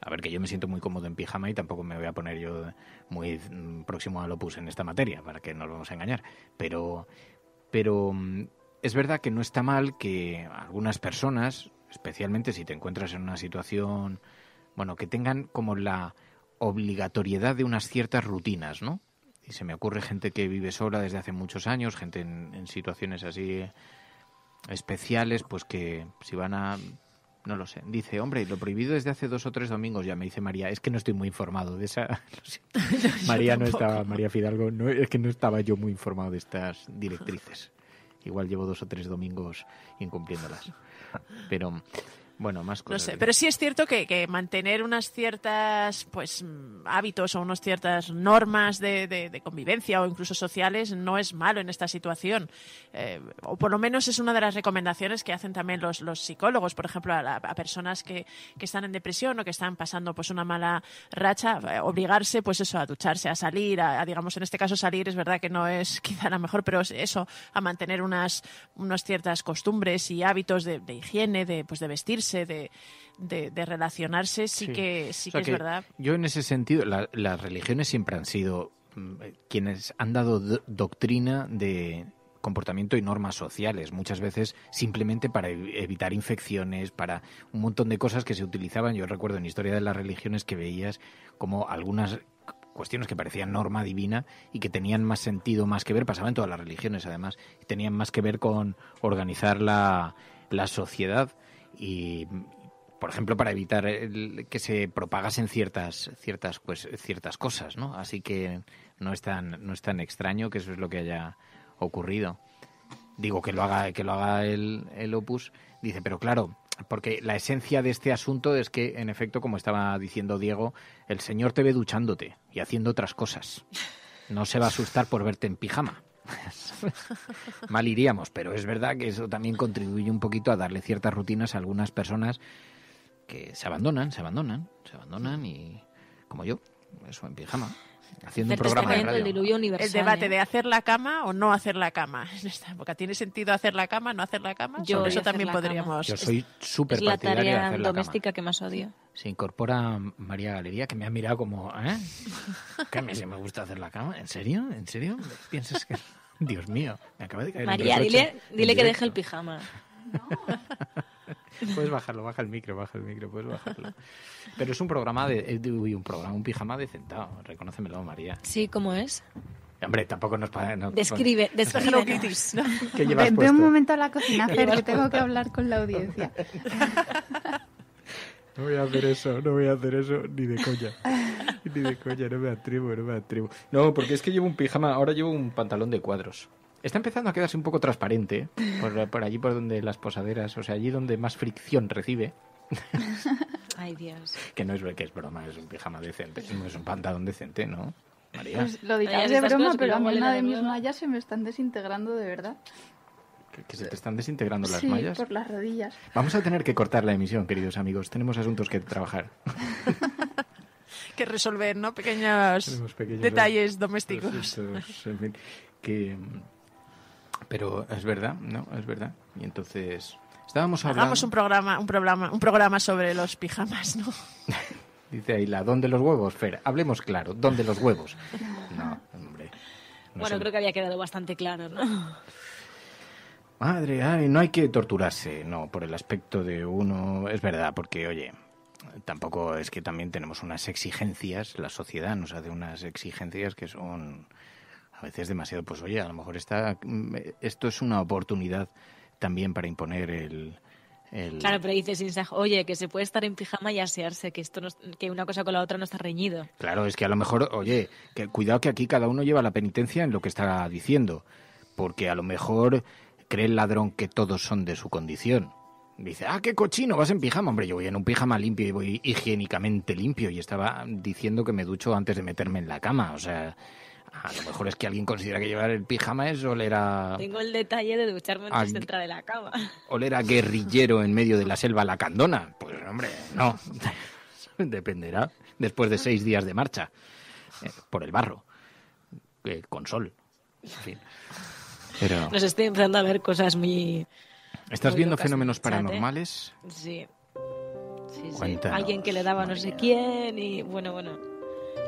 A ver, que yo me siento muy cómodo en pijama y tampoco me voy a poner yo muy mm, próximo al Opus en esta materia, para que no nos vamos a engañar. Pero, pero mm, es verdad que no está mal que algunas personas, especialmente si te encuentras en una situación, bueno, que tengan como la, obligatoriedad de unas ciertas rutinas, ¿no? Y se me ocurre gente que vive sola desde hace muchos años, gente en, situaciones así especiales, pues que si van a no lo sé. Dice, hombre, lo prohibido desde hace dos o tres domingos, ya me dice María. Es que no estoy muy informado de esa. María no estaba, María Fidalgo, no, es que no estaba yo muy informado de estas directrices. Igual llevo dos o tres domingos incumpliéndolas. Pero bueno, más cosas. No sé, ¿eh? pero sí es cierto que, mantener unas ciertas pues mm, hábitos o unas ciertas normas de, convivencia o incluso sociales no es malo en esta situación. Eh, o por lo menos es una de las recomendaciones que hacen también los, psicólogos, por ejemplo, a, personas que, están en depresión o que están pasando pues una mala racha, eh, obligarse pues eso, a ducharse, a salir, a, digamos en este caso salir es verdad que no es quizá la mejor, pero eso, a mantener unas, unas ciertas costumbres y hábitos de, de higiene, de, pues de vestirse de, relacionarse, sí, que sí es verdad. Yo en ese sentido, las religiones siempre han sido mm, eh, quienes han dado doctrina de comportamiento y normas sociales, muchas veces simplemente para evitar infecciones, para un montón de cosas que se utilizaban. Yo recuerdo en Historia de las Religiones que veías como algunas cuestiones que parecían norma divina y que tenían más sentido, más que ver, pasaban todas las religiones además, tenían más que ver con organizar la, la sociedad y por ejemplo, para evitar que se propagasen ciertas, ciertas, pues, ciertas cosas, ¿no? Así que no es, tan, no es tan extraño que eso es lo que haya ocurrido. Digo que lo haga, que lo haga el, el opus. Dice, pero claro, porque la esencia de este asunto es que, en efecto, como estaba diciendo Diego, el señor te ve duchándote y haciendo otras cosas. No se va a asustar por verte en pijama. mal iríamos, pero es verdad que eso también contribuye un poquito a darle ciertas rutinas a algunas personas que se abandonan, se abandonan, se abandonan y como yo, eso en pijama haciendo Diluvio universal, el debate ¿eh? de hacer la cama o no hacer la cama esta ¿Tiene sentido hacer la cama, o no hacer la cama? Yo eso también podríamos. Yo soy súper la tarea doméstica que más odio. Se incorpora María Galería, que me ha mirado como, ¿eh? ¿Qué me me gusta hacer la cama? ¿En serio? ¿En serio? ¿Piensas que.? Dios mío, me acaba de caer María, dile, dile que deje el pijama. No. Puedes bajarlo, baja el micro, baja el micro, puedes bajarlo. Pero es un programa de, un programa, un pijama de decentado, reconócemelo, María. Sí, ¿cómo es? Hombre, tampoco nos para. describe, describe. No. un momento a la cocina, Fer, que tengo que hablar con la audiencia. No voy a hacer eso, no voy a hacer eso ni de coña. Ni de coña, no me atrevo, no me atrevo. No, porque es que llevo un pijama, ahora llevo un pantalón de cuadros. Está empezando a quedarse un poco transparente ¿eh? por, allí por donde las posaderas, o sea, allí donde más fricción recibe. Ay, Dios. Que no es que es broma, es un pijama decente, no es un pantalón decente, ¿no? María. Pues lo es de broma, pero a mí una de mis mallas se me están desintegrando de verdad. Que se te están desintegrando las sí, mallas. Por las rodillas. Vamos a tener que cortar la emisión, queridos amigos. Tenemos asuntos que trabajar. que resolver, ¿no? Pequeños, detalles domésticos. que pero es verdad, ¿no? Es verdad. Y entonces estábamos hablando... Hagamos un programa, un programa, un programa sobre los pijamas, ¿no? Dice Aila, ¿dónde los huevos, Fer? Hablemos claro, ¿dónde los huevos? No, hombre. bueno, creo que había quedado bastante claro, ¿no? Madre, ay, no hay que torturarse, no, por el aspecto de uno, es verdad, porque, oye, tampoco es que también tenemos unas exigencias, la sociedad nos hace unas exigencias que son a veces demasiado, pues oye, a lo mejor está, mm, esto es una oportunidad también para imponer el, Claro, pero dices, oye, que se puede estar en pijama y asearse, que, esto que una cosa con la otra no está reñido. Claro, es que a lo mejor, oye, que, cuidado que aquí cada uno lleva la penitencia en lo que está diciendo, porque a lo mejor cree el ladrón que todos son de su condición. Dice, ah, qué cochino, vas en pijama. Hombre, yo voy en un pijama limpio y voy higiénicamente limpio. Y estaba diciendo que me ducho antes de meterme en la cama. O sea, a lo mejor es que alguien considera que llevar el pijama es oler a... Tengo el detalle de ducharme antes de de la cama. Oler a guerrillero en medio de la selva la candona? Pues hombre, no. Dependerá. Después de seis días de marcha. Eh, por el barro. Eh, con sol. En fin. Pero... Nos estoy empezando a ver cosas muy... ¿Estás viendo fenómenos paranormales? Sí. Sí, sí. Alguien que le daba no sé quién y bueno, bueno.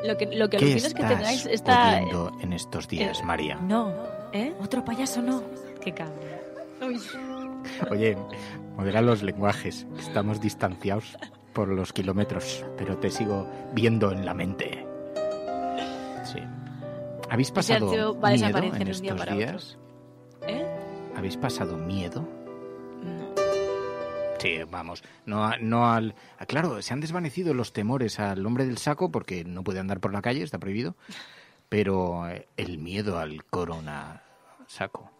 Lo que, lo que ¿Qué es que tenéis esta... Eh, en estos días, eh, María? No, ¿Eh? ¿eh? Otro payaso no. Qué cabrón. Oye, modera los lenguajes. Estamos distanciados por los kilómetros, pero te sigo viendo en la mente. Sí. ¿Habéis pasado miedo en estos días? ¿Eh? ¿Habéis pasado miedo vamos. No, al. Ah, claro, se han desvanecido los temores al hombre del saco porque no puede andar por la calle, está prohibido. Pero eh, el miedo al corona saco.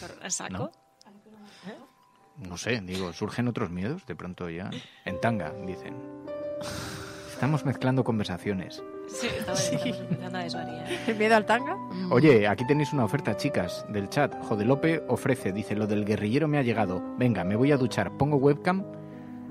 ¿Corona saco? no sé, digo, surgen otros miedos de pronto ya. En tanga, dicen. Estamos mezclando conversaciones. Sí, sí. ¿El miedo al tanga? Oye, aquí tenéis una oferta, chicas, del chat. Jodelope ofrece, dice, lo del guerrillero me ha llegado. Venga, me voy a duchar, pongo webcam.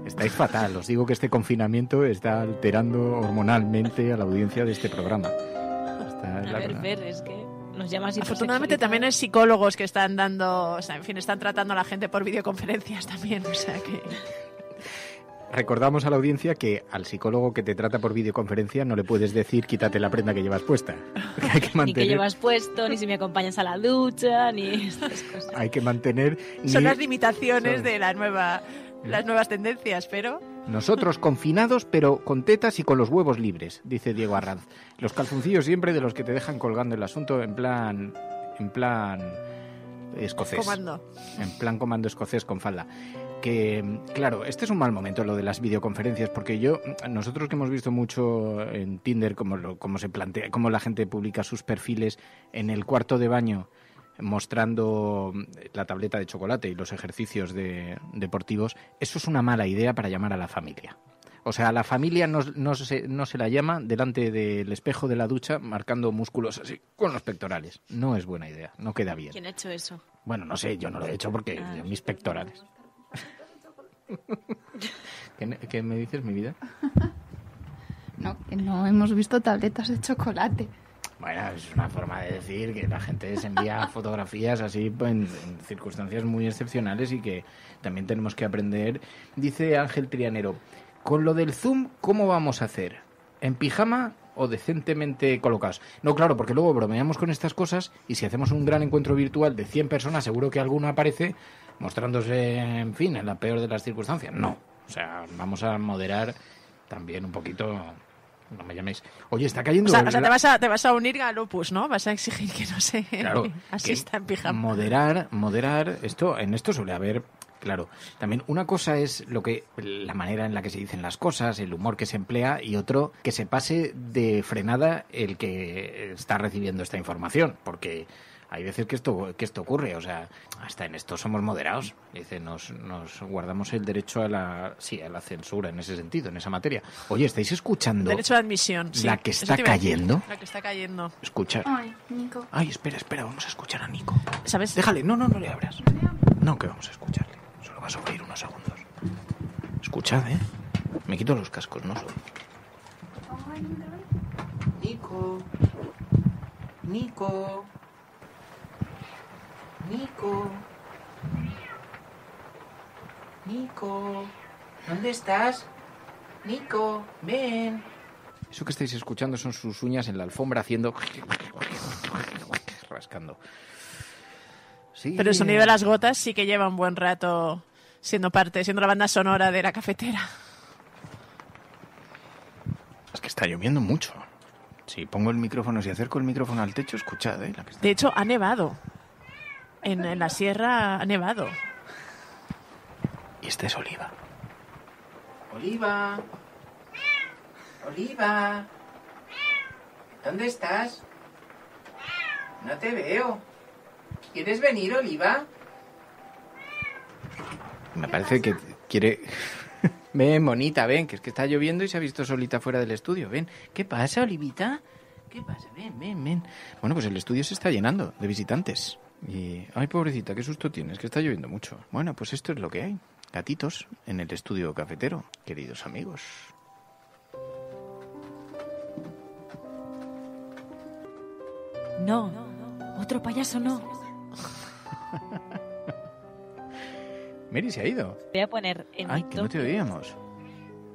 Estáis fatal, os digo que este confinamiento está alterando hormonalmente a la audiencia de este programa. a ver, es que nos llamas Afortunadamente también hay psicólogos que están dando, o sea, en fin, están tratando a la gente por videoconferencias también, o sea que recordamos a la audiencia que al psicólogo que te trata por videoconferencia no le puedes decir quítate la prenda que llevas puesta. ni que llevas puesto, ni si me acompañas a la ducha, ni estas cosas. Hay que mantener... Son las limitaciones de la nueva, las nuevas tendencias, pero... Nosotros confinados, pero con tetas y con los huevos libres, dice Diego Arranz. Los calzoncillos siempre de los que te dejan colgando el asunto en plan... En plan escocés. Comando. En plan comando escocés con falda que, claro, este es un mal momento lo de las videoconferencias, porque yo, nosotros que hemos visto mucho en Tinder cómo, como se plantea, cómo la gente publica sus perfiles en el cuarto de baño mostrando la tableta de chocolate y los ejercicios de, deportivos, eso es una mala idea para llamar a la familia. O sea, a la familia no, se, la llama delante del espejo de la ducha marcando músculos así con los pectorales. No es buena idea, no queda bien. ¿Quién ha hecho eso? Bueno, no sé, yo no lo he hecho porque ah. mis pectorales. ¿Qué, me dices, mi vida? No, que no hemos visto tabletas de chocolate. Bueno, es una forma de decir que la gente se envía fotografías así en, en, circunstancias muy excepcionales y que también tenemos que aprender. Dice Ángel Trianero, con lo del Zoom, ¿cómo vamos a hacer? ¿En pijama o decentemente colocados? No, claro, porque luego bromeamos con estas cosas y si hacemos un gran encuentro virtual de 100 personas, seguro que alguno aparece mostrándose, en fin, en la peor de las circunstancias. No. O sea, vamos a moderar también un poquito no me llaméis. Oye, está cayendo. O sea, te, vas a, te, a, unir galopus, ¿no? Vas a exigir que no se claro, está en pijama. Moderar, moderar. Esto, en esto suele haber. Claro, también una cosa es lo que la manera en la que se dicen las cosas, el humor que se emplea y otro que se pase de frenada el que está recibiendo esta información, porque hay veces que esto, que esto ocurre, o sea, hasta en esto somos moderados. Dice, nos, nos guardamos el derecho a la, a la censura en ese sentido, en esa materia. Oye, ¿estáis escuchando? Derecho de admisión, La que está cayendo. La que está cayendo. Escucha. Ay, Nico. Ay, espera, espera, vamos a escuchar a Nico. ¿Sabes? Déjale, no, no, no le abras. No, que vamos a escucharle. Solo vas a oír unos segundos. Escuchad, ¿eh? Me quito los cascos, no soy. Nico. Nico. Nico. Nico. ¿Dónde estás? Nico, ven. Eso que estáis escuchando son sus uñas en la alfombra haciendo... rascando. Sí. Pero el sonido de las gotas sí que lleva un buen rato siendo parte, siendo la banda sonora de la cafetera. Es que está lloviendo mucho. Si pongo el micrófono, si acerco el micrófono al techo, escuchad, ¿eh? De hecho, ha nevado en, la Sierra Nevado. Y este es Oliva. Oliva. Oliva. ¿Dónde estás? No te veo. ¿Quieres venir, Oliva? Me parece que quiere... ven, monita, ven, que es que está lloviendo y se ha visto solita fuera del estudio. Ven, ¿qué pasa, Olivita? ¿Qué pasa? Ven, ven, ven. Bueno, pues el estudio se está llenando de visitantes. Y, ay, pobrecita, qué susto tienes, que está lloviendo mucho. Bueno, pues esto es lo que hay. Gatitos en el estudio cafetero, queridos amigos. No, otro payaso no. Mary se ha ido. Voy a poner en Ay, que no te oíamos.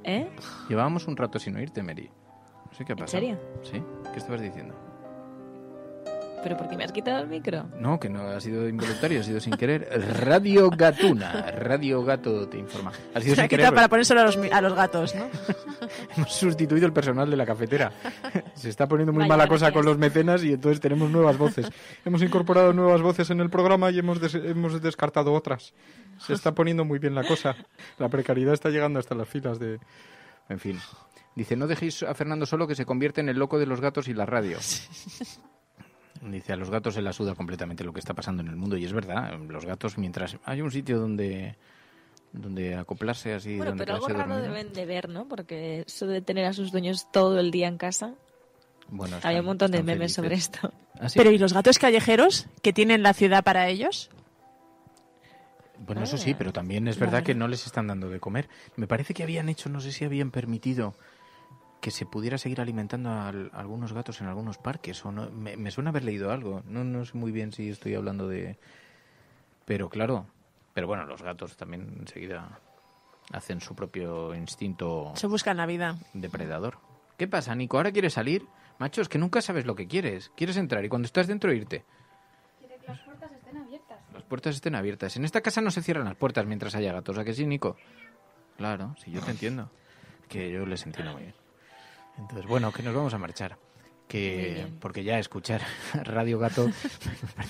¿Eh? Llevábamos un rato sin oírte, Mary. No sé qué ha pasado. ¿En serio? Sí, ¿qué estabas diciendo? ¿Pero por qué me has quitado el micro? No, que no ha sido involuntario, ha sido sin querer. Radio Gatuna, Radio Gato te informa. Ha sido Se para ponérselo a los, a los gatos, ¿no? Hemos sustituido el personal de la cafetera. Se está poniendo muy mala cosa con los mecenas y entonces tenemos nuevas voces. Hemos incorporado nuevas voces en el programa y hemos, hemos descartado otras. Se está poniendo muy bien la cosa. La precariedad está llegando hasta las filas de... En fin. Dice, no dejéis a Fernando solo que se convierte en el loco de los gatos y la radio. Dice, a los gatos se la suda completamente lo que está pasando en el mundo. Y es verdad, los gatos, mientras hay un sitio donde donde acoplarse así. Bueno, pero algo raro deben de ver, ¿no? Porque eso de tener a sus dueños todo el día en casa. Bueno, Había un montón de memes sobre esto. ¿Ah, pero ¿y los gatos callejeros que tienen la ciudad para ellos? Bueno, eso sí, pero también es verdad que no les están dando de comer. Me parece que habían hecho, no sé si habían permitido que se pudiera seguir alimentando a, algunos gatos en algunos parques. O me, suena haber leído algo. No, no sé muy bien si estoy hablando de... Pero claro, pero bueno, los gatos también enseguida hacen su propio instinto. Se buscan la vida. Depredador. ¿Qué pasa, Nico? ¿Ahora quieres salir? Macho, es que nunca sabes lo que quieres. Quieres entrar y cuando estás dentro irte. Quiere que las puertas estén abiertas. Las puertas estén abiertas. En esta casa no se cierran las puertas mientras haya gatos. ¿A que sí, Nico? Claro, sí, yo te entiendo. Que yo les entiendo muy bien. Entonces, bueno, que nos vamos a marchar. Que, porque ya escuchar Radio Gato,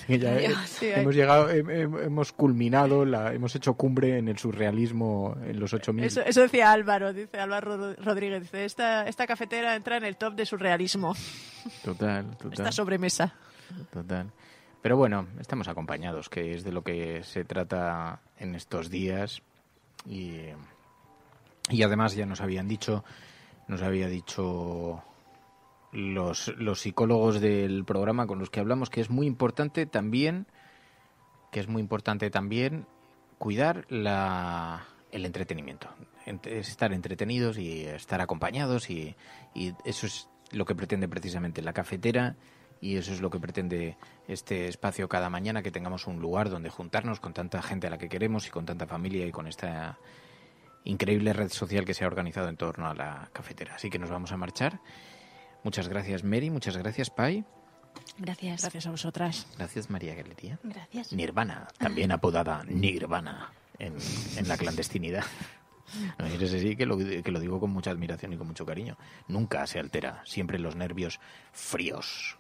hemos llegado, hemos culminado, hemos hecho cumbre en el surrealismo en los ocho Eso, eso decía Álvaro, dice Álvaro Rodríguez, esta, cafetera entra en el top de surrealismo. Total, total. Esta sobremesa. Total. Pero bueno, estamos acompañados, que es de lo que se trata en estos días. Y, y además ya nos habían dicho nos había dicho los, los psicólogos del programa con los que hablamos que es muy importante también que es muy importante también cuidar la, el entretenimiento Es estar entretenidos y estar acompañados y, y eso es lo que pretende precisamente la cafetera y eso es lo que pretende este espacio cada mañana, que tengamos un lugar donde juntarnos con tanta gente a la que queremos y con tanta familia y con esta increíble red social que se ha organizado en torno a la cafetera. Así que nos vamos a marchar. Muchas gracias, Mary. Muchas gracias, Pai. Gracias. Gracias a vosotras. Gracias, María Galería. Gracias. Nirvana, también apodada Nirvana en, la clandestinidad. No, que lo, que lo digo con mucha admiración y con mucho cariño. Nunca se altera, siempre los nervios fríos,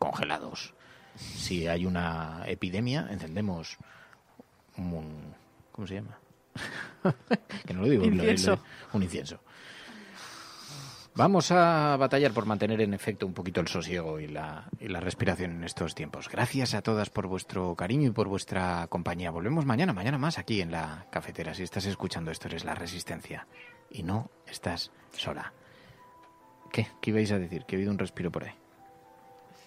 congelados. Si hay una epidemia, encendemos un... ¿Cómo se llama? que no lo digo, un incienso. Vamos a batallar por mantener en efecto un poquito el sosiego y la, respiración en estos tiempos. Gracias a todas por vuestro cariño y por vuestra compañía. Volvemos mañana, mañana más aquí en la cafetera. Si estás escuchando esto, eres la resistencia y no estás sola. ¿Qué? ¿Qué ibais a decir? Que he habido un respiro por ahí.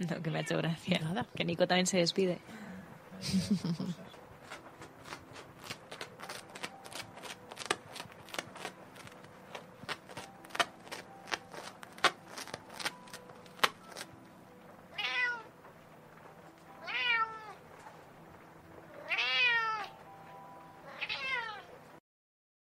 No, que me ha hecho gracia. Nada. Que Nico también se despide.